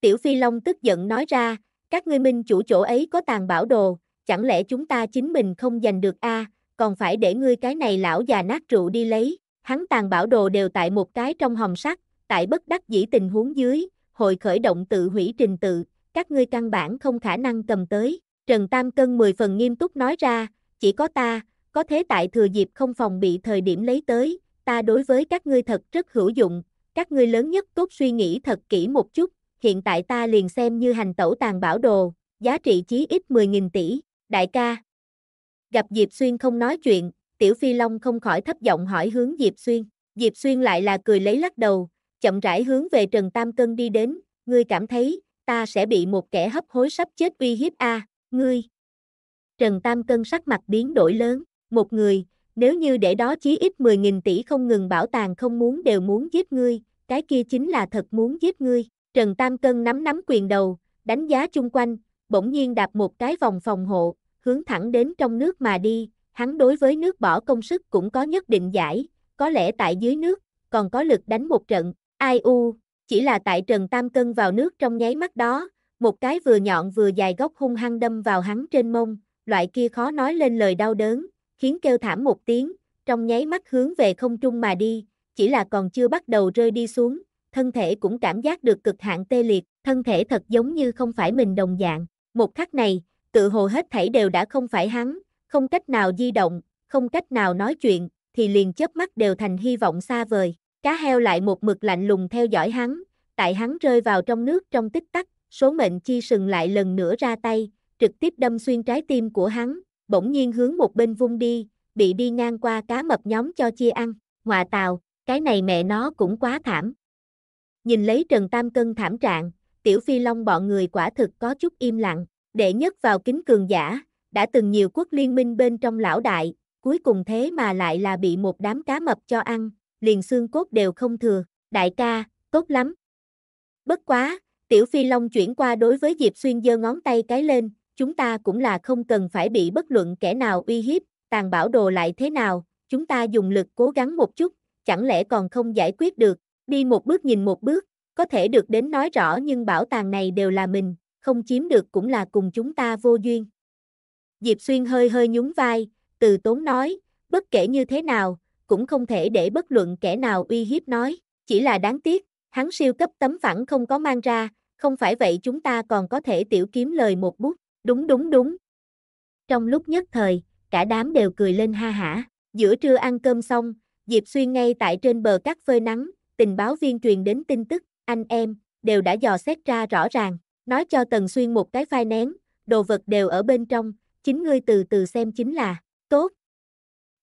Tiểu Phi Long tức giận nói ra, các ngươi minh chủ chỗ ấy có tàn bảo đồ, chẳng lẽ chúng ta chính mình không giành được a? còn phải để ngươi cái này lão già nát rượu đi lấy, hắn tàn bảo đồ đều tại một cái trong hòm sắt, tại bất đắc dĩ tình huống dưới, hội khởi động tự hủy trình tự, các ngươi căn bản không khả năng cầm tới. Trần Tam Cân 10 phần nghiêm túc nói ra, chỉ có ta, có thế tại thừa dịp không phòng bị thời điểm lấy tới, ta đối với các ngươi thật rất hữu dụng, các ngươi lớn nhất tốt suy nghĩ thật kỹ một chút, hiện tại ta liền xem như hành tẩu tàn bảo đồ, giá trị chí ít 10.000 tỷ, đại ca. Gặp Diệp Xuyên không nói chuyện, Tiểu Phi Long không khỏi thấp giọng hỏi hướng Diệp Xuyên. Diệp Xuyên lại là cười lấy lắc đầu, chậm rãi hướng về Trần Tam Cân đi đến, ngươi cảm thấy, ta sẽ bị một kẻ hấp hối sắp chết uy hiếp a ngươi. Trần Tam Cân sắc mặt biến đổi lớn, một người, nếu như để đó chí ít 10.000 tỷ không ngừng bảo tàng không muốn đều muốn giết ngươi, cái kia chính là thật muốn giết ngươi. Trần Tam Cân nắm nắm quyền đầu, đánh giá chung quanh, bỗng nhiên đạp một cái vòng phòng hộ, hướng thẳng đến trong nước mà đi, hắn đối với nước bỏ công sức cũng có nhất định giải, có lẽ tại dưới nước, còn có lực đánh một trận, ai u, chỉ là tại Trần Tam Cân vào nước trong nháy mắt đó, một cái vừa nhọn vừa dài góc hung hăng đâm vào hắn trên mông, loại kia khó nói lên lời đau đớn, khiến kêu thảm một tiếng, trong nháy mắt hướng về không trung mà đi, chỉ là còn chưa bắt đầu rơi đi xuống, thân thể cũng cảm giác được cực hạn tê liệt, thân thể thật giống như không phải mình đồng dạng. Một khắc này, tự hồ hết thảy đều đã không phải hắn, không cách nào di động, không cách nào nói chuyện, thì liền chớp mắt đều thành hy vọng xa vời. Cá heo lại một mực lạnh lùng theo dõi hắn, tại hắn rơi vào trong nước trong tích tắc, số mệnh chi sừng lại lần nữa ra tay, trực tiếp đâm xuyên trái tim của hắn, bỗng nhiên hướng một bên vung đi, bị đi ngang qua cá mập nhóm cho chia ăn. Hòa tào, cái này mẹ nó cũng quá thảm. Nhìn lấy Trần Tam Cân thảm trạng, Tiểu Phi Long bọn người quả thực có chút im lặng, đệ nhất vào kính cường giả, đã từng nhiều quốc liên minh bên trong lão đại, cuối cùng thế mà lại là bị một đám cá mập cho ăn, liền xương cốt đều không thừa, đại ca, tốt lắm. Bất quá, Tiểu Phi Long chuyển qua đối với Diệp Xuyên giơ ngón tay cái lên, chúng ta cũng là không cần phải bị bất luận kẻ nào uy hiếp, tàn bảo đồ lại thế nào, chúng ta dùng lực cố gắng một chút, chẳng lẽ còn không giải quyết được, Đi một bước nhìn một bước, có thể được đến nói rõ nhưng bảo tàng này đều là mình, không chiếm được cũng là cùng chúng ta vô duyên. Diệp Xuyên hơi hơi nhún vai, từ tốn nói, bất kể như thế nào, cũng không thể để bất luận kẻ nào uy hiếp nói, chỉ là đáng tiếc, hắn siêu cấp tấm phẳng không có mang ra, không phải vậy chúng ta còn có thể tiểu kiếm lời một bút, đúng đúng đúng. Trong lúc nhất thời, cả đám đều cười lên ha hả, giữa trưa ăn cơm xong, Diệp Xuyên ngay tại trên bờ cát phơi nắng, tình báo viên truyền đến tin tức, anh em, đều đã dò xét ra rõ ràng, nói cho Tần Xuyên một cái phai nén, đồ vật đều ở bên trong, chính ngươi từ từ xem chính là, tốt.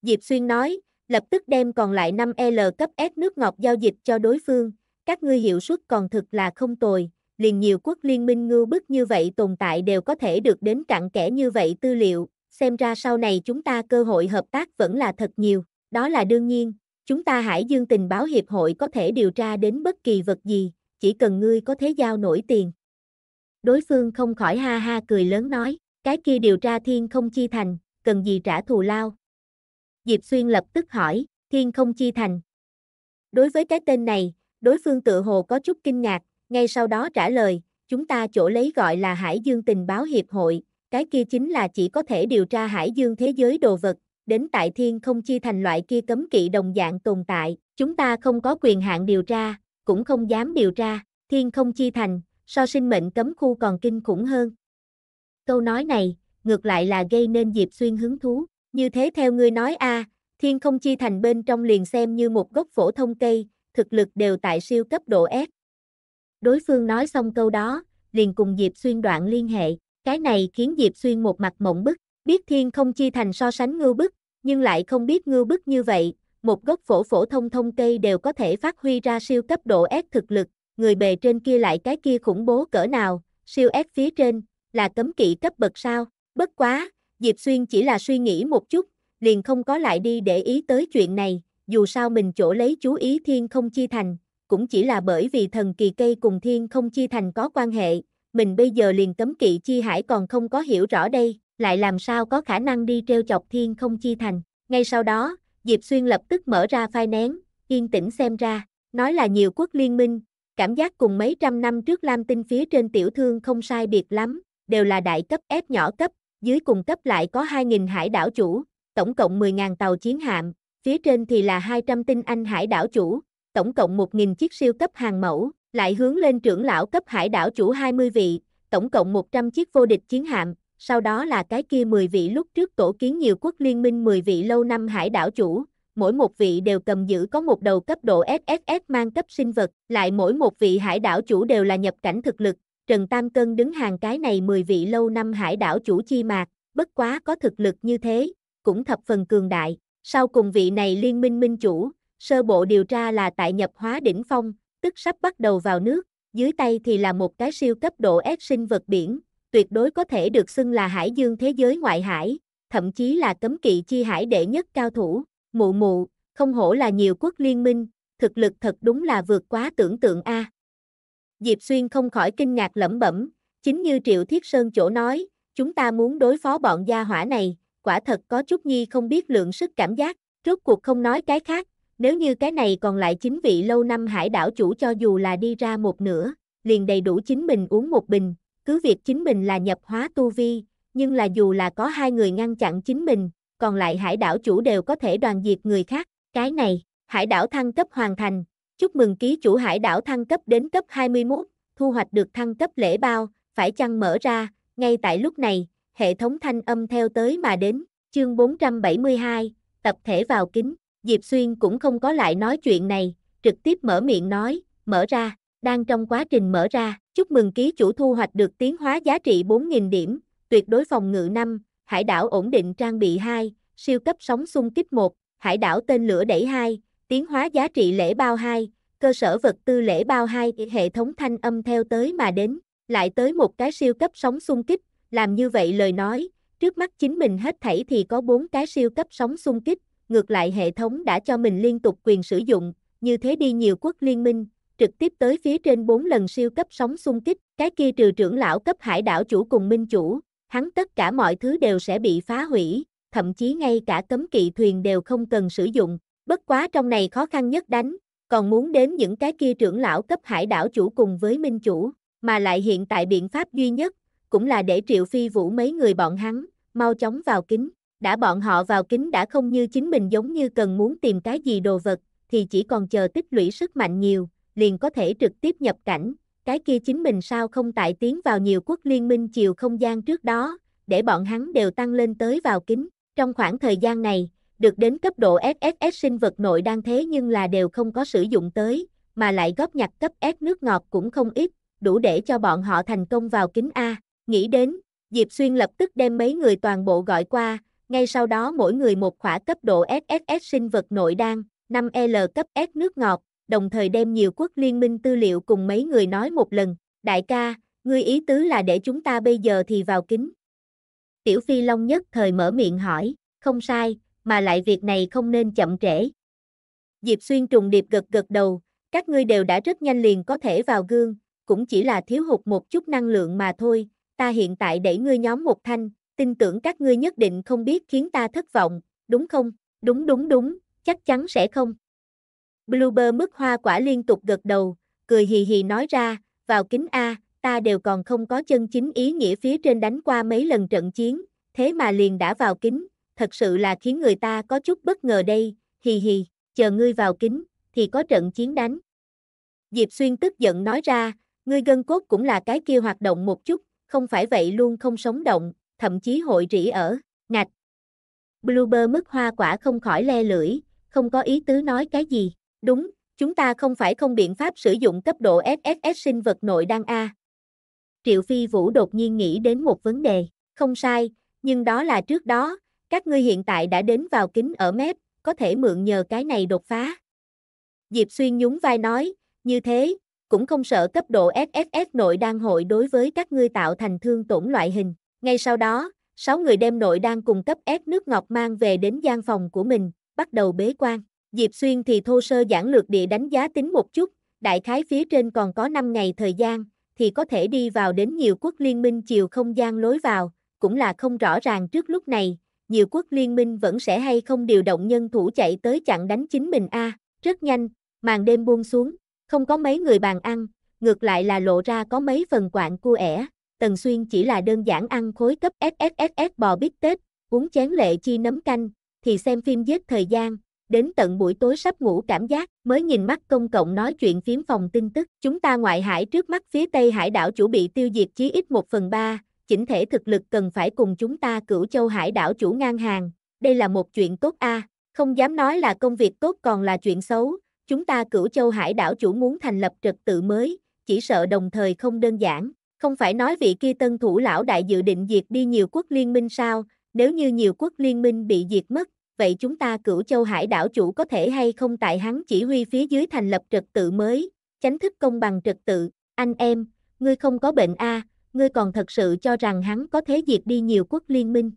Diệp Xuyên nói, lập tức đem còn lại 5L cấp S nước ngọt giao dịch cho đối phương, các ngươi hiệu suất còn thực là không tồi, liền nhiều quốc liên minh ngưu bức như vậy tồn tại đều có thể được đến cặn kẽ như vậy tư liệu, xem ra sau này chúng ta cơ hội hợp tác vẫn là thật nhiều, đó là đương nhiên, Chúng ta Hải Dương Tình báo Hiệp hội có thể điều tra đến bất kỳ vật gì, chỉ cần ngươi có thế giao nổi tiền. Đối phương không khỏi ha ha cười lớn nói, cái kia điều tra thiên không chi thành, cần gì trả thù lao. Diệp Xuyên lập tức hỏi, thiên không chi thành. Đối với cái tên này, đối phương tự hồ có chút kinh ngạc, ngay sau đó trả lời, chúng ta chỗ lấy gọi là Hải Dương Tình báo Hiệp hội, cái kia chính là chỉ có thể điều tra Hải Dương thế giới đồ vật, đến tại thiên không chi thành loại kia cấm kỵ đồng dạng tồn tại, chúng ta không có quyền hạn điều tra, cũng không dám điều tra, thiên không chi thành, so sinh mệnh cấm khu còn kinh khủng hơn. Câu nói này, ngược lại là gây nên Diệp Xuyên hứng thú, như thế theo ngươi nói a à, thiên không chi thành bên trong liền xem như một gốc phổ thông cây, thực lực đều tại siêu cấp độ S. Đối phương nói xong câu đó, liền cùng Diệp Xuyên đoạn liên hệ, cái này khiến Diệp Xuyên một mặt mộng bức, Biết thiên không chi thành so sánh ngưu bức, nhưng lại không biết ngưu bức như vậy, một gốc phổ phổ thông thông cây đều có thể phát huy ra siêu cấp độ ép thực lực, người bề trên kia lại cái kia khủng bố cỡ nào, siêu ép phía trên, là cấm kỵ cấp bậc sao, bất quá, Diệp Xuyên chỉ là suy nghĩ một chút, liền không có lại đi để ý tới chuyện này, dù sao mình chỗ lấy chú ý thiên không chi thành, cũng chỉ là bởi vì thần kỳ cây cùng thiên không chi thành có quan hệ, mình bây giờ liền cấm kỵ chi hải còn không có hiểu rõ đây, lại làm sao có khả năng đi treo chọc thiên không chi thành. Ngay sau đó, Diệp Xuyên lập tức mở ra phai nén, yên tĩnh xem ra, nói là nhiều quốc liên minh, cảm giác cùng mấy trăm năm trước Lam Tinh phía trên tiểu thương không sai biệt lắm, đều là đại cấp ép nhỏ cấp, dưới cùng cấp lại có 2.000 hải đảo chủ, tổng cộng 10.000 tàu chiến hạm, phía trên thì là 200 tinh anh hải đảo chủ, tổng cộng 1.000 chiếc siêu cấp hàng mẫu, lại hướng lên trưởng lão cấp hải đảo chủ 20 vị, tổng cộng 100 chiếc vô địch chiến hạm, sau đó là cái kia 10 vị lúc trước tổ kiến nhiều quốc liên minh 10 vị lâu năm hải đảo chủ, mỗi một vị đều cầm giữ có một đầu cấp độ SSS mang cấp sinh vật, lại mỗi một vị hải đảo chủ đều là nhập cảnh thực lực, Trần Tam Cân đứng hàng cái này 10 vị lâu năm hải đảo chủ chi mạc, bất quá có thực lực như thế, cũng thập phần cường đại, sau cùng vị này liên minh minh chủ, sơ bộ điều tra là tại nhập hóa đỉnh phong, tức sắp bắt đầu vào nước, dưới tay thì là một cái siêu cấp độ S sinh vật biển, tuyệt đối có thể được xưng là hải dương thế giới ngoại hải, thậm chí là cấm kỵ chi hải đệ nhất cao thủ, mụ mụ, không hổ là nhiều quốc liên minh, thực lực thật đúng là vượt quá tưởng tượng a. Diệp Xuyên không khỏi kinh ngạc lẩm bẩm, chính như Triệu Thiết Sơn chỗ nói, chúng ta muốn đối phó bọn gia hỏa này, quả thật có chút nhi không biết lượng sức cảm giác, rốt cuộc không nói cái khác, nếu như cái này còn lại chính vị lâu năm hải đảo chủ cho dù là đi ra một nửa, liền đầy đủ chính mình uống một bình, cứ việc chính mình là nhập hóa tu vi, nhưng là dù là có hai người ngăn chặn chính mình, còn lại hải đảo chủ đều có thể đoàn diệt người khác, cái này, hải đảo thăng cấp hoàn thành, chúc mừng ký chủ hải đảo thăng cấp đến cấp 21, thu hoạch được thăng cấp lễ bao, phải chăng mở ra, ngay tại lúc này, hệ thống thanh âm theo tới mà đến, chương 472, tập thể vào kính, Diệp Xuyên cũng không có lại nói chuyện này, trực tiếp mở miệng nói, mở ra, đang trong quá trình mở ra, Chúc mừng ký chủ thu hoạch được tiến hóa giá trị 4.000 điểm, tuyệt đối phòng ngự 5, hải đảo ổn định trang bị 2, siêu cấp sóng xung kích 1, hải đảo tên lửa đẩy 2, tiến hóa giá trị lễ bao 2, cơ sở vật tư lễ bao 2, hệ thống thanh âm theo tới mà đến, lại tới một cái siêu cấp sóng xung kích, làm như vậy lời nói, trước mắt chính mình hết thảy thì có 4 cái siêu cấp sóng xung kích, ngược lại hệ thống đã cho mình liên tục quyền sử dụng, như thế đi nhiều quốc liên minh, trực tiếp tới phía trên bốn lần siêu cấp sóng xung kích, cái kia trừ trưởng lão cấp hải đảo chủ cùng minh chủ, hắn tất cả mọi thứ đều sẽ bị phá hủy, thậm chí ngay cả cấm kỵ thuyền đều không cần sử dụng, bất quá trong này khó khăn nhất đánh, còn muốn đến những cái kia trưởng lão cấp hải đảo chủ cùng với minh chủ, mà lại hiện tại biện pháp duy nhất, cũng là để triệu phi vũ mấy người bọn hắn, mau chóng vào kính, đã bọn họ vào kính đã không như chính mình giống như cần muốn tìm cái gì đồ vật, thì chỉ còn chờ tích lũy sức mạnh nhiều, liền có thể trực tiếp nhập cảnh, cái kia chính mình sao không tại tiến vào nhiều quốc liên minh chiều không gian trước đó, để bọn hắn đều tăng lên tới vào kính. Trong khoảng thời gian này, được đến cấp độ SSS sinh vật nội đang thế nhưng là đều không có sử dụng tới, mà lại góp nhặt cấp S nước ngọt cũng không ít, đủ để cho bọn họ thành công vào kính A. Nghĩ đến, Diệp Xuyên lập tức đem mấy người toàn bộ gọi qua, ngay sau đó mỗi người một khỏa cấp độ SSS sinh vật nội đang 5L cấp S nước ngọt, đồng thời đem nhiều quốc liên minh tư liệu cùng mấy người nói một lần, đại ca, ngươi ý tứ là để chúng ta bây giờ thì vào kính. Tiểu Phi Long nhất thời mở miệng hỏi, không sai, mà lại việc này không nên chậm trễ. Diệp Xuyên trùng điệp gật gật đầu, các ngươi đều đã rất nhanh liền có thể vào gương, cũng chỉ là thiếu hụt một chút năng lượng mà thôi, ta hiện tại để ngươi nhóm một thanh, tin tưởng các ngươi nhất định không biết khiến ta thất vọng, đúng không? Đúng đúng đúng, chắc chắn sẽ không. Bluebird mức hoa quả liên tục gật đầu, cười hì hì nói ra, vào kính A, ta đều còn không có chân chính ý nghĩa phía trên đánh qua mấy lần trận chiến, thế mà liền đã vào kính, thật sự là khiến người ta có chút bất ngờ đây, hì hì, chờ ngươi vào kính, thì có trận chiến đánh. Diệp Xuyên tức giận nói ra, ngươi gân cốt cũng là cái kia hoạt động một chút, không phải vậy luôn không sống động, thậm chí hội rỉ ở, ngạch. Bluebird mức hoa quả không khỏi le lưỡi, không có ý tứ nói cái gì. Đúng, chúng ta không phải không biện pháp sử dụng cấp độ SSS sinh vật nội đang A. Triệu Phi Vũ đột nhiên nghĩ đến một vấn đề, không sai, nhưng đó là trước đó, các ngươi hiện tại đã đến vào kính ở mép, có thể mượn nhờ cái này đột phá. Diệp Xuyên nhún vai nói, như thế, cũng không sợ cấp độ SSS nội đang hội đối với các ngươi tạo thành thương tổn loại hình. Ngay sau đó, sáu người đem nội đang cùng cấp S nước ngọt mang về đến gian phòng của mình, bắt đầu bế quan. Diệp Xuyên thì thô sơ giản lược địa đánh giá tính một chút, đại khái phía trên còn có 5 ngày thời gian, thì có thể đi vào đến nhiều quốc liên minh chiều không gian lối vào, cũng là không rõ ràng trước lúc này, nhiều quốc liên minh vẫn sẽ hay không điều động nhân thủ chạy tới chặn đánh chính mình a à, rất nhanh, màn đêm buông xuống, không có mấy người bàn ăn, ngược lại là lộ ra có mấy phần quạng cua ẻ, Tần Xuyên chỉ là đơn giản ăn khối cấp SSSS bò bít tết, uống chén lệ chi nấm canh, thì xem phim giết thời gian, đến tận buổi tối sắp ngủ cảm giác mới nhìn mắt công cộng nói chuyện phím phòng tin tức. Chúng ta ngoại hải trước mắt phía tây hải đảo chủ bị tiêu diệt chí ít một phần ba chỉnh thể thực lực cần phải cùng chúng ta cửu châu hải đảo chủ ngang hàng. Đây là một chuyện tốt a à. không dám nói là công việc tốt còn là chuyện xấu. Chúng ta cửu châu hải đảo chủ muốn thành lập trật tự mới, chỉ sợ đồng thời không đơn giản. Không phải nói vị kia tân thủ lão đại dự định diệt đi nhiều quốc liên minh sao, nếu như nhiều quốc liên minh bị diệt mất, vậy chúng ta cửu châu hải đảo chủ có thể hay không tại hắn chỉ huy phía dưới thành lập trật tự mới, chánh thức công bằng trật tự, anh em, ngươi không có bệnh a, à, ngươi còn thật sự cho rằng hắn có thế diệt đi nhiều quốc liên minh.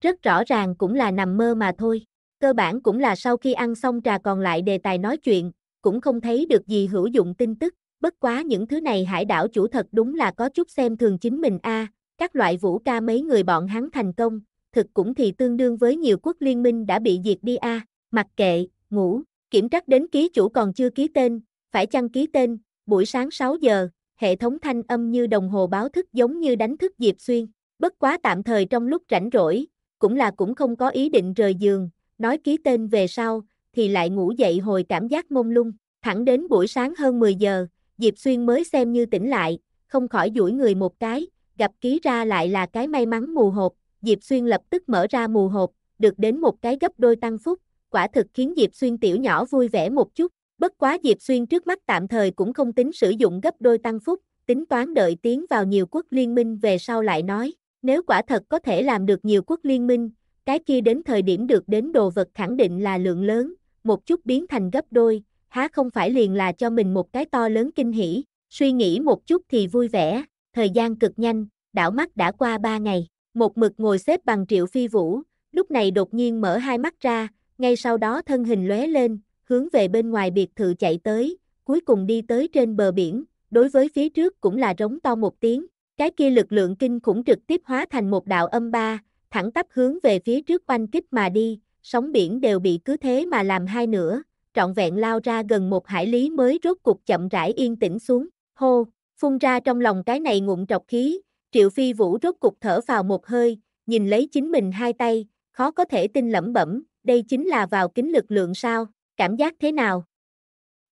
Rất rõ ràng cũng là nằm mơ mà thôi, cơ bản cũng là sau khi ăn xong trà còn lại đề tài nói chuyện, cũng không thấy được gì hữu dụng tin tức, bất quá những thứ này hải đảo chủ thật đúng là có chút xem thường chính mình a, các loại vũ ca mấy người bọn hắn thành công, thực cũng thì tương đương với nhiều quốc liên minh đã bị diệt đi a, à, mặc kệ, ngủ, kiểm trắc đến ký chủ còn chưa ký tên, phải chăng ký tên, buổi sáng 6 giờ, hệ thống thanh âm như đồng hồ báo thức giống như đánh thức Diệp Xuyên, bất quá tạm thời trong lúc rảnh rỗi, cũng là cũng không có ý định rời giường, nói ký tên về sau, thì lại ngủ dậy hồi cảm giác mông lung, thẳng đến buổi sáng hơn 10 giờ, Diệp Xuyên mới xem như tỉnh lại, không khỏi duỗi người một cái, gặp ký ra lại là cái may mắn mù hộp, Diệp Xuyên lập tức mở ra mù hộp, được đến một cái gấp đôi tăng phúc, quả thực khiến Diệp Xuyên tiểu nhỏ vui vẻ một chút, bất quá Diệp Xuyên trước mắt tạm thời cũng không tính sử dụng gấp đôi tăng phúc, tính toán đợi tiến vào nhiều quốc liên minh về sau lại nói, nếu quả thật có thể làm được nhiều quốc liên minh, cái kia đến thời điểm được đến đồ vật khẳng định là lượng lớn, một chút biến thành gấp đôi, há không phải liền là cho mình một cái to lớn kinh hỉ, suy nghĩ một chút thì vui vẻ, thời gian cực nhanh, đảo mắt đã qua 3 ngày, một mực ngồi xếp bằng triệu phi vũ, lúc này đột nhiên mở hai mắt ra, ngay sau đó thân hình lóe lên, hướng về bên ngoài biệt thự chạy tới, cuối cùng đi tới trên bờ biển, đối với phía trước cũng là rống to một tiếng, cái kia lực lượng kinh khủng trực tiếp hóa thành một đạo âm ba, thẳng tắp hướng về phía trước oanh kích mà đi, sóng biển đều bị cứ thế mà làm hai nửa, trọn vẹn lao ra gần một hải lý mới rốt cục chậm rãi yên tĩnh xuống, hô, phun ra trong lòng cái này ngụm trọc khí, Triệu Phi Vũ rốt cục thở vào một hơi, nhìn lấy chính mình hai tay, khó có thể tin lẩm bẩm, đây chính là vào kính lực lượng sao, cảm giác thế nào?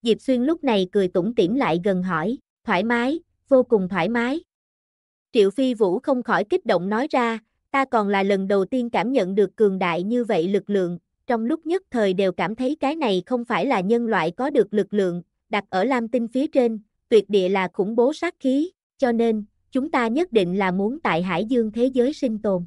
Diệp Xuyên lúc này cười tủm tỉm lại gần hỏi, thoải mái, vô cùng thoải mái. Triệu Phi Vũ không khỏi kích động nói ra, ta còn là lần đầu tiên cảm nhận được cường đại như vậy lực lượng, trong lúc nhất thời đều cảm thấy cái này không phải là nhân loại có được lực lượng, đặt ở Lam Tinh phía trên, tuyệt địa là khủng bố sát khí, cho nên, chúng ta nhất định là muốn tại hải dương thế giới sinh tồn.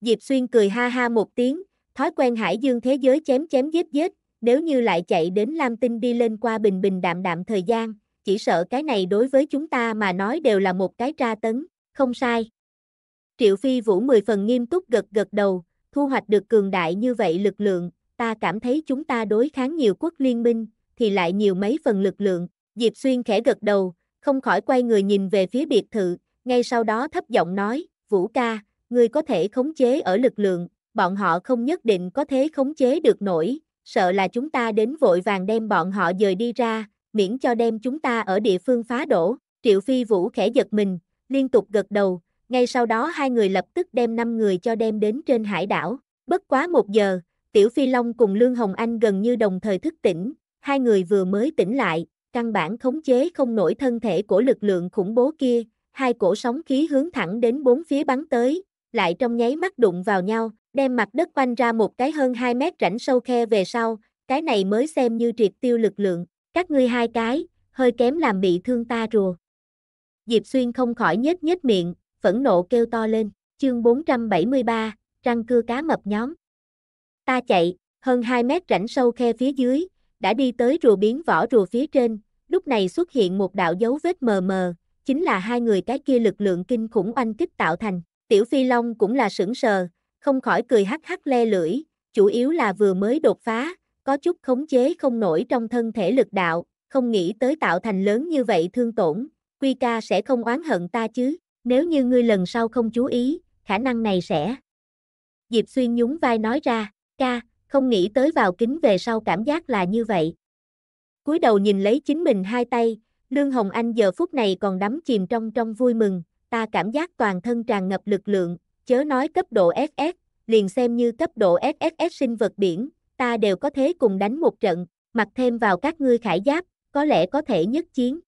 Diệp Xuyên cười ha ha một tiếng, thói quen hải dương thế giới chém chém giết giết, nếu như lại chạy đến Lam Tinh đi lên qua bình bình đạm đạm thời gian, chỉ sợ cái này đối với chúng ta mà nói đều là một cái tra tấn, không sai. Triệu Phi Vũ mười phần nghiêm túc gật gật đầu, thu hoạch được cường đại như vậy lực lượng, ta cảm thấy chúng ta đối kháng nhiều quốc liên minh, thì lại nhiều mấy phần lực lượng, Diệp Xuyên khẽ gật đầu, không khỏi quay người nhìn về phía biệt thự, ngay sau đó thấp giọng nói, Vũ ca, ngươi có thể khống chế ở lực lượng, bọn họ không nhất định có thế khống chế được nổi, sợ là chúng ta đến vội vàng đem bọn họ dời đi ra, miễn cho đem chúng ta ở địa phương phá đổ. Triệu Phi Vũ khẽ giật mình, liên tục gật đầu, ngay sau đó hai người lập tức đem năm người cho đem đến trên hải đảo. Bất quá một giờ, Tiểu Phi Long cùng Lương Hồng Anh gần như đồng thời thức tỉnh, hai người vừa mới tỉnh lại, căn bản khống chế không nổi thân thể của lực lượng khủng bố kia, hai cổ sóng khí hướng thẳng đến bốn phía bắn tới, lại trong nháy mắt đụng vào nhau, đem mặt đất quanh ra một cái hơn 2 mét rãnh sâu khe về sau, cái này mới xem như triệt tiêu lực lượng, các ngươi hai cái, hơi kém làm bị thương ta rùa. Diệp Xuyên không khỏi nhếch nhếch miệng, phẫn nộ kêu to lên, chương 473, răng cưa cá mập nhóm. Ta chạy, hơn 2 mét rãnh sâu khe phía dưới, đã đi tới rùa biến vỏ rùa phía trên, lúc này xuất hiện một đạo dấu vết mờ mờ, chính là hai người cái kia lực lượng kinh khủng oanh kích tạo thành. Tiểu Phi Long cũng là sững sờ, không khỏi cười hắc hắc le lưỡi, chủ yếu là vừa mới đột phá, có chút khống chế không nổi trong thân thể lực đạo, không nghĩ tới tạo thành lớn như vậy thương tổn, Quy ca sẽ không oán hận ta chứ, nếu như ngươi lần sau không chú ý, khả năng này sẽ. Diệp Xuyên nhún vai nói ra, ca, không nghĩ tới vào kính về sau cảm giác là như vậy. cúi đầu nhìn lấy chính mình hai tay, Lương Hồng Anh giờ phút này còn đắm chìm trong trong vui mừng, ta cảm giác toàn thân tràn ngập lực lượng, chớ nói cấp độ SS, liền xem như cấp độ SSS sinh vật biển, ta đều có thế cùng đánh một trận, mặc thêm vào các ngươi khải giáp, có lẽ có thể nhất chiến.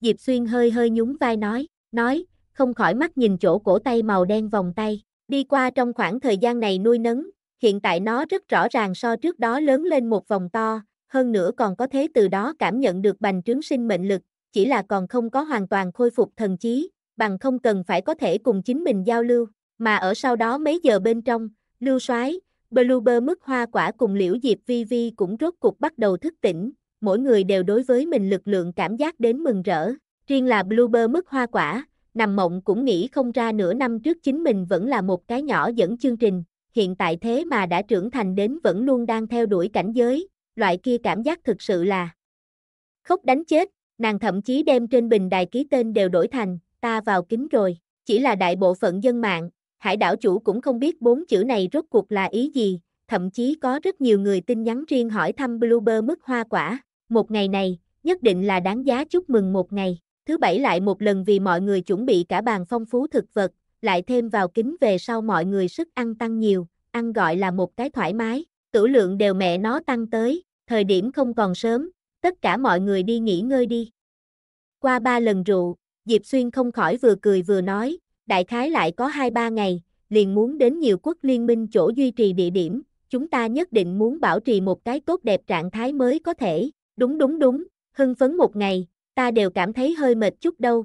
Diệp Xuyên hơi hơi nhún vai nói, nói, không khỏi mắt nhìn chỗ cổ tay màu đen vòng tay, đi qua trong khoảng thời gian này nuôi nấng, hiện tại nó rất rõ ràng so trước đó lớn lên một vòng to, hơn nữa còn có thế từ đó cảm nhận được bành trướng sinh mệnh lực, chỉ là còn không có hoàn toàn khôi phục thần trí, bằng không cần phải có thể cùng chính mình giao lưu, mà ở sau đó mấy giờ bên trong, lưu soái Bluebird mức hoa quả cùng liễu diệp vi vi cũng rốt cục bắt đầu thức tỉnh, mỗi người đều đối với mình lực lượng cảm giác đến mừng rỡ, riêng là Bluebird mức hoa quả, nằm mộng cũng nghĩ không ra nửa năm trước chính mình vẫn là một cái nhỏ dẫn chương trình, hiện tại thế mà đã trưởng thành đến vẫn luôn đang theo đuổi cảnh giới, loại kia cảm giác thực sự là khóc đánh chết, nàng thậm chí đem trên bình đài ký tên đều đổi thành, ta vào kính rồi, chỉ là đại bộ phận dân mạng, hải đảo chủ cũng không biết bốn chữ này rốt cuộc là ý gì, thậm chí có rất nhiều người tin nhắn riêng hỏi thăm Bluebird mức hoa quả, một ngày này, nhất định là đáng giá chúc mừng một ngày, thứ bảy lại một lần vì mọi người chuẩn bị cả bàn phong phú thực vật, lại thêm vào kính về sau mọi người sức ăn tăng nhiều, ăn gọi là một cái thoải mái, tử lượng đều mẹ nó tăng tới, thời điểm không còn sớm, tất cả mọi người đi nghỉ ngơi đi. Qua ba lần rượu, Diệp Xuyên không khỏi vừa cười vừa nói, đại khái lại có hai ba ngày, liền muốn đến nhiều quốc liên minh chỗ duy trì địa điểm, chúng ta nhất định muốn bảo trì một cái tốt đẹp trạng thái mới có thể, đúng đúng đúng, hưng phấn một ngày, ta đều cảm thấy hơi mệt chút đâu,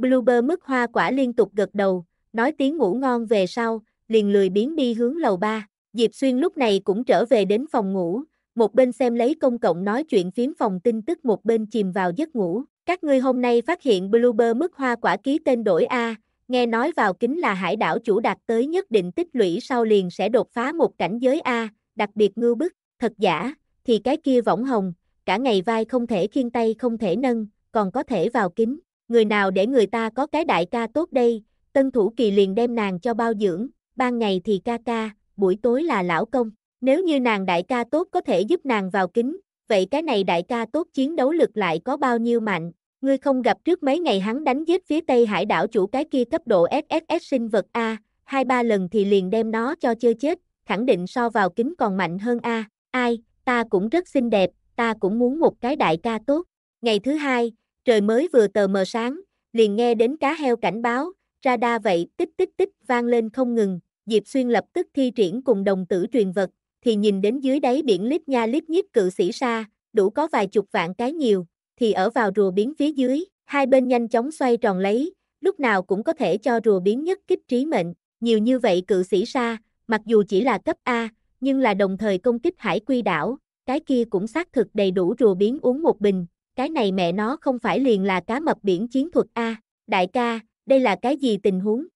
Bluebird mức hoa quả liên tục gật đầu, nói tiếng ngủ ngon về sau, liền lười biến đi hướng lầu ba. Diệp Xuyên lúc này cũng trở về đến phòng ngủ, một bên xem lấy công cộng nói chuyện phiếm phòng tin tức một bên chìm vào giấc ngủ. Các ngươi hôm nay phát hiện Bluebird mức hoa quả ký tên đổi A, nghe nói vào kính là hải đảo chủ đạt tới nhất định tích lũy sau liền sẽ đột phá một cảnh giới A, đặc biệt ngư bức, thật giả, thì cái kia võng hồng, cả ngày vai không thể khiên tay không thể nâng, còn có thể vào kính, người nào để người ta có cái đại ca tốt đây, tân thủ kỳ liền đem nàng cho bao dưỡng, ban ngày thì ca ca, buổi tối là lão công. Nếu như nàng đại ca tốt có thể giúp nàng vào kính, vậy cái này đại ca tốt chiến đấu lực lại có bao nhiêu mạnh. Ngươi không gặp trước mấy ngày hắn đánh giết phía Tây Hải đảo chủ cái kia cấp độ SSS sinh vật A, hai ba lần thì liền đem nó cho chơi chết, khẳng định so vào kính còn mạnh hơn A. Ai, ta cũng rất xinh đẹp, ta cũng muốn một cái đại ca tốt. Ngày thứ hai, Trời mới vừa tờ mờ sáng, liền nghe đến cá heo cảnh báo, radar vậy tích tích tích vang lên không ngừng, Diệp Xuyên lập tức thi triển cùng đồng tử truyền vật, thì nhìn đến dưới đáy biển lít nha lít nhít cự sĩ xa đủ có vài chục vạn cái nhiều, thì ở vào rùa biến phía dưới, hai bên nhanh chóng xoay tròn lấy, lúc nào cũng có thể cho rùa biến nhất kích trí mệnh, nhiều như vậy cự sĩ xa, mặc dù chỉ là cấp A, nhưng là đồng thời công kích hải quy đảo, cái kia cũng xác thực đầy đủ rùa biến uống một bình, cái này mẹ nó không phải liền là cá mập biển chiến thuật A, đại ca, đây là cái gì tình huống?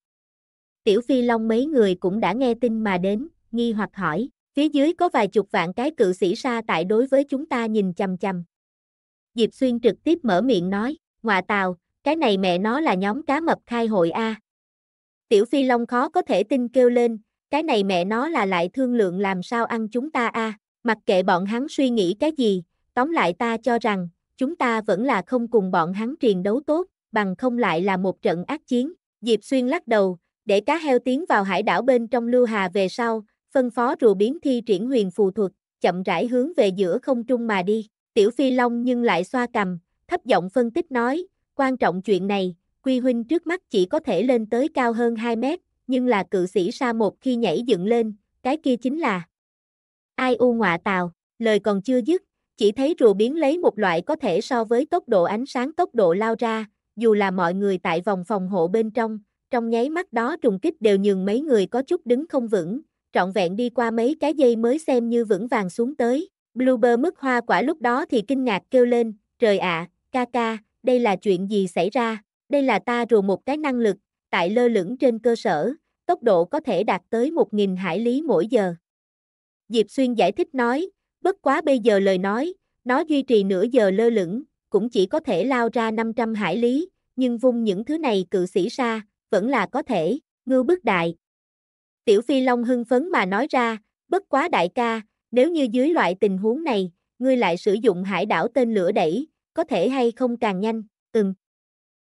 Tiểu Phi Long mấy người cũng đã nghe tin mà đến, nghi hoặc hỏi, phía dưới có vài chục vạn cái cự sĩ sa tại đối với chúng ta nhìn chằm chằm. Diệp Xuyên trực tiếp mở miệng nói, ngọa tàu cái này mẹ nó là nhóm cá mập khai hội A. Tiểu Phi Long khó có thể tin kêu lên, cái này mẹ nó là lại thương lượng làm sao ăn chúng ta A, mặc kệ bọn hắn suy nghĩ cái gì, tóm lại ta cho rằng, chúng ta vẫn là không cùng bọn hắn truyền đấu tốt, bằng không lại là một trận ác chiến. Diệp Xuyên lắc đầu, để cá heo tiến vào hải đảo bên trong lưu hà về sau, phân phó rùa biến thi triển huyền phù thuật, chậm rãi hướng về giữa không trung mà đi. Tiểu Phi Long nhưng lại xoa cầm, thấp giọng phân tích nói, quan trọng chuyện này, Quy Huynh trước mắt chỉ có thể lên tới cao hơn 2 mét, nhưng là cự sĩ sa một khi nhảy dựng lên, cái kia chính là ai u ngọa tào, lời còn chưa dứt, chỉ thấy rùa biến lấy một loại có thể so với tốc độ ánh sáng tốc độ lao ra, dù là mọi người tại vòng phòng hộ bên trong, trong nháy mắt đó trùng kích đều nhường mấy người có chút đứng không vững, trọn vẹn đi qua mấy cái dây mới xem như vững vàng xuống tới. Bluebird mất hoa quả lúc đó thì kinh ngạc kêu lên, trời ạ, à, ca ca, đây là chuyện gì xảy ra, đây là ta rùa một cái năng lực, tại lơ lửng trên cơ sở, tốc độ có thể đạt tới 1.000 hải lý mỗi giờ. Diệp Xuyên giải thích nói, Bất quá bây giờ lời nói, nó duy trì nửa giờ lơ lửng, cũng chỉ có thể lao ra 500 hải lý, nhưng vung những thứ này cự sĩ xa, vẫn là có thể, ngưu bức đại. Tiểu Phi Long hưng phấn mà nói ra, bất quá đại ca, nếu như dưới loại tình huống này, ngươi lại sử dụng hải đảo tên lửa đẩy, có thể hay không càng nhanh, ừm.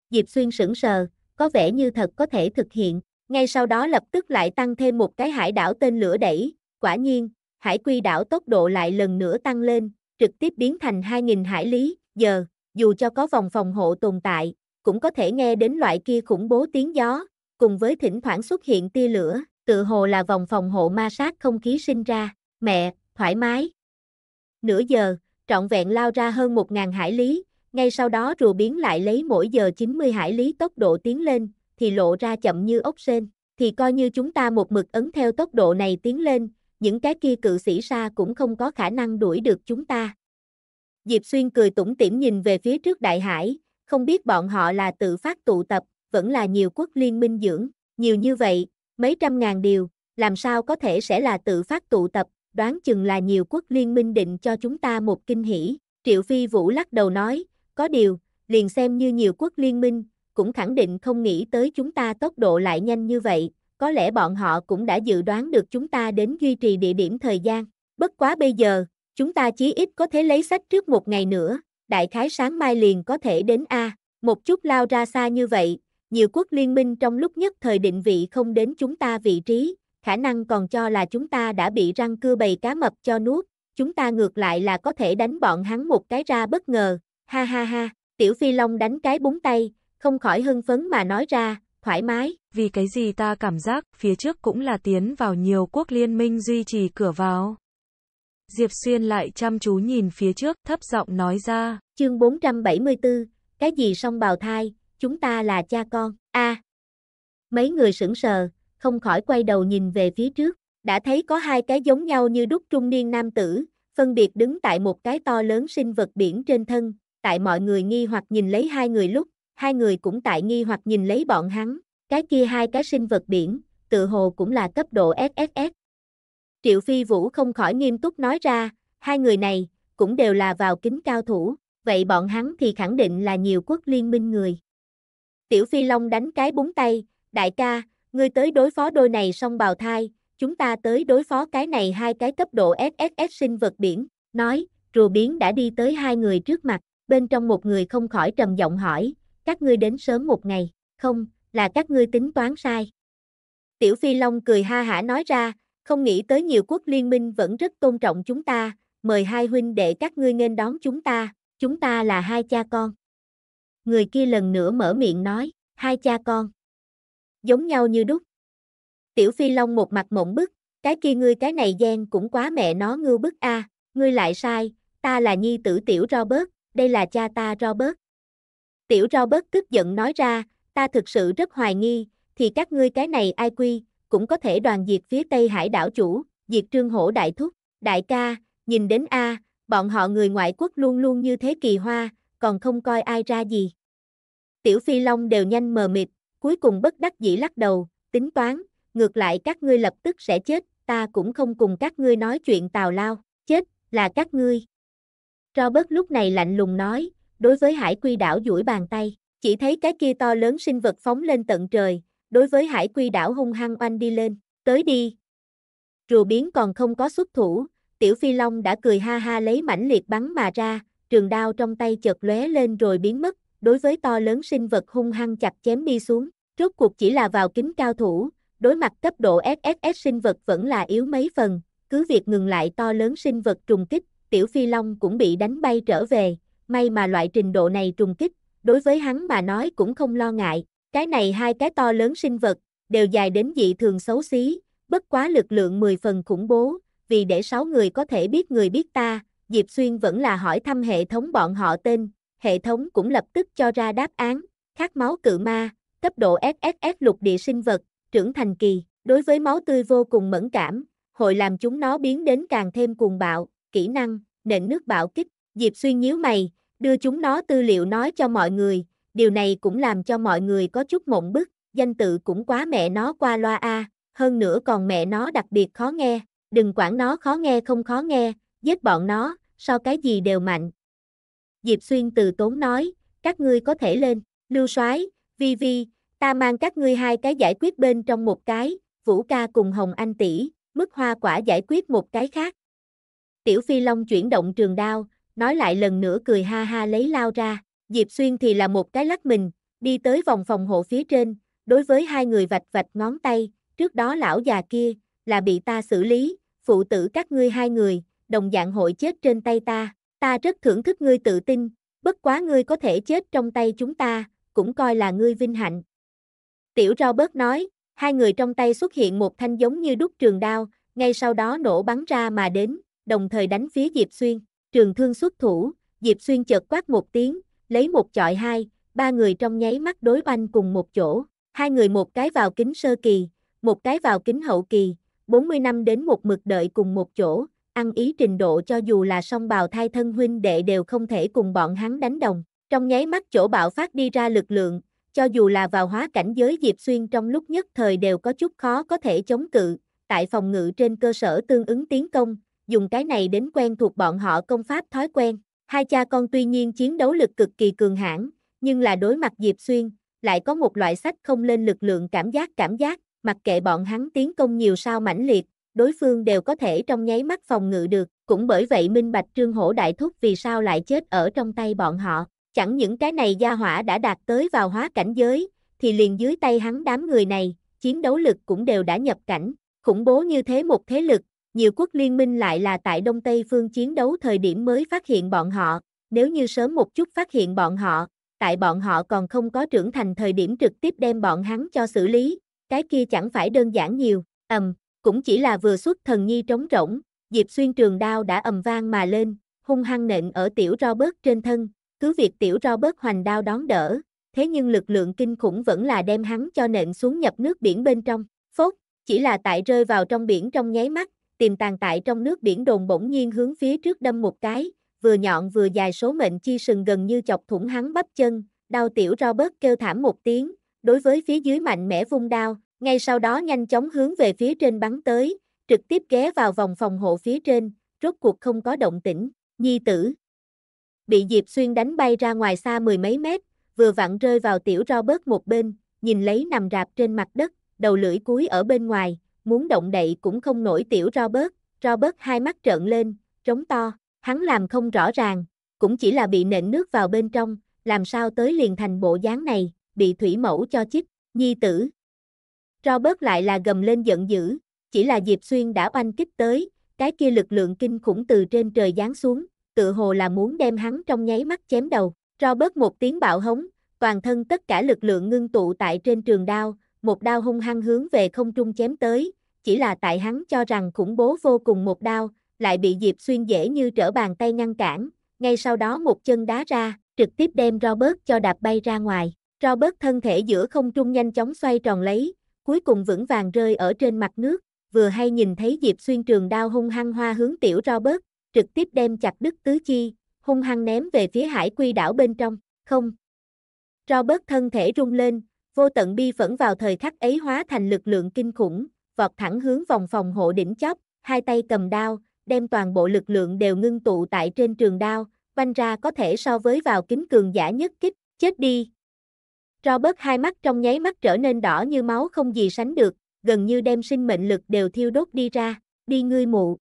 Diệp Xuyên sững sờ, có vẻ như thật có thể thực hiện, ngay sau đó lập tức lại tăng thêm một cái hải đảo tên lửa đẩy, quả nhiên, hải quy đảo tốc độ lại lần nữa tăng lên, trực tiếp biến thành 2.000 hải lý, giờ, dù cho có vòng phòng hộ tồn tại, cũng có thể nghe đến loại kia khủng bố tiếng gió, cùng với thỉnh thoảng xuất hiện tia lửa, tự hồ là vòng phòng hộ ma sát không khí sinh ra, mẹ, thoải mái. Nửa giờ, trọn vẹn lao ra hơn 1.000 hải lý, ngay sau đó rùa biến lại lấy mỗi giờ 90 hải lý tốc độ tiến lên, thì lộ ra chậm như ốc sên, thì coi như chúng ta một mực ấn theo tốc độ này tiến lên, những cái kia cự sĩ xa cũng không có khả năng đuổi được chúng ta. Diệp Xuyên cười tủm tỉm nhìn về phía trước đại hải, không biết bọn họ là tự phát tụ tập, vẫn là nhiều quốc liên minh dưỡng, nhiều như vậy, mấy trăm ngàn điều, làm sao có thể sẽ là tự phát tụ tập, đoán chừng là nhiều quốc liên minh định cho chúng ta một kinh hỷ. Triệu Phi Vũ lắc đầu nói, có điều, liền xem như nhiều quốc liên minh, cũng khẳng định không nghĩ tới chúng ta tốc độ lại nhanh như vậy, có lẽ bọn họ cũng đã dự đoán được chúng ta đến duy trì địa điểm thời gian. Bất quá bây giờ, chúng ta chí ít có thể lấy sách trước một ngày nữa, đại khái sáng mai liền có thể đến A, một chút lao ra xa như vậy, nhiều quốc liên minh trong lúc nhất thời định vị không đến chúng ta vị trí, khả năng còn cho là chúng ta đã bị răng cưa bầy cá mập cho nuốt, chúng ta ngược lại là có thể đánh bọn hắn một cái ra bất ngờ, ha ha ha, tiểu phi long đánh cái búng tay, không khỏi hưng phấn mà nói ra, thoải mái, vì cái gì ta cảm giác, phía trước cũng là tiến vào nhiều quốc liên minh duy trì cửa vào. Diệp Xuyên lại chăm chú nhìn phía trước, thấp giọng nói ra. Chương 474, cái gì song bào thai, chúng ta là cha con, a Mấy người sững sờ, không khỏi quay đầu nhìn về phía trước, đã thấy có hai cái giống nhau như đúc trung niên nam tử, phân biệt đứng tại một cái to lớn sinh vật biển trên thân, tại mọi người nghi hoặc nhìn lấy hai người lúc, hai người cũng tại nghi hoặc nhìn lấy bọn hắn, cái kia hai cái sinh vật biển, tự hồ cũng là cấp độ SSS. Triệu Phi Vũ không khỏi nghiêm túc nói ra, hai người này, cũng đều là vào kính cao thủ, vậy bọn hắn thì khẳng định là nhiều quốc liên minh người. Tiểu Phi Long đánh cái búng tay, đại ca, ngươi tới đối phó đôi này xong bào thai, chúng ta tới đối phó cái này hai cái cấp độ SSS sinh vật biển, nói, rùa biến đã đi tới hai người trước mặt, bên trong một người không khỏi trầm giọng hỏi, các ngươi đến sớm một ngày, không, là các ngươi tính toán sai. Tiểu Phi Long cười ha hả nói ra, không nghĩ tới nhiều quốc liên minh vẫn rất tôn trọng chúng ta, mời hai huynh đệ các ngươi nên đón chúng ta, chúng ta là hai cha con. Người kia lần nữa mở miệng nói, hai cha con. Giống nhau như đúc. Tiểu Phi Long một mặt mộng bức, cái kia ngươi cái này gian cũng quá mẹ nó ngưu bức a, à, ngươi lại sai, ta là nhi tử tiểu Robert, đây là cha ta Robert. Tiểu Robert tức giận nói ra, ta thực sự rất hoài nghi, thì các ngươi cái này ai quy, cũng có thể đoàn diệt phía Tây Hải đảo chủ, diệt trương hổ đại thúc, đại ca, nhìn đến A, bọn họ người ngoại quốc luôn luôn như thế kỳ hoa, còn không coi ai ra gì. Tiểu Phi Long đều nhanh mờ mịt, cuối cùng bất đắc dĩ lắc đầu, tính toán, ngược lại các ngươi lập tức sẽ chết, ta cũng không cùng các ngươi nói chuyện tào lao, chết, là các ngươi. Robert lúc này lạnh lùng nói, đối với hải quy đảo duỗi bàn tay, chỉ thấy cái kia to lớn sinh vật phóng lên tận trời, đối với hải quy đảo hung hăng oanh đi lên, tới đi. Rùa biến còn không có xuất thủ, tiểu phi long đã cười ha ha lấy mãnh liệt bắn mà ra, trường đao trong tay chợt lóe lên rồi biến mất, đối với to lớn sinh vật hung hăng chặt chém đi xuống, rốt cuộc chỉ là vào kính cao thủ, đối mặt cấp độ SSS sinh vật vẫn là yếu mấy phần, cứ việc ngừng lại to lớn sinh vật trùng kích, tiểu phi long cũng bị đánh bay trở về, may mà loại trình độ này trùng kích, đối với hắn mà nói cũng không lo ngại, cái này hai cái to lớn sinh vật, đều dài đến dị thường xấu xí, bất quá lực lượng 10 phần khủng bố, vì để 6 người có thể biết người biết ta, Diệp Xuyên vẫn là hỏi thăm hệ thống bọn họ tên, hệ thống cũng lập tức cho ra đáp án, khát máu cự ma, cấp độ SSS lục địa sinh vật, trưởng thành kỳ, đối với máu tươi vô cùng mẫn cảm, hội làm chúng nó biến đến càng thêm cuồng bạo, kỹ năng, nện nước bạo kích, Diệp Xuyên nhíu mày, đưa chúng nó tư liệu nói cho mọi người, điều này cũng làm cho mọi người có chút mộng bức, danh tự cũng quá mẹ nó qua loa A, hơn nữa còn mẹ nó đặc biệt khó nghe, đừng quản nó khó nghe không khó nghe, giết bọn nó, sau cái gì đều mạnh. Diệp Xuyên từ tốn nói, các ngươi có thể lên, lưu soái vi vi, ta mang các ngươi hai cái giải quyết bên trong một cái, Vũ ca cùng Hồng Anh tỷ, mức hoa quả giải quyết một cái khác. Tiểu Phi Long chuyển động trường đao, nói lại lần nữa cười ha ha lấy lao ra, Diệp Xuyên thì là một cái lắc mình, đi tới vòng phòng hộ phía trên, đối với hai người vạch vạch ngón tay, trước đó lão già kia, là bị ta xử lý, phụ tử các ngươi hai người, đồng dạng hội chết trên tay ta, ta rất thưởng thức ngươi tự tin, bất quá ngươi có thể chết trong tay chúng ta, cũng coi là ngươi vinh hạnh. Tiểu Robert nói, hai người trong tay xuất hiện một thanh giống như đúc trường đao, ngay sau đó nổ bắn ra mà đến, đồng thời đánh phía Diệp Xuyên trường thương xuất thủ, Diệp Xuyên chợt quát một tiếng, lấy một chọi hai, ba người trong nháy mắt đối banh cùng một chỗ, hai người một cái vào kính sơ kỳ, một cái vào kính hậu kỳ, 40 năm đến một mực đợi cùng một chỗ, ăn ý trình độ cho dù là song bào thai thân huynh đệ đều không thể cùng bọn hắn đánh đồng, trong nháy mắt chỗ bạo phát đi ra lực lượng, cho dù là vào hóa cảnh giới Diệp Xuyên trong lúc nhất thời đều có chút khó có thể chống cự, tại phòng ngự trên cơ sở tương ứng tiến công, dùng cái này đến quen thuộc bọn họ công pháp thói quen. Hai cha con tuy nhiên chiến đấu lực cực kỳ cường hãn, nhưng là đối mặt Diệp Xuyên, lại có một loại sách không lên lực lượng cảm giác cảm giác, mặc kệ bọn hắn tiến công nhiều sao mãnh liệt, đối phương đều có thể trong nháy mắt phòng ngự được, cũng bởi vậy minh bạch Trương Hổ Đại Thúc vì sao lại chết ở trong tay bọn họ. Chẳng những cái này gia hỏa đã đạt tới vào hóa cảnh giới, thì liền dưới tay hắn đám người này, chiến đấu lực cũng đều đã nhập cảnh, khủng bố như thế một thế lực, nhiều quốc liên minh lại là tại Đông Tây phương chiến đấu thời điểm mới phát hiện bọn họ, nếu như sớm một chút phát hiện bọn họ, tại bọn họ còn không có trưởng thành thời điểm trực tiếp đem bọn hắn cho xử lý, cái kia chẳng phải đơn giản nhiều, ầm, cũng chỉ là vừa xuất thần nhi trống rỗng, Diệp Xuyên trường đao đã ầm vang mà lên, hung hăng nện ở tiểu Robert trên thân, cứ việc tiểu Robert hoành đao đón đỡ, thế nhưng lực lượng kinh khủng vẫn là đem hắn cho nện xuống nhập nước biển bên trong, phốt, chỉ là tại rơi vào trong biển trong nháy mắt, tiềm tàng tại trong nước biển đồn bỗng nhiên hướng phía trước đâm một cái, vừa nhọn vừa dài số mệnh chi sừng gần như chọc thủng hắn bắp chân, đau tiểu Robert kêu thảm một tiếng, đối với phía dưới mạnh mẽ vung đao, ngay sau đó nhanh chóng hướng về phía trên bắn tới, trực tiếp ghé vào vòng phòng hộ phía trên, rốt cuộc không có động tĩnh, nhi tử. Bị Diệp Xuyên đánh bay ra ngoài xa mười mấy mét, vừa vặn rơi vào tiểu Robert một bên, nhìn lấy nằm rạp trên mặt đất, đầu lưỡi cuối ở bên ngoài, muốn động đậy cũng không nổi tiểu Robert, Robert hai mắt trợn lên, trống to, hắn làm không rõ ràng, cũng chỉ là bị nện nước vào bên trong, làm sao tới liền thành bộ dáng này, bị thủy mẫu cho chích, nhi tử. Robert lại là gầm lên giận dữ, chỉ là Diệp Xuyên đã oanh kích tới, cái kia lực lượng kinh khủng từ trên trời giáng xuống, tự hồ là muốn đem hắn trong nháy mắt chém đầu. Robert một tiếng bạo hống, toàn thân tất cả lực lượng ngưng tụ tại trên trường đao, một đao hung hăng hướng về không trung chém tới, chỉ là tại hắn cho rằng khủng bố vô cùng một đao, lại bị Diệp Xuyên dễ như trở bàn tay ngăn cản, ngay sau đó một chân đá ra, trực tiếp đem Robert cho đạp bay ra ngoài. Robert thân thể giữa không trung nhanh chóng xoay tròn lấy, cuối cùng vững vàng rơi ở trên mặt nước, vừa hay nhìn thấy Diệp Xuyên trường đao hung hăng hoa hướng tiểu Robert, trực tiếp đem chặt đứt tứ chi, hung hăng ném về phía hải quy đảo bên trong, không. Robert thân thể rung lên, vô tận bi phẫn vào thời khắc ấy hóa thành lực lượng kinh khủng, vọt thẳng hướng vòng phòng hộ đỉnh chóp, hai tay cầm đao, đem toàn bộ lực lượng đều ngưng tụ tại trên trường đao, vanh ra có thể so với vào kính cường giả nhất kích, chết đi. Robert hai mắt trong nháy mắt trở nên đỏ như máu không gì sánh được, gần như đem sinh mệnh lực đều thiêu đốt đi ra, đi ngươi mụ.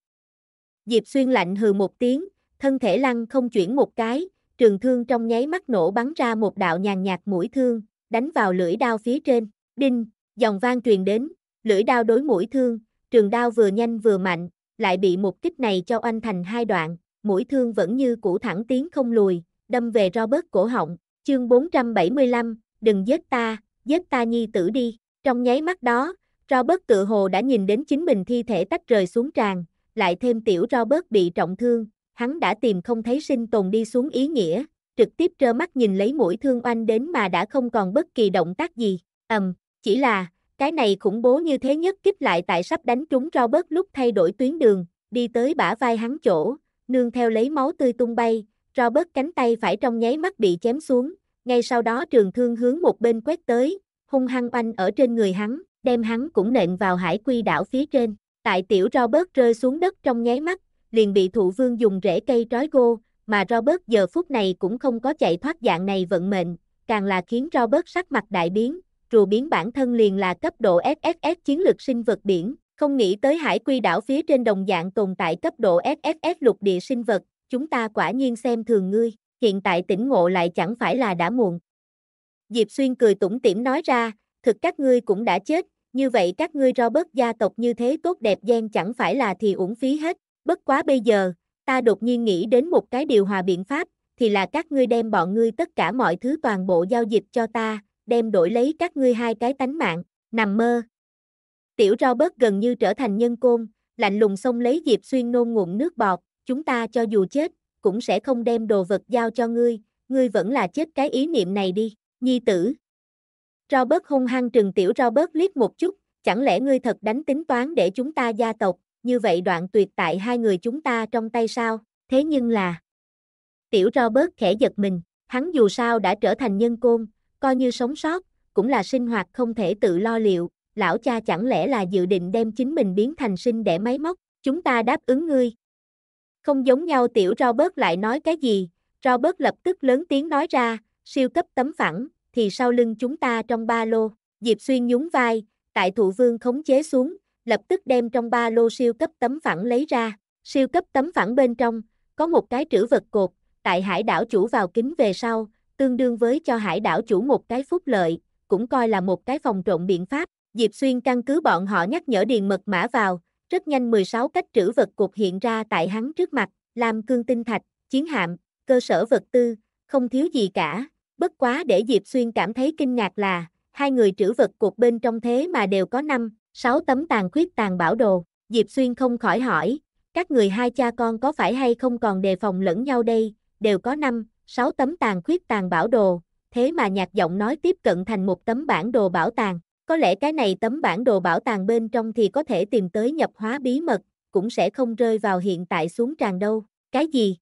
Diệp xuyên lạnh hừ một tiếng, thân thể lăn không chuyển một cái, trường thương trong nháy mắt nổ bắn ra một đạo nhàn nhạt mũi thương, đánh vào lưỡi đao phía trên, đinh, dòng vang truyền đến, Lưỡi đao đối mũi thương, trường đao vừa nhanh vừa mạnh, lại bị một kích này cho anh thành hai đoạn, mũi thương vẫn như cũ thẳng tiến không lùi, đâm về Robert cổ họng, chương 475, đừng giết ta, giết ta nhi tử đi. Trong nháy mắt đó, Robert tự hồ đã nhìn đến chính mình thi thể tách rời xuống tràn, lại thêm tiểu Robert bị trọng thương, hắn đã tìm không thấy sinh tồn đi xuống ý nghĩa, trực tiếp trơ mắt nhìn lấy mũi thương oanh đến mà đã không còn bất kỳ động tác gì, ầm, um, chỉ là, cái này khủng bố như thế nhất kích lại tại sắp đánh trúng Robert lúc thay đổi tuyến đường, đi tới bả vai hắn chỗ, nương theo lấy máu tươi tung bay, Robert cánh tay phải trong nháy mắt bị chém xuống, ngay sau đó trường thương hướng một bên quét tới, hung hăng oanh ở trên người hắn, đem hắn cũng nện vào hải quy đảo phía trên. Tại tiểu Robert rơi xuống đất trong nháy mắt, liền bị thụ vương dùng rễ cây trói gô, mà Robert giờ phút này cũng không có chạy thoát dạng này vận mệnh, càng là khiến Robert sắc mặt đại biến, rùa biến bản thân liền là cấp độ SSS chiến lược sinh vật biển, không nghĩ tới hải quy đảo phía trên đồng dạng tồn tại cấp độ SSS lục địa sinh vật, chúng ta quả nhiên xem thường ngươi, hiện tại tỉnh ngộ lại chẳng phải là đã muộn. Diệp Xuyên cười tủm tỉm nói ra, thực các ngươi cũng đã chết, như vậy các ngươi Robert gia tộc như thế tốt đẹp gian chẳng phải là thì uổng phí hết, bất quá bây giờ, ta đột nhiên nghĩ đến một cái điều hòa biện pháp, thì là các ngươi đem bọn ngươi tất cả mọi thứ toàn bộ giao dịch cho ta, đem đổi lấy các ngươi hai cái tánh mạng, nằm mơ. Tiểu Robert gần như trở thành nhân côn, lạnh lùng xông lấy Diệp Xuyên nôn ngụm nước bọt, chúng ta cho dù chết, cũng sẽ không đem đồ vật giao cho ngươi, ngươi vẫn là chết cái ý niệm này đi, nhi tử. Robert hung hăng trừng tiểu Robert liếc một chút, chẳng lẽ ngươi thật đánh tính toán để chúng ta gia tộc, như vậy đoạn tuyệt tại hai người chúng ta trong tay sao, thế nhưng là... Tiểu Robert khẽ giật mình, hắn dù sao đã trở thành nhân côn, coi như sống sót, cũng là sinh hoạt không thể tự lo liệu, lão cha chẳng lẽ là dự định đem chính mình biến thành sinh để máy móc, chúng ta đáp ứng ngươi. Không giống nhau tiểu Robert lại nói cái gì, Robert lập tức lớn tiếng nói ra, siêu cấp tấm phẳng, thì sau lưng chúng ta trong ba lô, Diệp Xuyên nhún vai, tại thụ vương khống chế xuống, lập tức đem trong ba lô siêu cấp tấm phẳng lấy ra, siêu cấp tấm phẳng bên trong, có một cái trữ vật cột, tại hải đảo chủ vào kính về sau, tương đương với cho hải đảo chủ một cái phúc lợi, cũng coi là một cái phòng trộn biện pháp. Diệp Xuyên căn cứ bọn họ nhắc nhở điền mật mã vào, rất nhanh 16 cách trữ vật cục hiện ra tại hắn trước mặt, làm cương tinh thạch, chiến hạm, cơ sở vật tư, không thiếu gì cả. Bất quá để Diệp Xuyên cảm thấy kinh ngạc là, hai người trữ vật cục bên trong thế mà đều có 5, 6 tấm tàn khuyết tàn bảo đồ. Diệp Xuyên không khỏi hỏi, các người hai cha con có phải hay không còn đề phòng lẫn nhau đây, đều có 5, sáu tấm tàn khuyết tàn bảo đồ, thế mà nhạc giọng nói tiếp cận thành một tấm bản đồ bảo tàng. Có lẽ cái này tấm bản đồ bảo tàng bên trong thì có thể tìm tới nhập hóa bí mật, cũng sẽ không rơi vào hiện tại xuống tràn đâu. Cái gì?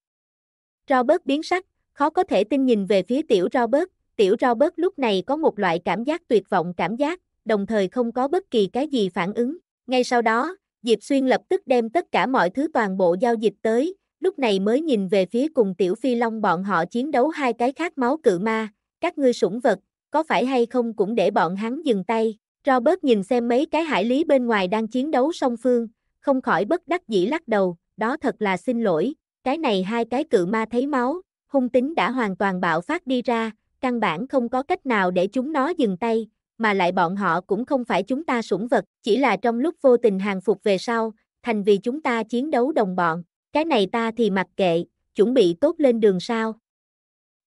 Robert biến sắc, khó có thể tin nhìn về phía tiểu Robert. Tiểu Robert lúc này có một loại cảm giác tuyệt vọng cảm giác, đồng thời không có bất kỳ cái gì phản ứng. Ngay sau đó, Diệp Xuyên lập tức đem tất cả mọi thứ toàn bộ giao dịch tới, lúc này mới nhìn về phía cùng tiểu phi long bọn họ chiến đấu hai cái khác máu cự ma, các ngươi sủng vật, có phải hay không cũng để bọn hắn dừng tay. Robert nhìn xem mấy cái hải lý bên ngoài đang chiến đấu song phương, không khỏi bất đắc dĩ lắc đầu, đó thật là xin lỗi, cái này hai cái cự ma thấy máu, hung tính đã hoàn toàn bạo phát đi ra, căn bản không có cách nào để chúng nó dừng tay, mà lại bọn họ cũng không phải chúng ta sủng vật, chỉ là trong lúc vô tình hàng phục về sau, thành vì chúng ta chiến đấu đồng bọn. Cái này ta thì mặc kệ, chuẩn bị tốt lên đường sao.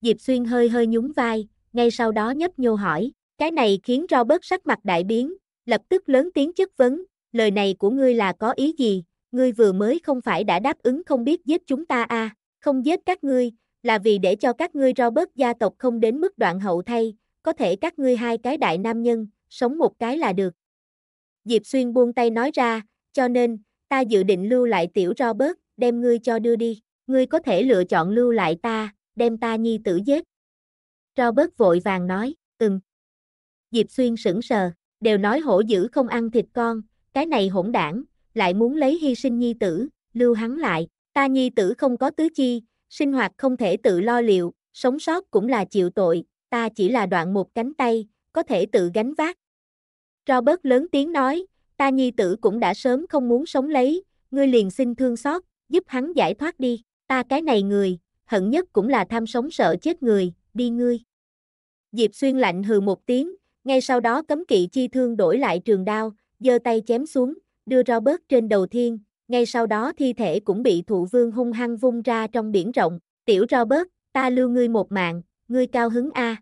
Diệp Xuyên hơi hơi nhún vai, ngay sau đó nhấp nhô hỏi. Cái này khiến Robert sắc mặt đại biến, lập tức lớn tiếng chất vấn, lời này của ngươi là có ý gì, ngươi vừa mới không phải đã đáp ứng không biết giết chúng ta à, không giết các ngươi, là vì để cho các ngươi Robert gia tộc không đến mức đoạn hậu thay, có thể các ngươi hai cái đại nam nhân, sống một cái là được. Diệp Xuyên buông tay nói ra, cho nên, ta dự định lưu lại tiểu Robert, đem ngươi cho đưa đi, ngươi có thể lựa chọn lưu lại ta, đem ta nhi tử giết. Robert vội vàng nói, ừm. Diệp Xuyên sững sờ, đều nói hổ dữ không ăn thịt con, cái này hỗn đảng, lại muốn lấy hy sinh nhi tử, lưu hắn lại, ta nhi tử không có tứ chi, sinh hoạt không thể tự lo liệu, sống sót cũng là chịu tội, ta chỉ là đoạn một cánh tay, có thể tự gánh vác. Robert lớn tiếng nói, ta nhi tử cũng đã sớm không muốn sống lấy, ngươi liền xin thương xót, giúp hắn giải thoát đi, ta cái này người, hận nhất cũng là tham sống sợ chết người, đi ngươi. Diệp xuyên lạnh hừ một tiếng, ngay sau đó cấm kỵ chi thương đổi lại trường đao, giơ tay chém xuống, đưa Robert trên đầu thiên, ngay sau đó thi thể cũng bị thụ vương hung hăng vung ra trong biển rộng, tiểu Robert, ta lưu ngươi một mạng, ngươi cao hứng A.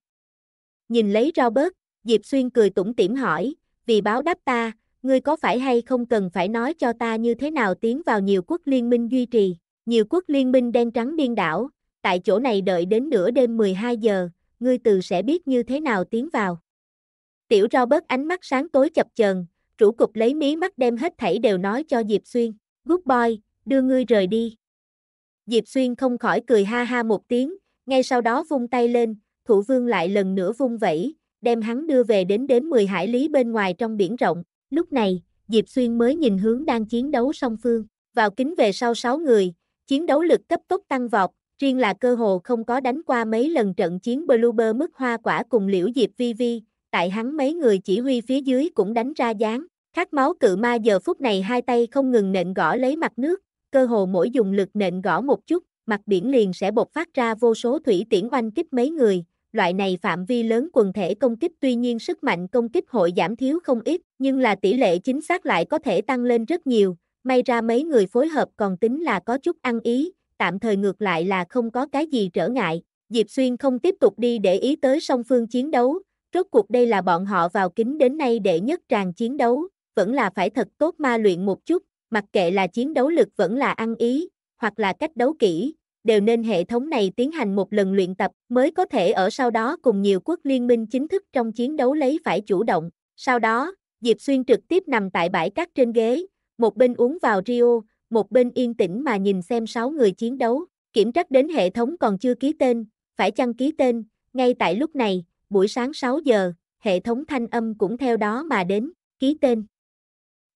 Nhìn lấy Robert, Diệp Xuyên cười tủm tỉm hỏi, vì báo đáp ta, ngươi có phải hay không cần phải nói cho ta như thế nào tiến vào nhiều quốc liên minh duy trì, nhiều quốc liên minh đen trắng điên đảo, tại chỗ này đợi đến nửa đêm 12 giờ, ngươi từ sẽ biết như thế nào tiến vào. Tiểu Robert ánh mắt sáng tối chập chờn, chủ cục lấy mí mắt đem hết thảy đều nói cho Diệp Xuyên, good boy, đưa ngươi rời đi. Diệp Xuyên không khỏi cười ha ha một tiếng, ngay sau đó vung tay lên, thủ vương lại lần nữa vung vẩy, đem hắn đưa về đến đến 10 hải lý bên ngoài trong biển rộng, Lúc này, Diệp Xuyên mới nhìn hướng đang chiến đấu song phương, vào kính về sau 6 người, chiến đấu lực cấp tốc tăng vọt, riêng là cơ hồ không có đánh qua mấy lần trận chiến blueber mức hoa quả cùng liễu Diệp Vi Vi, tại hắn mấy người chỉ huy phía dưới cũng đánh ra dáng, khát máu cự ma giờ phút này hai tay không ngừng nện gõ lấy mặt nước, cơ hồ mỗi dùng lực nện gõ một chút, mặt biển liền sẽ bộc phát ra vô số thủy tiễn oanh kích mấy người, loại này phạm vi lớn quần thể công kích tuy nhiên sức mạnh công kích hội giảm thiếu không ít, nhưng là tỷ lệ chính xác lại có thể tăng lên rất nhiều, may ra mấy người phối hợp còn tính là có chút ăn ý, tạm thời ngược lại là không có cái gì trở ngại. Diệp Xuyên không tiếp tục đi để ý tới song phương chiến đấu, rốt cuộc đây là bọn họ vào kính đến nay để nhất tràng chiến đấu, vẫn là phải thật tốt ma luyện một chút, mặc kệ là chiến đấu lực vẫn là ăn ý, hoặc là cách đấu kỹ, đều nên hệ thống này tiến hành một lần luyện tập mới có thể ở sau đó cùng nhiều quốc liên minh chính thức trong chiến đấu lấy phải chủ động. Sau đó, Diệp Xuyên trực tiếp nằm tại bãi cát trên ghế, một bên uống vào Rio, một bên yên tĩnh mà nhìn xem sáu người chiến đấu, kiểm trắc đến hệ thống còn chưa ký tên, phải chăng ký tên, ngay tại lúc này, buổi sáng 6 giờ, hệ thống thanh âm cũng theo đó mà đến, ký tên.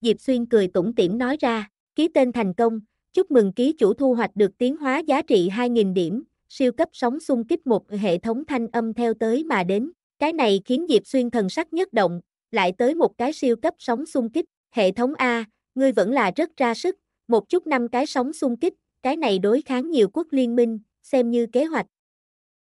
Diệp Xuyên cười tủm tỉm nói ra, ký tên thành công, Chúc mừng ký chủ thu hoạch được tiến hóa giá trị 2.000 điểm, siêu cấp sóng xung kích một hệ thống thanh âm theo tới mà đến. Cái này khiến Diệp Xuyên thần sắc nhất động, lại tới một cái siêu cấp sóng xung kích. Hệ thống A, ngươi vẫn là rất ra sức, một chút năm cái sóng xung kích, cái này đối kháng nhiều quốc liên minh, xem như kế hoạch.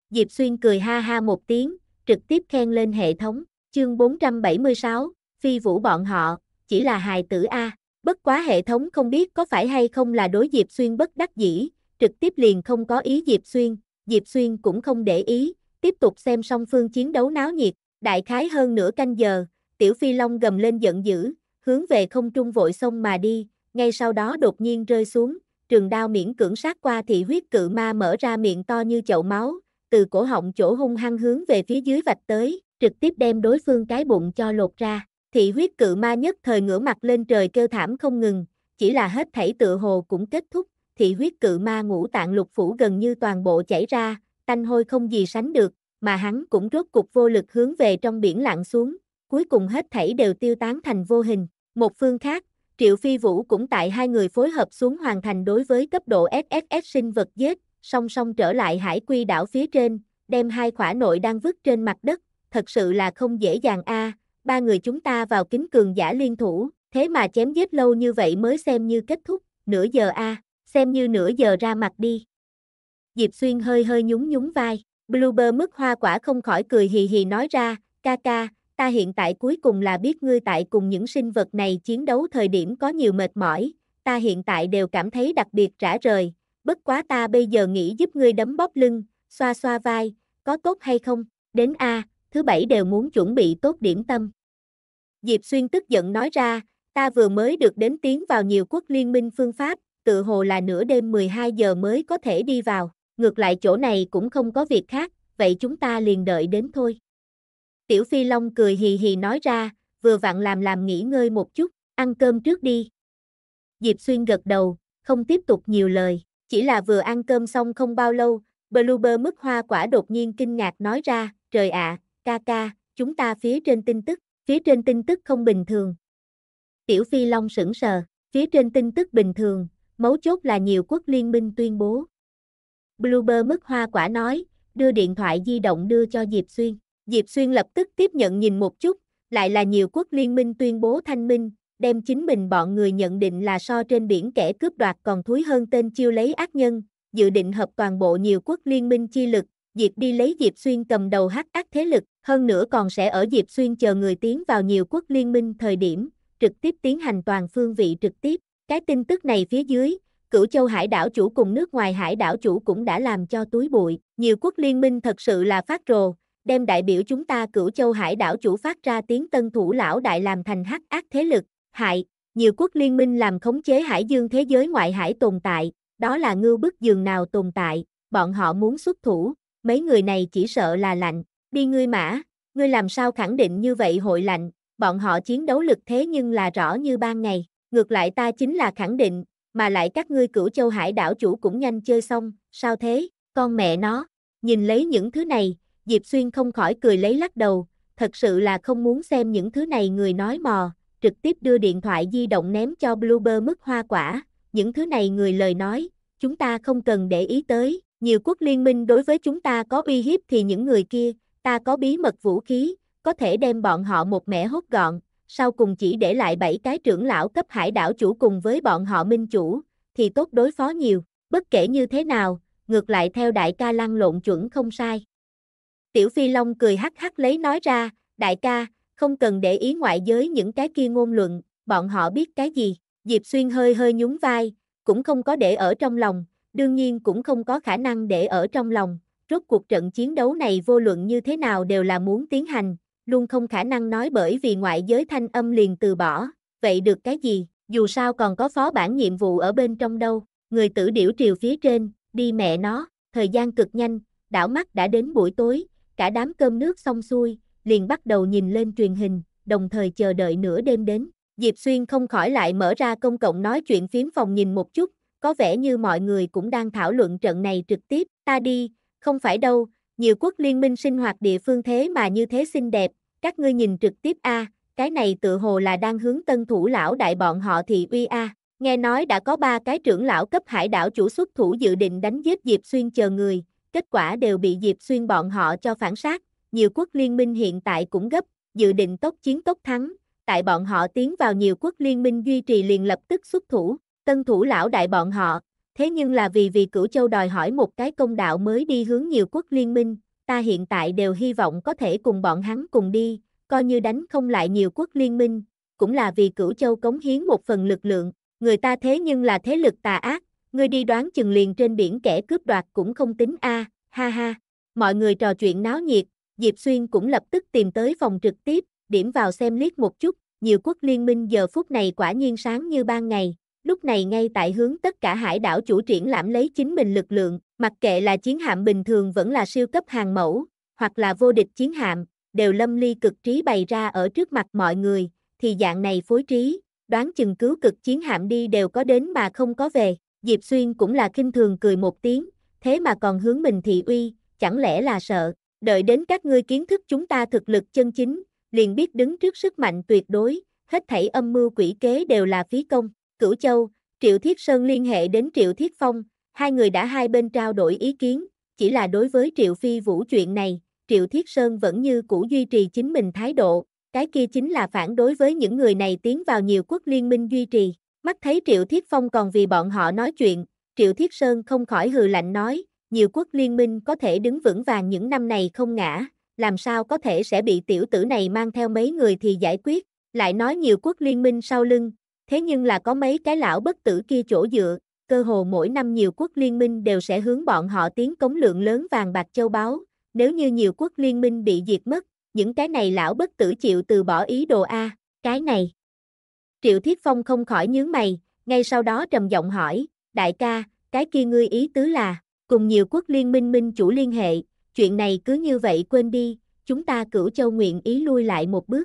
Diệp Xuyên cười ha ha một tiếng, trực tiếp khen lên hệ thống, chương 476, phi vũ bọn họ, chỉ là hài tử A. Bất quá hệ thống không biết có phải hay không là đối Diệp Xuyên bất đắc dĩ, trực tiếp liền không có ý Diệp Xuyên, Diệp Xuyên cũng không để ý, tiếp tục xem song phương chiến đấu náo nhiệt, đại khái hơn nửa canh giờ, Tiểu Phi Long gầm lên giận dữ, hướng về không trung vội sông mà đi, ngay sau đó đột nhiên rơi xuống, trường đao miễn cưỡng sát qua thị huyết cự ma mở ra miệng to như chậu máu, từ cổ họng chỗ hung hăng hướng về phía dưới vạch tới, trực tiếp đem đối phương cái bụng cho lột ra. Thị huyết cự ma nhất thời ngửa mặt lên trời kêu thảm không ngừng, chỉ là hết thảy tựa hồ cũng kết thúc, thị huyết cự ma ngũ tạng lục phủ gần như toàn bộ chảy ra, tanh hôi không gì sánh được, mà hắn cũng rốt cục vô lực hướng về trong biển lặng xuống, cuối cùng hết thảy đều tiêu tán thành vô hình. Một phương khác, Triệu Phi Vũ cũng tại hai người phối hợp xuống hoàn thành đối với cấp độ SSS sinh vật giết, song song trở lại hải quy đảo phía trên, đem hai khỏa nội đang vứt trên mặt đất, thật sự là không dễ dàng a. À ba người chúng ta vào kính cường giả liên thủ, thế mà chém giết lâu như vậy mới xem như kết thúc, nửa giờ a, xem như nửa giờ ra mặt đi. Diệp Xuyên hơi hơi nhún nhún vai, Bluebird mất hoa quả không khỏi cười hì hì nói ra, ca ca, ta hiện tại cuối cùng là biết ngươi tại cùng những sinh vật này chiến đấu thời điểm có nhiều mệt mỏi, ta hiện tại đều cảm thấy đặc biệt rã rời, bất quá ta bây giờ nghĩ giúp ngươi đấm bóp lưng, xoa xoa vai, có tốt hay không, đến a, à, thứ bảy đều muốn chuẩn bị tốt điểm tâm. Diệp Xuyên tức giận nói ra, ta vừa mới được đến tiến vào nhiều quốc liên minh phương pháp, tự hồ là nửa đêm 12 giờ mới có thể đi vào, ngược lại chỗ này cũng không có việc khác, vậy chúng ta liền đợi đến thôi. Tiểu Phi Long cười hì hì nói ra, vừa vặn làm làm nghỉ ngơi một chút, ăn cơm trước đi. Diệp Xuyên gật đầu, không tiếp tục nhiều lời, chỉ là vừa ăn cơm xong không bao lâu, Bluebird mức hoa quả đột nhiên kinh ngạc nói ra, trời ạ, à, ca chúng ta phía trên tin tức, phía trên tin tức không bình thường. Tiểu Phi Long sững sờ, phía trên tin tức bình thường, mấu chốt là nhiều quốc liên minh tuyên bố. Bluebird mất hoa quả nói, đưa điện thoại di động đưa cho Diệp Xuyên. Diệp Xuyên lập tức tiếp nhận nhìn một chút, lại là nhiều quốc liên minh tuyên bố thanh minh, đem chính mình bọn người nhận định là so trên biển kẻ cướp đoạt còn thúi hơn tên chiêu lấy ác nhân, dự định hợp toàn bộ nhiều quốc liên minh chi lực, Diệp đi lấy Diệp Xuyên cầm đầu hắc ác thế lực, hơn nữa còn sẽ ở Diệp Xuyên chờ người tiến vào nhiều quốc liên minh thời điểm, trực tiếp tiến hành toàn phương vị trực tiếp. Cái tin tức này phía dưới, cửu châu hải đảo chủ cùng nước ngoài hải đảo chủ cũng đã làm cho túi bụi. Nhiều quốc liên minh thật sự là phát rồ, đem đại biểu chúng ta cửu châu hải đảo chủ phát ra tiếng tân thủ lão đại làm thành hắc ác thế lực, hại, nhiều quốc liên minh làm khống chế hải dương thế giới ngoại hải tồn tại, đó là ngư bức giường nào tồn tại, bọn họ muốn xuất thủ, mấy người này chỉ sợ là lạnh, đi ngươi mã, ngươi làm sao khẳng định như vậy hội lạnh, bọn họ chiến đấu lực thế nhưng là rõ như ban ngày, ngược lại ta chính là khẳng định, mà lại các ngươi cửu châu hải đảo chủ cũng nhanh chơi xong, sao thế, con mẹ nó, nhìn lấy những thứ này, Diệp Xuyên không khỏi cười lấy lắc đầu, thật sự là không muốn xem những thứ này người nói mò, trực tiếp đưa điện thoại di động ném cho Bluebird mức hoa quả, những thứ này người lời nói, chúng ta không cần để ý tới, nhiều quốc liên minh đối với chúng ta có uy hiếp thì những người kia, ta có bí mật vũ khí, có thể đem bọn họ một mẻ hốt gọn, sau cùng chỉ để lại bảy cái trưởng lão cấp hải đảo chủ cùng với bọn họ minh chủ, thì tốt đối phó nhiều, bất kể như thế nào, ngược lại theo đại ca lăng lộn chuẩn không sai. Tiểu Phi Long cười hắc hắc lấy nói ra, đại ca, không cần để ý ngoại giới những cái kia ngôn luận, bọn họ biết cái gì, Diệp Xuyên hơi hơi nhún vai, cũng không có để ở trong lòng, đương nhiên cũng không có khả năng để ở trong lòng, rốt cuộc trận chiến đấu này vô luận như thế nào đều là muốn tiến hành, luôn không khả năng nói bởi vì ngoại giới thanh âm liền từ bỏ, vậy được cái gì, dù sao còn có phó bản nhiệm vụ ở bên trong đâu, người tử điểu triều phía trên, đi mẹ nó, thời gian cực nhanh, đảo mắt đã đến buổi tối, cả đám cơm nước xong xuôi, liền bắt đầu nhìn lên truyền hình, đồng thời chờ đợi nửa đêm đến. Diệp Xuyên không khỏi lại mở ra công cộng nói chuyện phím phòng nhìn một chút, có vẻ như mọi người cũng đang thảo luận trận này trực tiếp, ta đi, không phải đâu, nhiều quốc liên minh sinh hoạt địa phương thế mà như thế xinh đẹp, các ngươi nhìn trực tiếp a, à, cái này tự hồ là đang hướng tân thủ lão đại bọn họ thì uy a. À. Nghe nói đã có ba cái trưởng lão cấp hải đảo chủ xuất thủ dự định đánh giết Diệp Xuyên chờ người, kết quả đều bị Diệp Xuyên bọn họ cho phản sát. Nhiều quốc liên minh hiện tại cũng gấp, dự định tốc chiến tốc thắng, tại bọn họ tiến vào nhiều quốc liên minh duy trì liền lập tức xuất thủ. Tân thủ lão đại bọn họ, thế nhưng là vì vì cửu châu đòi hỏi một cái công đạo mới đi hướng nhiều quốc liên minh, ta hiện tại đều hy vọng có thể cùng bọn hắn cùng đi, coi như đánh không lại nhiều quốc liên minh, cũng là vì cửu châu cống hiến một phần lực lượng, người ta thế nhưng là thế lực tà ác, người đi đoán chừng liền trên biển kẻ cướp đoạt cũng không tính a, ha ha. Mọi người trò chuyện náo nhiệt, Diệp Xuyên cũng lập tức tìm tới phòng trực tiếp, điểm vào xem liếc một chút, nhiều quốc liên minh giờ phút này quả nhiên sáng như ban ngày lúc này ngay tại hướng tất cả hải đảo chủ triển lãm lấy chính mình lực lượng, mặc kệ là chiến hạm bình thường vẫn là siêu cấp hàng mẫu, hoặc là vô địch chiến hạm, đều lâm ly cực trí bày ra ở trước mặt mọi người, thì dạng này phối trí, đoán chừng cứu cực chiến hạm đi đều có đến mà không có về. Diệp Xuyên cũng là khinh thường cười một tiếng, thế mà còn hướng mình thị uy, chẳng lẽ là sợ, đợi đến các ngươi kiến thức chúng ta thực lực chân chính, liền biết đứng trước sức mạnh tuyệt đối, hết thảy âm mưu quỷ kế đều là phí công. Cửu Châu, Triệu Thiết Sơn liên hệ đến Triệu Thiết Phong, hai người đã hai bên trao đổi ý kiến, chỉ là đối với Triệu Phi Vũ chuyện này, Triệu Thiết Sơn vẫn như cũ duy trì chính mình thái độ, cái kia chính là phản đối với những người này tiến vào nhiều quốc liên minh duy trì. Mắt thấy Triệu Thiết Phong còn vì bọn họ nói chuyện, Triệu Thiết Sơn không khỏi hừ lạnh nói, nhiều quốc liên minh có thể đứng vững vàng những năm này không ngã, làm sao có thể sẽ bị tiểu tử này mang theo mấy người thì giải quyết, lại nói nhiều quốc liên minh sau lưng, Thế nhưng là có mấy cái lão bất tử kia chỗ dựa, cơ hồ mỗi năm nhiều quốc liên minh đều sẽ hướng bọn họ tiến cống lượng lớn vàng bạc châu báu, nếu như nhiều quốc liên minh bị diệt mất, những cái này lão bất tử chịu từ bỏ ý đồ A, cái này. Triệu Thiết Phong không khỏi nhướng mày, ngay sau đó trầm giọng hỏi, đại ca, cái kia ngươi ý tứ là, cùng nhiều quốc liên minh minh chủ liên hệ, chuyện này cứ như vậy quên đi, chúng ta cửu châu nguyện ý lui lại một bước.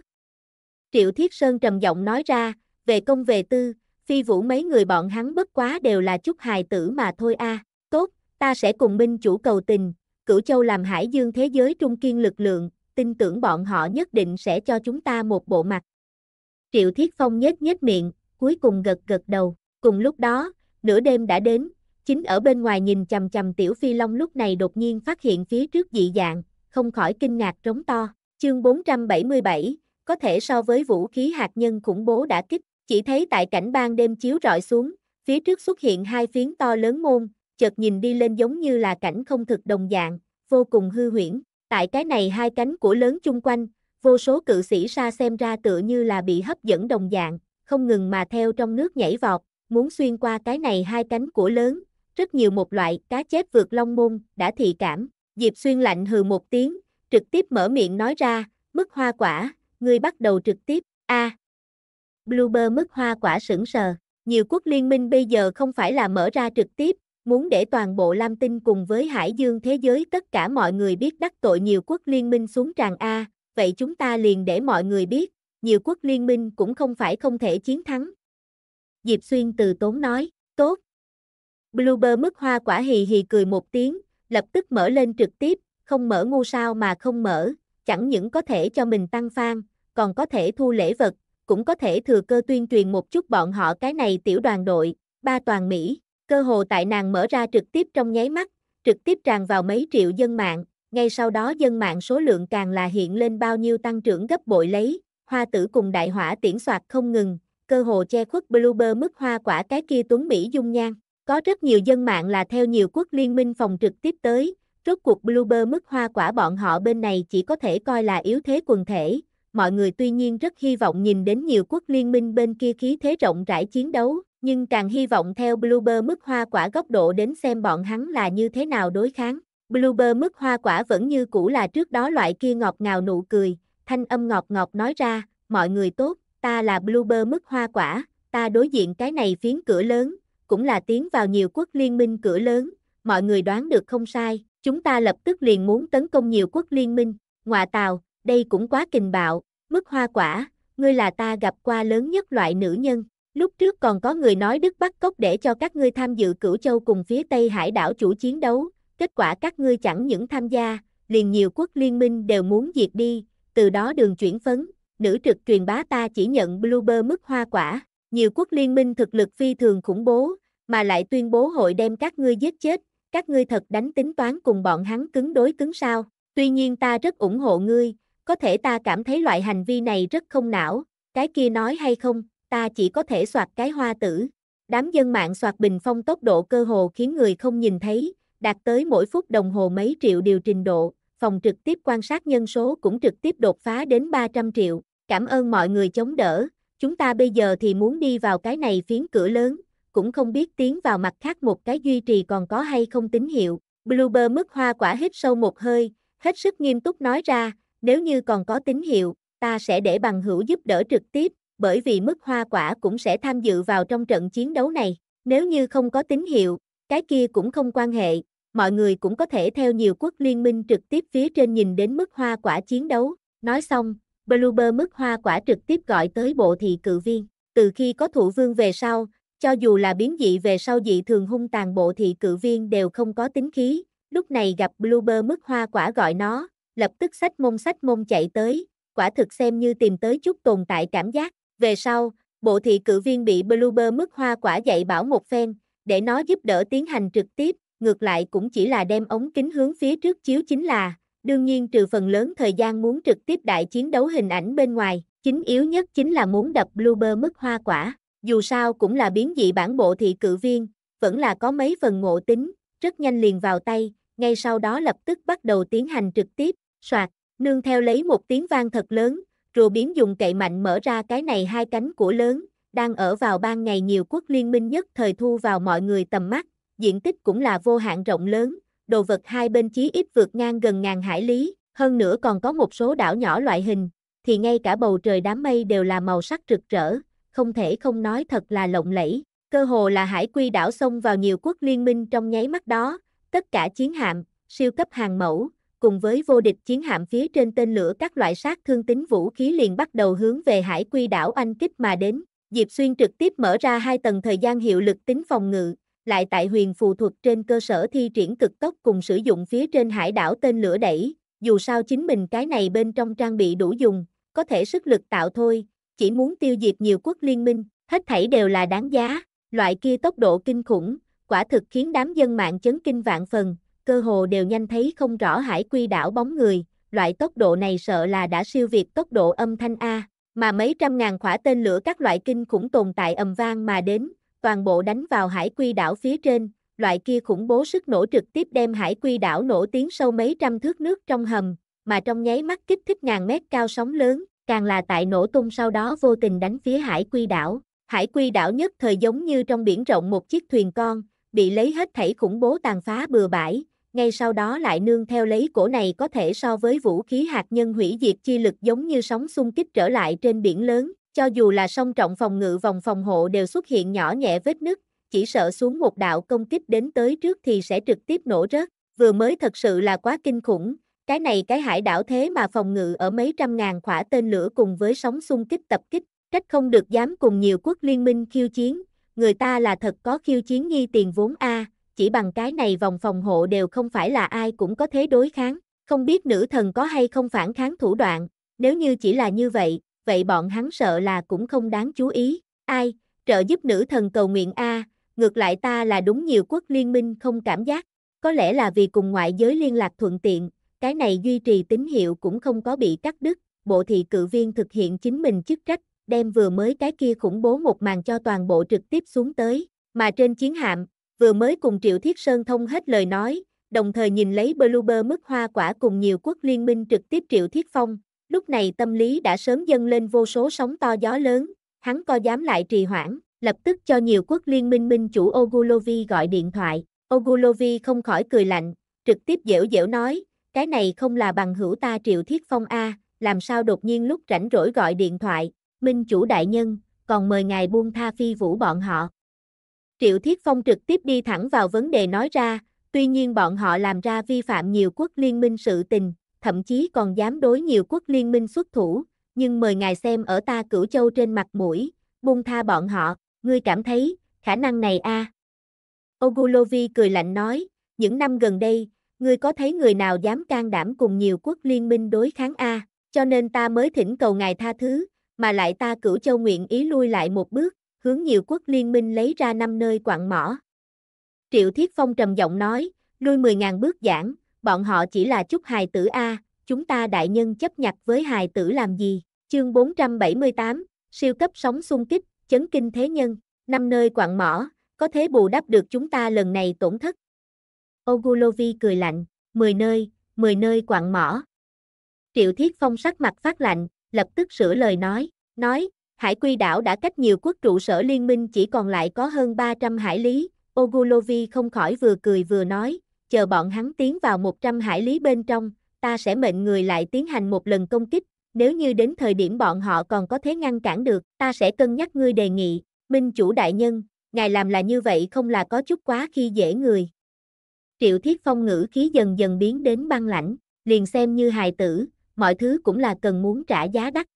Triệu Thiết Sơn trầm giọng nói ra, về công về tư, phi vũ mấy người bọn hắn bất quá đều là chút hài tử mà thôi a. À. Tốt, ta sẽ cùng minh chủ cầu tình, cửu châu làm hải dương thế giới trung kiên lực lượng, tin tưởng bọn họ nhất định sẽ cho chúng ta một bộ mặt. Triệu Thiết Phong nhếch nhếch miệng, cuối cùng gật gật đầu. Cùng lúc đó, nửa đêm đã đến, chính ở bên ngoài nhìn chầm chầm Tiểu Phi Long lúc này đột nhiên phát hiện phía trước dị dạng, không khỏi kinh ngạc trống to. Chương 477, có thể so với vũ khí hạt nhân khủng bố đã kích, chỉ thấy tại cảnh ban đêm chiếu rọi xuống, phía trước xuất hiện hai phiến to lớn môn, chợt nhìn đi lên giống như là cảnh không thực đồng dạng, vô cùng hư huyễn. Tại cái này hai cánh của lớn chung quanh, vô số cự sĩ xa xem ra tựa như là bị hấp dẫn đồng dạng, không ngừng mà theo trong nước nhảy vọt, muốn xuyên qua cái này hai cánh của lớn, rất nhiều một loại cá chép vượt long môn đã thị cảm. Diệp Xuyên lạnh hừ một tiếng, trực tiếp mở miệng nói ra, mức hoa quả, người bắt đầu trực tiếp, a Bluebird mất hoa quả sững sờ. Nhiều quốc liên minh bây giờ không phải là mở ra trực tiếp, muốn để toàn bộ Lam Tinh cùng với Hải Dương thế giới tất cả mọi người biết đắc tội nhiều quốc liên minh xuống tràn A, vậy chúng ta liền để mọi người biết, nhiều quốc liên minh cũng không phải không thể chiến thắng. Diệp Xuyên từ tốn nói, tốt. Bluebird mức hoa quả hì hì cười một tiếng, lập tức mở lên trực tiếp, không mở ngu sao mà không mở, chẳng những có thể cho mình tăng fan, còn có thể thu lễ vật, cũng có thể thừa cơ tuyên truyền một chút bọn họ cái này tiểu đoàn đội, ba toàn Mỹ, cơ hồ tại nàng mở ra trực tiếp trong nháy mắt, trực tiếp tràn vào mấy triệu dân mạng, ngay sau đó dân mạng số lượng càng là hiện lên bao nhiêu tăng trưởng gấp bội lấy, hoa tử cùng đại hỏa tiễn soạt không ngừng, cơ hồ che khuất Bluebird mức hoa quả cái kia tuấn Mỹ dung nhan. Có rất nhiều dân mạng là theo nhiều quốc liên minh phòng trực tiếp tới, rốt cuộc Bluebird mức hoa quả bọn họ bên này chỉ có thể coi là yếu thế quần thể, mọi người tuy nhiên rất hy vọng nhìn đến nhiều quốc liên minh bên kia khí thế rộng rãi chiến đấu, nhưng càng hy vọng theo Bluebird mức hoa quả góc độ đến xem bọn hắn là như thế nào đối kháng. Bluebird mức hoa quả vẫn như cũ là trước đó loại kia ngọt ngào nụ cười, thanh âm ngọt ngọt nói ra, mọi người tốt, ta là Bluebird mức hoa quả, ta đối diện cái này phiến cửa lớn, cũng là tiến vào nhiều quốc liên minh cửa lớn, mọi người đoán được không sai, chúng ta lập tức liền muốn tấn công nhiều quốc liên minh, ngoại tàu, đây cũng quá kình bạo, Mức hoa quả, ngươi là ta gặp qua lớn nhất loại nữ nhân. Lúc trước còn có người nói Đức Bắc Cốc để cho các ngươi tham dự Cửu Châu cùng phía Tây Hải đảo chủ chiến đấu, kết quả các ngươi chẳng những tham gia, liền nhiều quốc liên minh đều muốn diệt đi, từ đó đường chuyển phấn, nữ trực truyền bá ta chỉ nhận Bluebird mức hoa quả, nhiều quốc liên minh thực lực phi thường khủng bố, mà lại tuyên bố hội đem các ngươi giết chết, các ngươi thật đánh tính toán cùng bọn hắn cứng đối cứng sao, tuy nhiên ta rất ủng hộ ngươi, có thể ta cảm thấy loại hành vi này rất không não, cái kia nói hay không, ta chỉ có thể soạt cái hoa tử. Đám dân mạng soạt bình phong tốc độ cơ hồ khiến người không nhìn thấy, đạt tới mỗi phút đồng hồ mấy triệu điều trình độ, phòng trực tiếp quan sát nhân số cũng trực tiếp đột phá đến 300 triệu. Cảm ơn mọi người chống đỡ, chúng ta bây giờ thì muốn đi vào cái này phiến cửa lớn, cũng không biết tiến vào mặt khác một cái duy trì còn có hay không tín hiệu. Bluebird mức hoa quả hít sâu một hơi, hết sức nghiêm túc nói ra, nếu như còn có tín hiệu, ta sẽ để bằng hữu giúp đỡ trực tiếp, bởi vì mức hoa quả cũng sẽ tham dự vào trong trận chiến đấu này. Nếu như không có tín hiệu, cái kia cũng không quan hệ, mọi người cũng có thể theo nhiều quốc liên minh trực tiếp phía trên nhìn đến mức hoa quả chiến đấu. Nói xong, Bloober mức hoa quả trực tiếp gọi tới bộ thị cự viên. Từ khi có thủ vương về sau, cho dù là biến dị về sau dị thường hung tàn bộ thị cự viên đều không có tính khí, lúc này gặp Bloober mức hoa quả gọi nó, lập tức sách môn sách môn chạy tới, quả thực xem như tìm tới chút tồn tại cảm giác. Về sau, bộ thị cử viên bị Bloober mất hoa quả dạy bảo một phen, để nó giúp đỡ tiến hành trực tiếp, ngược lại cũng chỉ là đem ống kính hướng phía trước chiếu chính là, đương nhiên trừ phần lớn thời gian muốn trực tiếp đại chiến đấu hình ảnh bên ngoài, chính yếu nhất chính là muốn đập Bloober mất hoa quả, dù sao cũng là biến dị bản bộ thị cử viên, vẫn là có mấy phần ngộ tính, rất nhanh liền vào tay, ngay sau đó lập tức bắt đầu tiến hành trực tiếp, Soạt, nương theo lấy một tiếng vang thật lớn, rùa biến dùng cậy mạnh mở ra cái này hai cánh của lớn, đang ở vào ban ngày nhiều quốc liên minh nhất thời thu vào mọi người tầm mắt, diện tích cũng là vô hạn rộng lớn, đồ vật hai bên chí ít vượt ngang gần ngàn hải lý, hơn nữa còn có một số đảo nhỏ loại hình, thì ngay cả bầu trời đám mây đều là màu sắc rực rỡ, không thể không nói thật là lộng lẫy, cơ hồ là hải quy đảo xông vào nhiều quốc liên minh trong nháy mắt đó, tất cả chiến hạm, siêu cấp hàng mẫu, cùng với vô địch chiến hạm phía trên tên lửa các loại sát thương tính vũ khí liền bắt đầu hướng về hải quy đảo anh kích mà đến. Diệp Xuyên trực tiếp mở ra hai tầng thời gian hiệu lực tính phòng ngự, lại tại huyền phù thuật trên cơ sở thi triển cực tốc cùng sử dụng phía trên hải đảo tên lửa đẩy, dù sao chính mình cái này bên trong trang bị đủ dùng, có thể sức lực tạo thôi, chỉ muốn tiêu diệt nhiều quốc liên minh, hết thảy đều là đáng giá, loại kia tốc độ kinh khủng, quả thực khiến đám dân mạng chấn kinh vạn phần, cơ hồ đều nhanh thấy không rõ hải quy đảo bóng người, loại tốc độ này sợ là đã siêu việt tốc độ âm thanh A, mà mấy trăm ngàn khỏa tên lửa các loại kinh khủng tồn tại ầm vang mà đến, toàn bộ đánh vào hải quy đảo phía trên, loại kia khủng bố sức nổ trực tiếp đem hải quy đảo nổ tiếng sâu mấy trăm thước nước trong hầm, mà trong nháy mắt kích thích ngàn mét cao sóng lớn, càng là tại nổ tung sau đó vô tình đánh phía hải quy đảo. Hải quy đảo nhất thời giống như trong biển rộng một chiếc thuyền con, bị lấy hết thảy khủng bố tàn phá bừa bãi, ngay sau đó lại nương theo lấy cổ này có thể so với vũ khí hạt nhân hủy diệt chi lực giống như sóng xung kích trở lại trên biển lớn, cho dù là sông trọng phòng ngự vòng phòng hộ đều xuất hiện nhỏ nhẹ vết nứt, chỉ sợ xuống một đạo công kích đến tới trước thì sẽ trực tiếp nổ rớt, vừa mới thật sự là quá kinh khủng, cái này cái hải đảo thế mà phòng ngự ở mấy trăm ngàn khỏa tên lửa cùng với sóng xung kích tập kích, trách không được dám cùng nhiều quốc liên minh khiêu chiến, người ta là thật có khiêu chiến nghi tiền vốn A, chỉ bằng cái này vòng phòng hộ đều không phải là ai cũng có thế đối kháng, không biết nữ thần có hay không phản kháng thủ đoạn, nếu như chỉ là như vậy, vậy bọn hắn sợ là cũng không đáng chú ý, ai, trợ giúp nữ thần cầu nguyện A, ngược lại ta là đúng nhiều quốc liên minh không cảm giác, có lẽ là vì cùng ngoại giới liên lạc thuận tiện, cái này duy trì tín hiệu cũng không có bị cắt đứt, bộ thị cự viên thực hiện chính mình chức trách, đem vừa mới cái kia khủng bố một màn cho toàn bộ trực tiếp xuống tới, mà trên chiến hạm, vừa mới cùng Triệu Thiết Sơn thông hết lời nói, đồng thời nhìn lấy Bluebird mức hoa quả cùng nhiều quốc liên minh trực tiếp Triệu Thiết Phong, lúc này tâm lý đã sớm dâng lên vô số sóng to gió lớn, hắn co dám lại trì hoãn, lập tức cho nhiều quốc liên minh minh chủ Ogulovi gọi điện thoại, Ogulovi không khỏi cười lạnh, trực tiếp dễu dễu nói, cái này không là bằng hữu ta Triệu Thiết Phong A, làm sao đột nhiên lúc rảnh rỗi gọi điện thoại, minh chủ đại nhân, còn mời ngài buông tha phi vũ bọn họ. Triệu Thiết Phong trực tiếp đi thẳng vào vấn đề nói ra, tuy nhiên bọn họ làm ra vi phạm nhiều quốc liên minh sự tình, thậm chí còn dám đối nhiều quốc liên minh xuất thủ, nhưng mời ngài xem ở ta cửu châu trên mặt mũi, buông tha bọn họ, ngươi cảm thấy, khả năng này a à? Ogulovi cười lạnh nói, những năm gần đây, ngươi có thấy người nào dám can đảm cùng nhiều quốc liên minh đối kháng a à? cho nên ta mới thỉnh cầu ngài tha thứ, mà lại ta cửu châu nguyện ý lui lại một bước, hướng nhiều quốc liên minh lấy ra năm nơi quạng mỏ. Triệu Thiết Phong trầm giọng nói, lui 10.000 bước giảng, bọn họ chỉ là chút hài tử A, chúng ta đại nhân chấp nhặt với hài tử làm gì? Chương 478, siêu cấp sóng xung kích, chấn kinh thế nhân, năm nơi quạng mỏ, có thế bù đắp được chúng ta lần này tổn thất. Ogulovi cười lạnh, 10 nơi, 10 nơi quạng mỏ. Triệu Thiết Phong sắc mặt phát lạnh, lập tức sửa lời nói, nói, Hải Quy đảo đã cách nhiều quốc trụ sở liên minh chỉ còn lại có hơn 300 hải lý, Ogulovi không khỏi vừa cười vừa nói, chờ bọn hắn tiến vào 100 hải lý bên trong, ta sẽ mệnh người lại tiến hành một lần công kích, nếu như đến thời điểm bọn họ còn có thế ngăn cản được, ta sẽ cân nhắc ngươi đề nghị, minh chủ đại nhân, ngài làm là như vậy không là có chút quá khi dễ người. Triệu thiết phong ngữ khí dần dần biến đến băng lãnh, liền xem như hài tử, mọi thứ cũng là cần muốn trả giá đắt,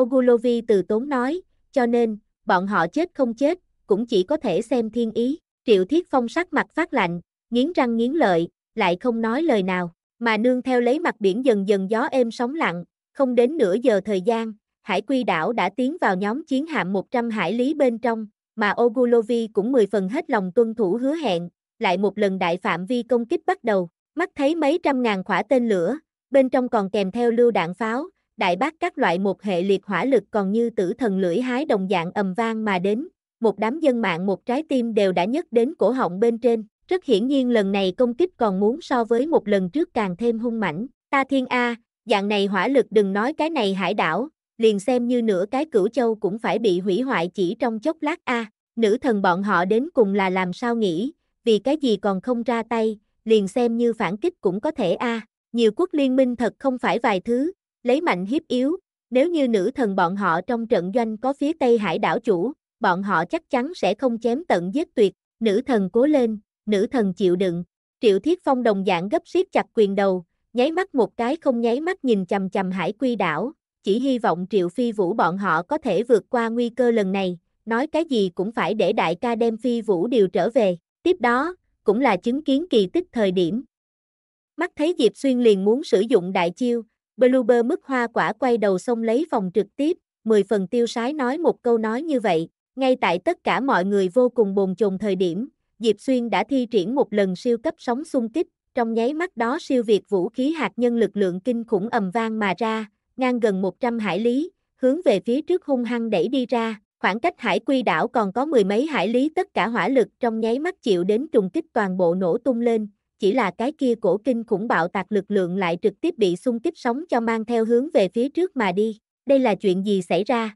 Ogulovi từ tốn nói, cho nên, bọn họ chết không chết, cũng chỉ có thể xem thiên ý. Triệu Thiết Phong sắc mặt phát lạnh, nghiến răng nghiến lợi, lại không nói lời nào, mà nương theo lấy mặt biển dần dần gió êm sóng lặng, không đến nửa giờ thời gian, Hải Quy đảo đã tiến vào nhóm chiến hạm 100 hải lý bên trong, mà Ogulovi cũng mười phần hết lòng tuân thủ hứa hẹn, lại một lần đại phạm vi công kích bắt đầu, mắt thấy mấy trăm ngàn khỏa tên lửa, bên trong còn kèm theo lưu đạn pháo, đại bác các loại một hệ liệt hỏa lực còn như tử thần lưỡi hái đồng dạng ầm vang mà đến, một đám dân mạng một trái tim đều đã nhấc đến cổ họng bên trên. Rất hiển nhiên lần này công kích còn muốn so với một lần trước càng thêm hung mãnh. Ta thiên A, dạng này hỏa lực đừng nói cái này hải đảo, liền xem như nửa cái cửu châu cũng phải bị hủy hoại chỉ trong chốc lát A. nữ thần bọn họ đến cùng là làm sao nghĩ, vì cái gì còn không ra tay, liền xem như phản kích cũng có thể A. nhiều quốc liên minh thật không phải vài thứ, lấy mạnh hiếp yếu, nếu như nữ thần bọn họ trong trận doanh có phía Tây Hải đảo chủ, bọn họ chắc chắn sẽ không chém tận giết tuyệt, nữ thần cố lên, nữ thần chịu đựng. Triệu Thiết Phong đồng dạng gấp siết chặt quyền đầu, nháy mắt một cái không nháy mắt nhìn chằm chằm hải quy đảo, chỉ hy vọng Triệu Phi Vũ bọn họ có thể vượt qua nguy cơ lần này, nói cái gì cũng phải để đại ca đem Phi Vũ điều trở về, tiếp đó, cũng là chứng kiến kỳ tích thời điểm. Mắt thấy Diệp Xuyên liền muốn sử dụng đại chiêu, Bluebird mức hoa quả quay đầu xông lấy phòng trực tiếp, 10 phần tiêu sái nói một câu nói như vậy, ngay tại tất cả mọi người vô cùng bồn chồn thời điểm, Diệp Xuyên đã thi triển một lần siêu cấp sóng xung kích, trong nháy mắt đó siêu việt vũ khí hạt nhân lực lượng kinh khủng ầm vang mà ra, ngang gần 100 hải lý, hướng về phía trước hung hăng đẩy đi ra, khoảng cách hải quy đảo còn có mười mấy hải lý tất cả hỏa lực trong nháy mắt chịu đến trùng kích toàn bộ nổ tung lên, chỉ là cái kia cổ kinh khủng bạo tạc lực lượng lại trực tiếp bị xung kích sóng cho mang theo hướng về phía trước mà đi. Đây là chuyện gì xảy ra?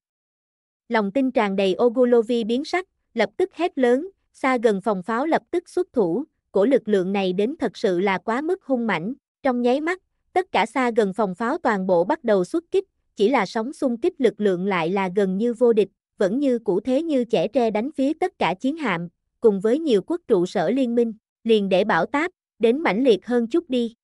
Lòng tin tràn đầy Ogolovi biến sắc, lập tức hét lớn, xa gần phòng pháo lập tức xuất thủ, cổ lực lượng này đến thật sự là quá mức hung mãnh, trong nháy mắt, tất cả xa gần phòng pháo toàn bộ bắt đầu xuất kích, chỉ là sóng xung kích lực lượng lại là gần như vô địch, vẫn như cũ thế như trẻ tre đánh phía tất cả chiến hạm, cùng với nhiều quốc trụ sở liên minh, liền để bảo táp, đến mãnh liệt hơn chút đi.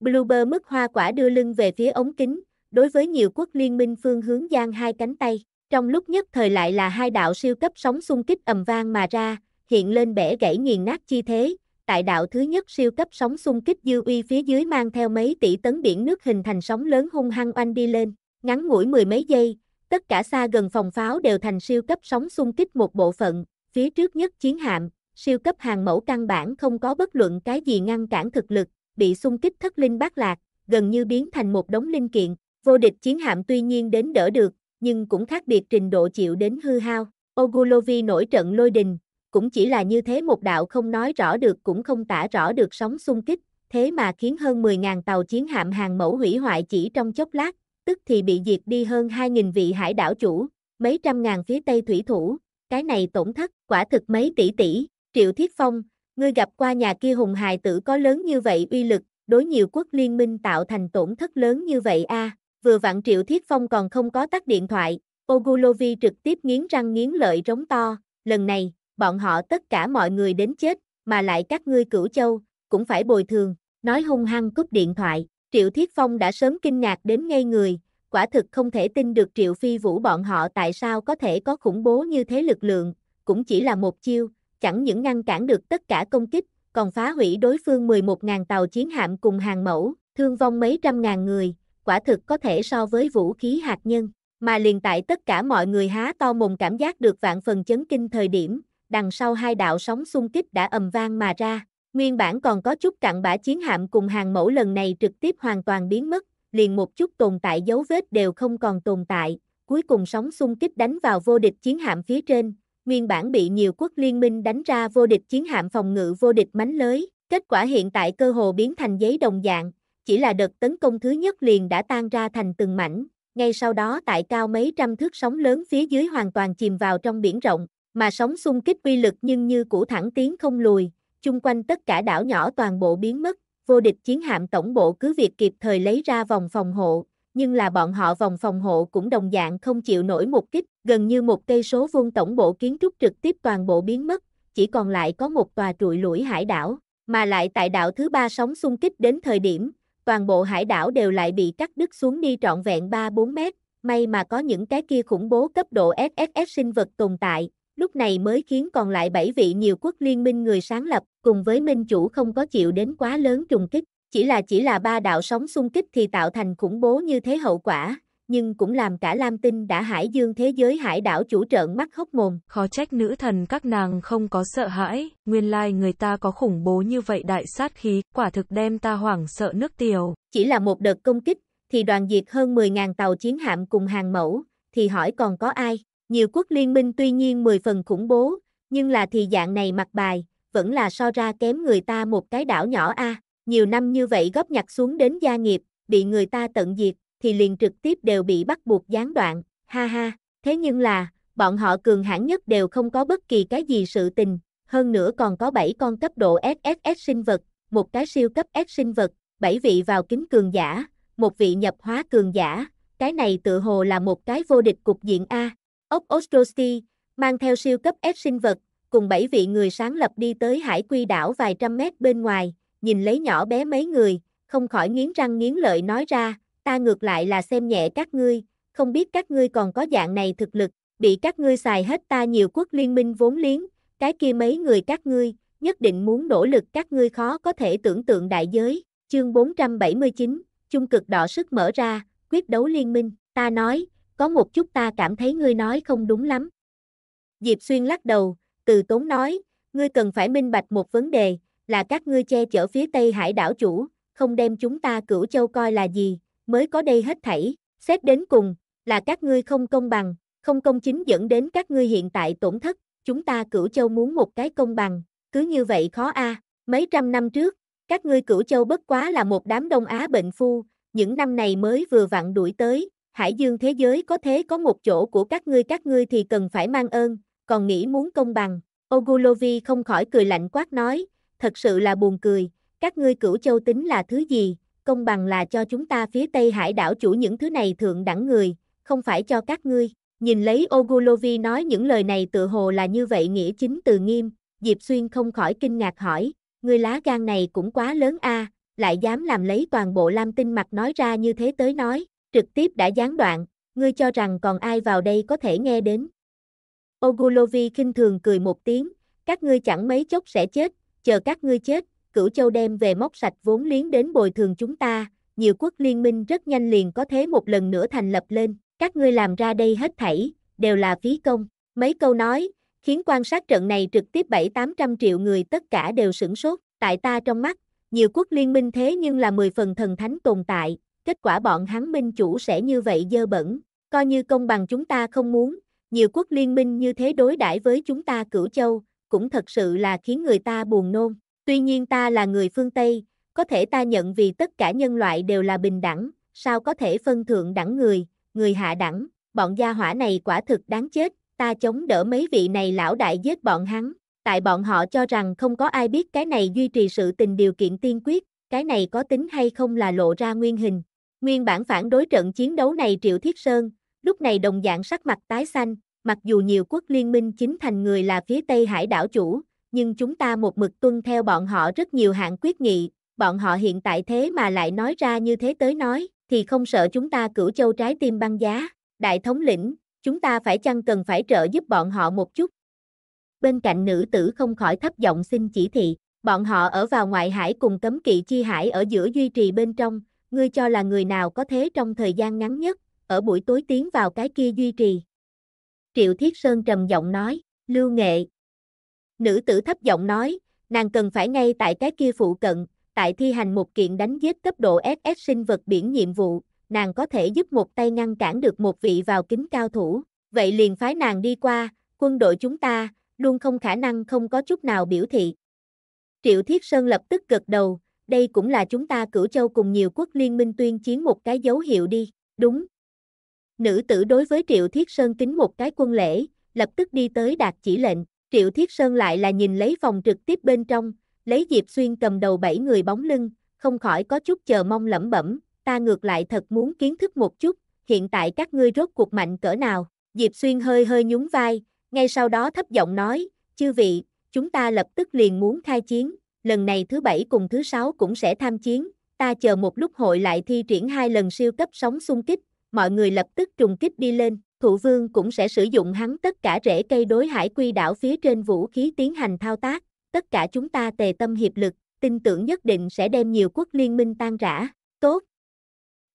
Blueber mất hoa quả đưa lưng về phía ống kính, đối với nhiều quốc liên minh phương hướng giang hai cánh tay, trong lúc nhất thời lại là hai đạo siêu cấp sóng xung kích ầm vang mà ra, hiện lên bẻ gãy nghiền nát chi thế, tại đạo thứ nhất siêu cấp sóng xung kích dư uy phía dưới mang theo mấy tỷ tấn biển nước hình thành sóng lớn hung hăng oanh đi lên, ngắn ngủi mười mấy giây, tất cả xa gần phòng pháo đều thành siêu cấp sóng xung kích một bộ phận, phía trước nhất chiến hạm, siêu cấp hàng mẫu căn bản không có bất luận cái gì ngăn cản thực lực, bị xung kích thất linh bát lạc, gần như biến thành một đống linh kiện, vô địch chiến hạm tuy nhiên đến đỡ được, nhưng cũng khác biệt trình độ chịu đến hư hao. Ogulovi nổi trận lôi đình, cũng chỉ là như thế một đạo không nói rõ được cũng không tả rõ được sóng xung kích, thế mà khiến hơn 10.000 tàu chiến hạm hàng mẫu hủy hoại chỉ trong chốc lát, tức thì bị diệt đi hơn 2.000 vị hải đảo chủ, mấy trăm ngàn phía tây thủy thủ, cái này tổn thất quả thực mấy tỷ tỷ. Triệu Thiết Phong, ngươi gặp qua nhà kia hùng hài tử có lớn như vậy uy lực, đối nhiều quốc liên minh tạo thành tổn thất lớn như vậy a à. vừa vặn Triệu Thiết Phong còn không có tắt điện thoại, Ogulovi trực tiếp nghiến răng nghiến lợi rống to, lần này, bọn họ tất cả mọi người đến chết, mà lại các ngươi cửu châu, cũng phải bồi thường, nói hung hăng cúp điện thoại, Triệu Thiết Phong đã sớm kinh ngạc đến ngây người, quả thực không thể tin được Triệu Phi Vũ bọn họ tại sao có thể có khủng bố như thế lực lượng, cũng chỉ là một chiêu, chẳng những ngăn cản được tất cả công kích, còn phá hủy đối phương 11.000 tàu chiến hạm cùng hàng mẫu, thương vong mấy trăm ngàn người, quả thực có thể so với vũ khí hạt nhân. Mà liền tại tất cả mọi người há to mồm cảm giác được vạn phần chấn kinh thời điểm, đằng sau hai đạo sóng xung kích đã ầm vang mà ra. Nguyên bản còn có chút cặn bã chiến hạm cùng hàng mẫu lần này trực tiếp hoàn toàn biến mất, liền một chút tồn tại dấu vết đều không còn tồn tại. Cuối cùng sóng xung kích đánh vào vô địch chiến hạm phía trên, nguyên bản bị nhiều quốc liên minh đánh ra vô địch chiến hạm phòng ngự vô địch mánh lới, kết quả hiện tại cơ hồ biến thành giấy đồng dạng, chỉ là đợt tấn công thứ nhất liền đã tan ra thành từng mảnh, ngay sau đó tại cao mấy trăm thước sóng lớn phía dưới hoàn toàn chìm vào trong biển rộng, mà sóng xung kích uy lực nhưng như cũ thẳng tiến không lùi, chung quanh tất cả đảo nhỏ toàn bộ biến mất, vô địch chiến hạm tổng bộ cứ việc kịp thời lấy ra vòng phòng hộ, nhưng là bọn họ vòng phòng hộ cũng đồng dạng không chịu nổi một kích, gần như một cây số vuông tổng bộ kiến trúc trực tiếp toàn bộ biến mất, chỉ còn lại có một tòa trụi lũi hải đảo, mà lại tại đảo thứ ba sóng xung kích đến thời điểm, toàn bộ hải đảo đều lại bị cắt đứt xuống đi trọn vẹn 3-4 mét, may mà có những cái kia khủng bố cấp độ SSS sinh vật tồn tại, lúc này mới khiến còn lại 7 vị nhiều quốc liên minh người sáng lập cùng với minh chủ không có chịu đến quá lớn trùng kích. Chỉ là chỉ là ba đạo sóng xung kích thì tạo thành khủng bố như thế hậu quả, nhưng cũng làm cả Lam Tinh đã hải dương thế giới hải đảo chủ trợn mắt hốc mồm. Khó trách nữ thần các nàng không có sợ hãi, nguyên lai người ta có khủng bố như vậy đại sát khí, quả thực đem ta hoảng sợ nước tiểu. Chỉ là một đợt công kích, thì đoàn diệt hơn 10.000 tàu chiến hạm cùng hàng mẫu, thì hỏi còn có ai? Nhiều quốc liên minh tuy nhiên 10 phần khủng bố, nhưng là thì dạng này mặt bài, vẫn là so ra kém người ta một cái đảo nhỏ a. À. Nhiều năm như vậy góp nhặt xuống đến gia nghiệp, bị người ta tận diệt, thì liền trực tiếp đều bị bắt buộc gián đoạn, ha ha, thế nhưng là, bọn họ cường hãn nhất đều không có bất kỳ cái gì sự tình, hơn nữa còn có 7 con cấp độ SSS sinh vật, một cái siêu cấp S sinh vật, 7 vị vào kính cường giả, một vị nhập hóa cường giả, cái này tự hồ là một cái vô địch cục diện A. Ốc Ostrosti, mang theo siêu cấp S sinh vật, cùng 7 vị người sáng lập đi tới hải quy đảo vài trăm mét bên ngoài, nhìn lấy nhỏ bé mấy người, không khỏi nghiến răng nghiến lợi nói ra, ta ngược lại là xem nhẹ các ngươi, không biết các ngươi còn có dạng này thực lực, bị các ngươi xài hết ta nhiều quốc liên minh vốn liếng, cái kia mấy người các ngươi, nhất định muốn nỗ lực các ngươi khó có thể tưởng tượng đại giới. Chương 479, chung cực đỏ sức mở ra, quyết đấu liên minh, ta nói, có một chút ta cảm thấy ngươi nói không đúng lắm. Diệp Xuyên lắc đầu, từ tốn nói, ngươi cần phải minh bạch một vấn đề, là các ngươi che chở phía tây hải đảo chủ, không đem chúng ta cửu châu coi là gì, mới có đây hết thảy, xét đến cùng, là các ngươi không công bằng, không công chính dẫn đến các ngươi hiện tại tổn thất, chúng ta cửu châu muốn một cái công bằng, cứ như vậy khó a. À. mấy trăm năm trước, các ngươi cửu châu bất quá là một đám Đông Á bệnh phu, những năm này mới vừa vặn đuổi tới, hải dương thế giới có thế có một chỗ của các ngươi các ngươi thì cần phải mang ơn, còn nghĩ muốn công bằng, Ogulovi không khỏi cười lạnh quát nói, thật sự là buồn cười, các ngươi cửu châu tính là thứ gì, công bằng là cho chúng ta phía Tây Hải đảo chủ những thứ này thượng đẳng người, không phải cho các ngươi. Nhìn lấy Ogulovi nói những lời này tự hồ là như vậy nghĩa chính từ nghiêm, Diệp Xuyên không khỏi kinh ngạc hỏi, người lá gan này cũng quá lớn a, lại dám làm lấy toàn bộ Lam Tinh mặt nói ra như thế tới nói, trực tiếp đã gián đoạn, ngươi cho rằng còn ai vào đây có thể nghe đến. Ogulovi khinh thường cười một tiếng, các ngươi chẳng mấy chốc sẽ chết, chờ các ngươi chết, cửu châu đem về móc sạch vốn liếng đến bồi thường chúng ta, nhiều quốc liên minh rất nhanh liền có thế một lần nữa thành lập lên, các ngươi làm ra đây hết thảy, đều là phí công. Mấy câu nói, khiến quan sát trận này trực tiếp 7-800 triệu người tất cả đều sửng sốt, tại ta trong mắt, nhiều quốc liên minh thế nhưng là 10 phần thần thánh tồn tại, kết quả bọn hắn minh chủ sẽ như vậy dơ bẩn, coi như công bằng chúng ta không muốn, nhiều quốc liên minh như thế đối đãi với chúng ta cửu châu, cũng thật sự là khiến người ta buồn nôn. Tuy nhiên ta là người phương Tây, có thể ta nhận vì tất cả nhân loại đều là bình đẳng, sao có thể phân thượng đẳng người, người hạ đẳng, bọn gia hỏa này quả thực đáng chết, ta chống đỡ mấy vị này lão đại giết bọn hắn, tại bọn họ cho rằng không có ai biết cái này duy trì sự tình điều kiện tiên quyết, cái này có tính hay không là lộ ra nguyên hình. Nguyên bản phản đối trận chiến đấu này Triệu Thiết Sơn, lúc này đồng dạng sắc mặt tái xanh, mặc dù nhiều quốc liên minh chính thành người là phía Tây Hải đảo chủ, nhưng chúng ta một mực tuân theo bọn họ rất nhiều hạng quyết nghị, bọn họ hiện tại thế mà lại nói ra như thế tới nói, thì không sợ chúng ta cửu châu trái tim băng giá, đại thống lĩnh, chúng ta phải chăng cần phải trợ giúp bọn họ một chút. Bên cạnh nữ tử không khỏi thấp giọng xin chỉ thị, bọn họ ở vào ngoại hải cùng cấm kỵ chi hải ở giữa duy trì bên trong, ngươi cho là người nào có thế trong thời gian ngắn nhất, ở buổi tối tiến vào cái kia duy trì, Triệu Thiết Sơn trầm giọng nói, Lưu Nghệ. Nữ tử thấp giọng nói, nàng cần phải ngay tại cái kia phụ cận, tại thi hành một kiện đánh giết cấp độ SS sinh vật biển nhiệm vụ, nàng có thể giúp một tay ngăn cản được một vị vào kính cao thủ, vậy liền phái nàng đi qua, quân đội chúng ta, luôn không khả năng không có chút nào biểu thị. Triệu Thiết Sơn lập tức gật đầu, đây cũng là chúng ta cửu châu cùng nhiều quốc liên minh tuyên chiến một cái dấu hiệu đi, đúng, Nữ tử đối với Triệu Thiết Sơn kính một cái quân lễ, lập tức đi tới đạt chỉ lệnh. Triệu Thiết Sơn lại là nhìn lấy phòng trực tiếp bên trong, lấy Diệp Xuyên cầm đầu bảy người bóng lưng, không khỏi có chút chờ mong lẩm bẩm, ta ngược lại thật muốn kiến thức một chút, hiện tại các ngươi rốt cuộc mạnh cỡ nào. Diệp Xuyên hơi hơi nhún vai, ngay sau đó thấp giọng nói, chư vị, chúng ta lập tức liền muốn khai chiến, lần này thứ bảy cùng thứ sáu cũng sẽ tham chiến, ta chờ một lúc hội lại thi triển hai lần siêu cấp sóng xung kích, mọi người lập tức trùng kích đi lên, thủ vương cũng sẽ sử dụng hắn tất cả rễ cây đối hải quy đảo phía trên vũ khí tiến hành thao tác, tất cả chúng ta tề tâm hiệp lực, tin tưởng nhất định sẽ đem nhiều quốc liên minh tan rã, tốt.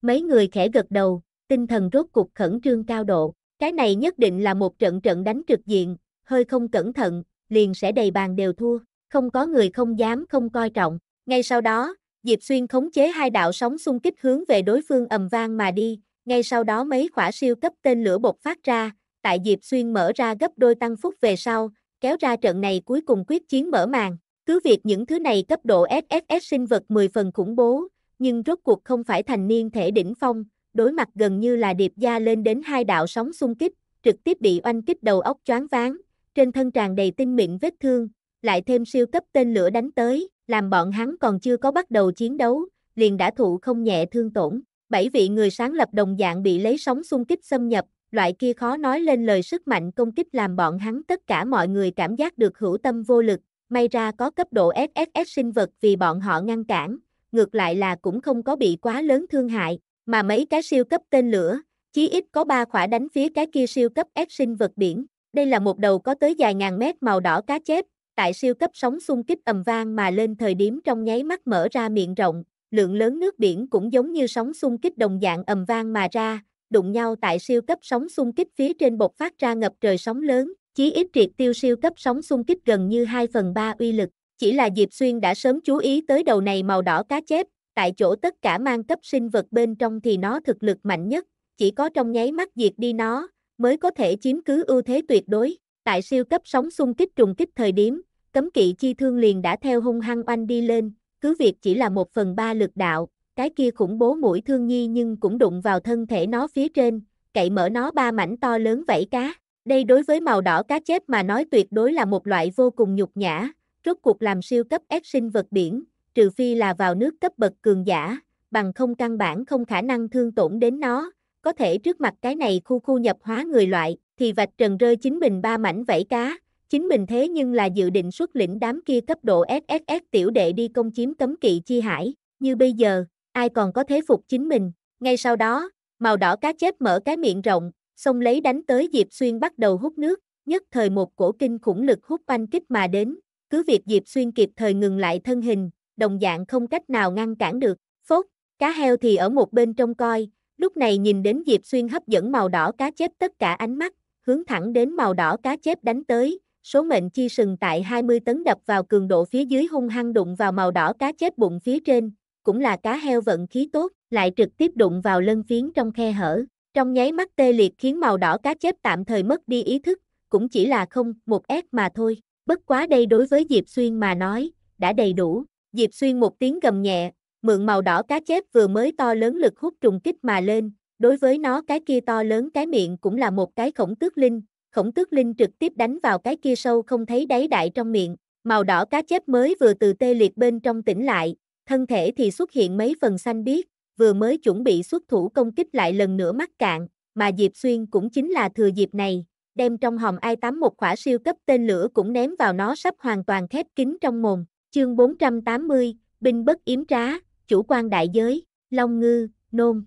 Mấy người khẽ gật đầu, tinh thần rốt cục khẩn trương cao độ, cái này nhất định là một trận trận đánh trực diện, hơi không cẩn thận, liền sẽ đầy bàn đều thua, không có người không dám không coi trọng, ngay sau đó, Diệp Xuyên khống chế hai đạo sóng xung kích hướng về đối phương ầm vang mà đi, ngay sau đó mấy khỏa siêu cấp tên lửa bột phát ra, tại Diệp Xuyên mở ra gấp đôi tăng phúc về sau, kéo ra trận này cuối cùng quyết chiến mở màn. Cứ việc những thứ này cấp độ SSS sinh vật 10 phần khủng bố, nhưng rốt cuộc không phải thành niên thể đỉnh phong, đối mặt gần như là điệp gia lên đến hai đạo sóng xung kích, trực tiếp bị oanh kích đầu óc choáng váng, trên thân tràn đầy tinh mịn vết thương, lại thêm siêu cấp tên lửa đánh tới, làm bọn hắn còn chưa có bắt đầu chiến đấu, liền đã thụ không nhẹ thương tổn bảy vị người sáng lập đồng dạng bị lấy sóng xung kích xâm nhập, loại kia khó nói lên lời sức mạnh công kích làm bọn hắn tất cả mọi người cảm giác được hữu tâm vô lực, may ra có cấp độ SSS sinh vật vì bọn họ ngăn cản, ngược lại là cũng không có bị quá lớn thương hại, mà mấy cái siêu cấp tên lửa, chí ít có ba khỏa đánh phía cái kia siêu cấp S sinh vật biển. Đây là một đầu có tới dài ngàn mét màu đỏ cá chép, tại siêu cấp sóng xung kích ầm vang mà lên thời điểm trong nháy mắt mở ra miệng rộng, lượng lớn nước biển cũng giống như sóng xung kích đồng dạng ầm vang mà ra, đụng nhau tại siêu cấp sóng xung kích phía trên bột phát ra ngập trời sóng lớn, chí ít triệt tiêu siêu cấp sóng xung kích gần như 2 phần 3 uy lực. Chỉ là Diệp Xuyên đã sớm chú ý tới đầu này màu đỏ cá chép, tại chỗ tất cả mang cấp sinh vật bên trong thì nó thực lực mạnh nhất, chỉ có trong nháy mắt diệt đi nó, mới có thể chiếm cứ ưu thế tuyệt đối. Tại siêu cấp sóng xung kích trùng kích thời điểm, cấm kỵ chi thương liền đã theo hung hăng oanh đi lên, cứ việc chỉ là một phần ba lực đạo, cái kia khủng bố mũi thương nhi nhưng cũng đụng vào thân thể nó phía trên, cậy mở nó ba mảnh to lớn vảy cá. Đây đối với màu đỏ cá chép mà nói tuyệt đối là một loại vô cùng nhục nhã, rốt cuộc làm siêu cấp ép sinh vật biển, trừ phi là vào nước cấp bậc cường giả, bằng không căn bản không khả năng thương tổn đến nó, có thể trước mặt cái này khu khu nhập hóa người loại, thì vạch trần rơi chính mình ba mảnh vảy cá, Chính mình thế nhưng là dự định xuất lĩnh đám kia cấp độ SSS tiểu đệ đi công chiếm cấm kỵ chi hải, như bây giờ, ai còn có thế phục chính mình. Ngay sau đó, màu đỏ cá chép mở cái miệng rộng, xông lấy đánh tới Diệp Xuyên bắt đầu hút nước, nhất thời một cổ kinh khủng lực hút oanh kích mà đến, cứ việc Diệp Xuyên kịp thời ngừng lại thân hình, đồng dạng không cách nào ngăn cản được, phốt, cá heo thì ở một bên trong coi, lúc này nhìn đến Diệp Xuyên hấp dẫn màu đỏ cá chép tất cả ánh mắt, hướng thẳng đến màu đỏ cá chép đánh tới, số mệnh chi sừng tại 20 tấn đập vào cường độ phía dưới hung hăng đụng vào màu đỏ cá chết bụng phía trên, cũng là cá heo vận khí tốt, lại trực tiếp đụng vào lân phiến trong khe hở. Trong nháy mắt tê liệt khiến màu đỏ cá chép tạm thời mất đi ý thức, cũng chỉ là không, một S mà thôi. Bất quá đây đối với Diệp Xuyên mà nói, đã đầy đủ. Diệp Xuyên một tiếng gầm nhẹ, mượn màu đỏ cá chép vừa mới to lớn lực hút trùng kích mà lên. Đối với nó cái kia to lớn cái miệng cũng là một cái khổng tước linh, khổng tước linh trực tiếp đánh vào cái kia sâu không thấy đáy đại trong miệng, màu đỏ cá chép mới vừa từ tê liệt bên trong tỉnh lại, thân thể thì xuất hiện mấy phần xanh biếc, vừa mới chuẩn bị xuất thủ công kích lại lần nữa mắc cạn, mà Diệp Xuyên cũng chính là thừa dịp này, đem trong hòm ai tắm một khỏa siêu cấp tên lửa cũng ném vào nó sắp hoàn toàn khép kín trong mồm. Chương 480, binh bất yếm trá, chủ quan đại giới, Long Ngư, Nôn.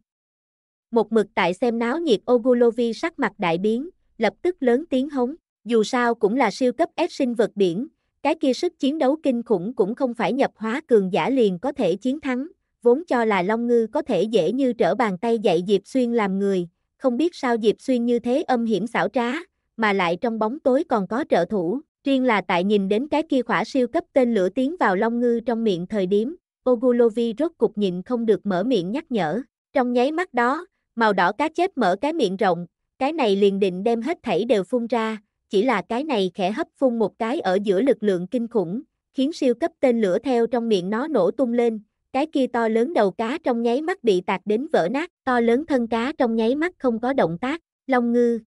Một mực tại xem náo nhiệt Ogulovi sắc mặt đại biến, lập tức lớn tiếng hống, dù sao cũng là siêu cấp ép sinh vật biển, cái kia sức chiến đấu kinh khủng cũng không phải nhập hóa cường giả liền có thể chiến thắng, vốn cho là Long Ngư có thể dễ như trở bàn tay dạy Diệp Xuyên làm người, không biết sao Diệp Xuyên như thế âm hiểm xảo trá, mà lại trong bóng tối còn có trợ thủ, riêng là tại nhìn đến cái kia khỏa siêu cấp tên lửa tiến vào Long Ngư trong miệng thời điểm, Ogulovi rốt cục nhịn không được mở miệng nhắc nhở, trong nháy mắt đó, màu đỏ cá chép mở cái miệng rộng, cái này liền định đem hết thảy đều phun ra, chỉ là cái này khẽ hấp phun một cái ở giữa lực lượng kinh khủng, khiến siêu cấp tên lửa theo trong miệng nó nổ tung lên, cái kia to lớn đầu cá trong nháy mắt bị tạc đến vỡ nát, to lớn thân cá trong nháy mắt không có động tác, long ngư.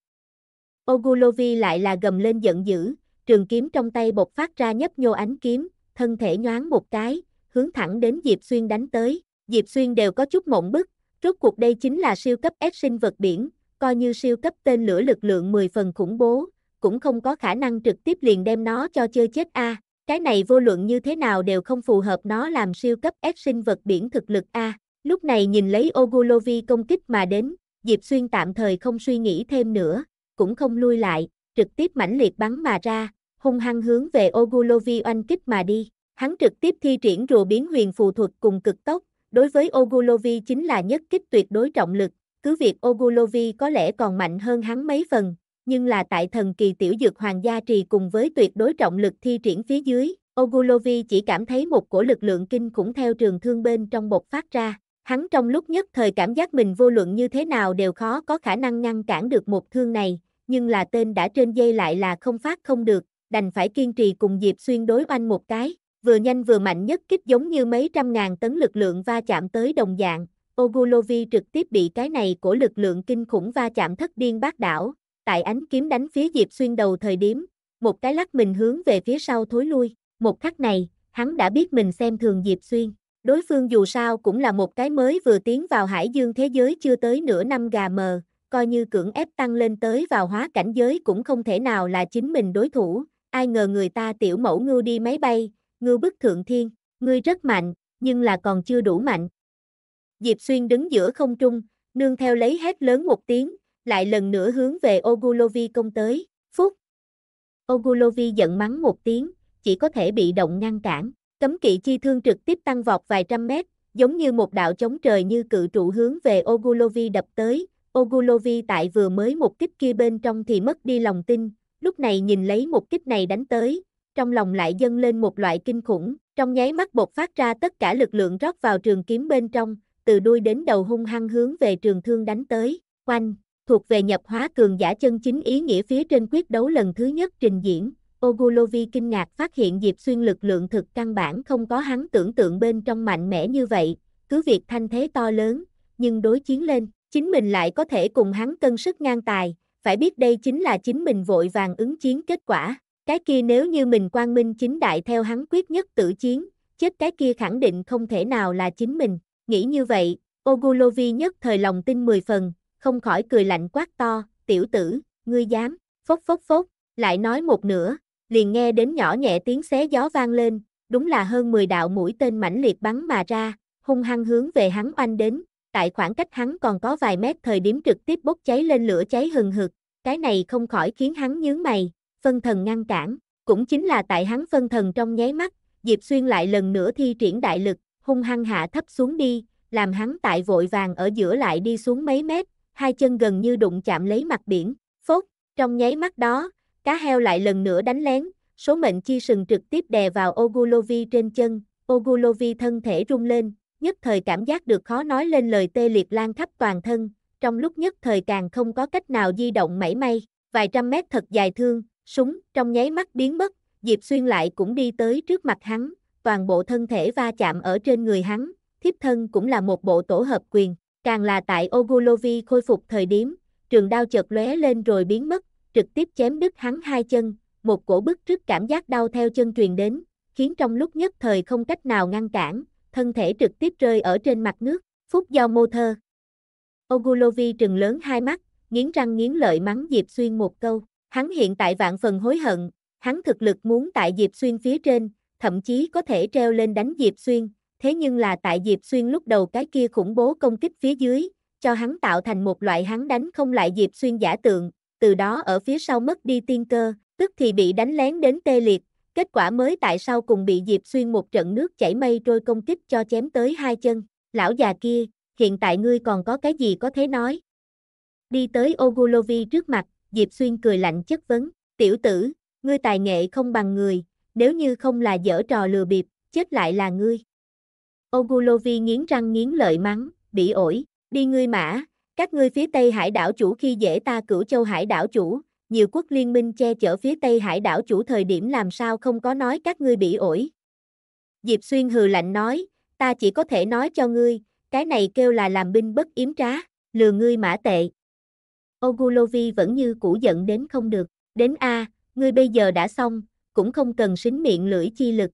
Ogulovi lại là gầm lên giận dữ, trường kiếm trong tay bột phát ra nhấp nhô ánh kiếm, thân thể nhoáng một cái, hướng thẳng đến Diệp Xuyên đánh tới, Diệp Xuyên đều có chút mộng bức, rốt cuộc đây chính là siêu cấp S sinh vật biển, coi như siêu cấp tên lửa lực lượng 10 phần khủng bố, cũng không có khả năng trực tiếp liền đem nó cho chơi chết a. Cái này vô luận như thế nào đều không phù hợp nó làm siêu cấp ép sinh vật biển thực lực a. Lúc này nhìn lấy Ogulovi công kích mà đến, Diệp Xuyên tạm thời không suy nghĩ thêm nữa, cũng không lui lại, trực tiếp mãnh liệt bắn mà ra, hung hăng hướng về Ogulovi oanh kích mà đi. Hắn trực tiếp thi triển rùa biến huyền phù thuật cùng cực tốc, đối với Ogulovi chính là nhất kích tuyệt đối trọng lực, cứ việc Ogulovi có lẽ còn mạnh hơn hắn mấy phần, nhưng là tại thần kỳ tiểu dược hoàng gia trì cùng với tuyệt đối trọng lực thi triển phía dưới, Ogulovi chỉ cảm thấy một cổ lực lượng kinh khủng theo trường thương bên trong bột phát ra. Hắn trong lúc nhất thời cảm giác mình vô luận như thế nào đều khó có khả năng ngăn cản được một thương này, nhưng là tên đã trên dây lại là không phát không được, đành phải kiên trì cùng Diệp Xuyên đối oanh một cái, vừa nhanh vừa mạnh nhất kích giống như mấy trăm ngàn tấn lực lượng va chạm tới đồng dạng, Ogulovi trực tiếp bị cái này của lực lượng kinh khủng va chạm thất điên bát đảo, tại ánh kiếm đánh phía Diệp Xuyên đầu thời điểm, một cái lắc mình hướng về phía sau thối lui, một khắc này, hắn đã biết mình xem thường Diệp Xuyên. Đối phương dù sao cũng là một cái mới vừa tiến vào hải dương thế giới chưa tới nửa năm gà mờ, coi như cưỡng ép tăng lên tới vào hóa cảnh giới cũng không thể nào là chính mình đối thủ, ai ngờ người ta tiểu mẫu ngưu đi máy bay, ngưu bức thượng thiên, ngươi rất mạnh, nhưng là còn chưa đủ mạnh, Diệp Xuyên đứng giữa không trung, nương theo lấy hét lớn một tiếng, lại lần nữa hướng về Ogulovi công tới, Phúc. Ogulovi giận mắng một tiếng, chỉ có thể bị động ngăn cản, cấm kỵ chi thương trực tiếp tăng vọt vài trăm mét, giống như một đạo chống trời như cự trụ hướng về Ogulovi đập tới, Ogulovi tại vừa mới một kích kia bên trong thì mất đi lòng tin, lúc này nhìn lấy một kích này đánh tới, trong lòng lại dâng lên một loại kinh khủng, trong nháy mắt bột phát ra tất cả lực lượng rót vào trường kiếm bên trong, từ đuôi đến đầu hung hăng hướng về trường thương đánh tới, quanh, thuộc về nhập hóa cường giả chân chính ý nghĩa phía trên quyết đấu lần thứ nhất trình diễn, Ogulovi kinh ngạc phát hiện Diệp Xuyên lực lượng thực căn bản không có hắn tưởng tượng bên trong mạnh mẽ như vậy, cứ việc thanh thế to lớn, nhưng đối chiến lên, chính mình lại có thể cùng hắn cân sức ngang tài, phải biết đây chính là chính mình vội vàng ứng chiến kết quả, cái kia nếu như mình quang minh chính đại theo hắn quyết nhất tử chiến, chết cái kia khẳng định không thể nào là chính mình, Nghĩ như vậy, Ogulovi nhất thời lòng tin mười phần, không khỏi cười lạnh quát to, tiểu tử, ngươi dám, phốc phốc phốc, lại nói một nửa, liền nghe đến nhỏ nhẹ tiếng xé gió vang lên, đúng là hơn 10 đạo mũi tên mãnh liệt bắn mà ra, hung hăng hướng về hắn oanh đến, tại khoảng cách hắn còn có vài mét thời điểm trực tiếp bốc cháy lên lửa cháy hừng hực, cái này không khỏi khiến hắn nhướng mày, phân thần ngăn cản, cũng chính là tại hắn phân thần trong nháy mắt, Diệp Xuyên lại lần nữa thi triển đại lực, hung hăng hạ thấp xuống đi, làm hắn tại vội vàng ở giữa lại đi xuống mấy mét, hai chân gần như đụng chạm lấy mặt biển, phốt, trong nháy mắt đó, cá heo lại lần nữa đánh lén, số mệnh chi sừng trực tiếp đè vào Ogulovi trên chân, Ogulovi thân thể rung lên, nhất thời cảm giác được khó nói lên lời tê liệt lan khắp toàn thân, trong lúc nhất thời càng không có cách nào di động mảy may, vài trăm mét thật dài thương, súng, trong nháy mắt biến mất, Diệp Xuyên lại cũng đi tới trước mặt hắn, toàn bộ thân thể va chạm ở trên người hắn, thiếp thân cũng là một bộ tổ hợp quyền, càng là tại Ogulovi khôi phục thời điểm, trường đao chợt lóe lên rồi biến mất, trực tiếp chém đứt hắn hai chân, một cổ bức trước cảm giác đau theo chân truyền đến, khiến trong lúc nhất thời không cách nào ngăn cản, thân thể trực tiếp rơi ở trên mặt nước, phúc giao mô thơ. Ogulovi trừng lớn hai mắt, nghiến răng nghiến lợi mắng Diệp Xuyên một câu, hắn hiện tại vạn phần hối hận, hắn thực lực muốn tại Diệp Xuyên phía trên, thậm chí có thể treo lên đánh Diệp Xuyên, thế nhưng là tại Diệp Xuyên lúc đầu cái kia khủng bố công kích phía dưới, cho hắn tạo thành một loại hắn đánh không lại Diệp Xuyên giả tượng, từ đó ở phía sau mất đi tiên cơ, tức thì bị đánh lén đến tê liệt, kết quả mới tại sau cùng bị Diệp Xuyên một trận nước chảy mây trôi công kích cho chém tới hai chân, lão già kia, hiện tại ngươi còn có cái gì có thể nói. Đi tới Ogulovi trước mặt, Diệp Xuyên cười lạnh chất vấn, tiểu tử, ngươi tài nghệ không bằng người, nếu như không là dở trò lừa bịp, chết lại là ngươi. Ogulovi nghiến răng nghiến lợi mắng, bị ổi, đi ngươi mã, các ngươi phía Tây Hải đảo chủ khi dễ ta cửu châu hải đảo chủ, nhiều quốc liên minh che chở phía Tây Hải đảo chủ thời điểm làm sao không có nói các ngươi bị ổi. Diệp Xuyên hừ lạnh nói, ta chỉ có thể nói cho ngươi, cái này kêu là làm binh bất yếm trá, lừa ngươi mã tệ. Ogulovi vẫn như cũ giận đến không được, đến A, ngươi bây giờ đã xong, cũng không cần sính miệng lưỡi chi lực.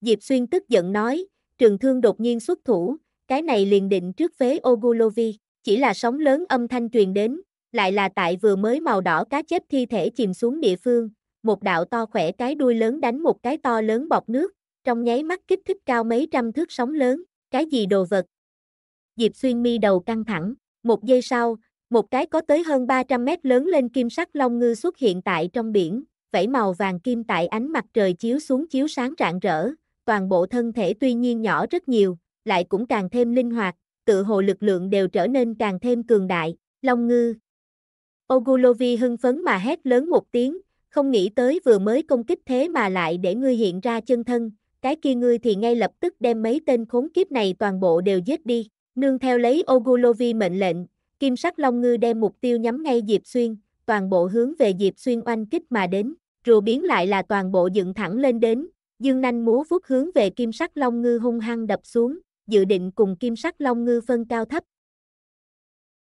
Diệp Xuyên tức giận nói, trường thương đột nhiên xuất thủ, cái này liền định trước phế Ogulovi, chỉ là sóng lớn âm thanh truyền đến, lại là tại vừa mới màu đỏ cá chép thi thể chìm xuống địa phương, một đạo to khỏe cái đuôi lớn đánh một cái to lớn bọc nước, trong nháy mắt kích thích cao mấy trăm thước sóng lớn, cái gì đồ vật. Diệp Xuyên mi đầu căng thẳng, một giây sau, một cái có tới hơn 300 mét lớn lên kim sắc long ngư xuất hiện tại trong biển, vảy màu vàng kim tại ánh mặt trời chiếu xuống chiếu sáng rạng rỡ, toàn bộ thân thể tuy nhiên nhỏ rất nhiều, lại cũng càng thêm linh hoạt, tự hồ lực lượng đều trở nên càng thêm cường đại, Long Ngư. Ogulovi hưng phấn mà hét lớn một tiếng, không nghĩ tới vừa mới công kích thế mà lại để ngươi hiện ra chân thân, cái kia ngươi thì ngay lập tức đem mấy tên khốn kiếp này toàn bộ đều giết đi, nương theo lấy Ogulovi mệnh lệnh, kim sắc Long Ngư đem mục tiêu nhắm ngay Diệp Xuyên, toàn bộ hướng về Diệp Xuyên oanh kích mà đến, rùa biến lại là toàn bộ dựng thẳng lên đến, dương nanh múa vuốt hướng về kim sắc long ngư hung hăng đập xuống, dự định cùng kim sắc long ngư phân cao thấp,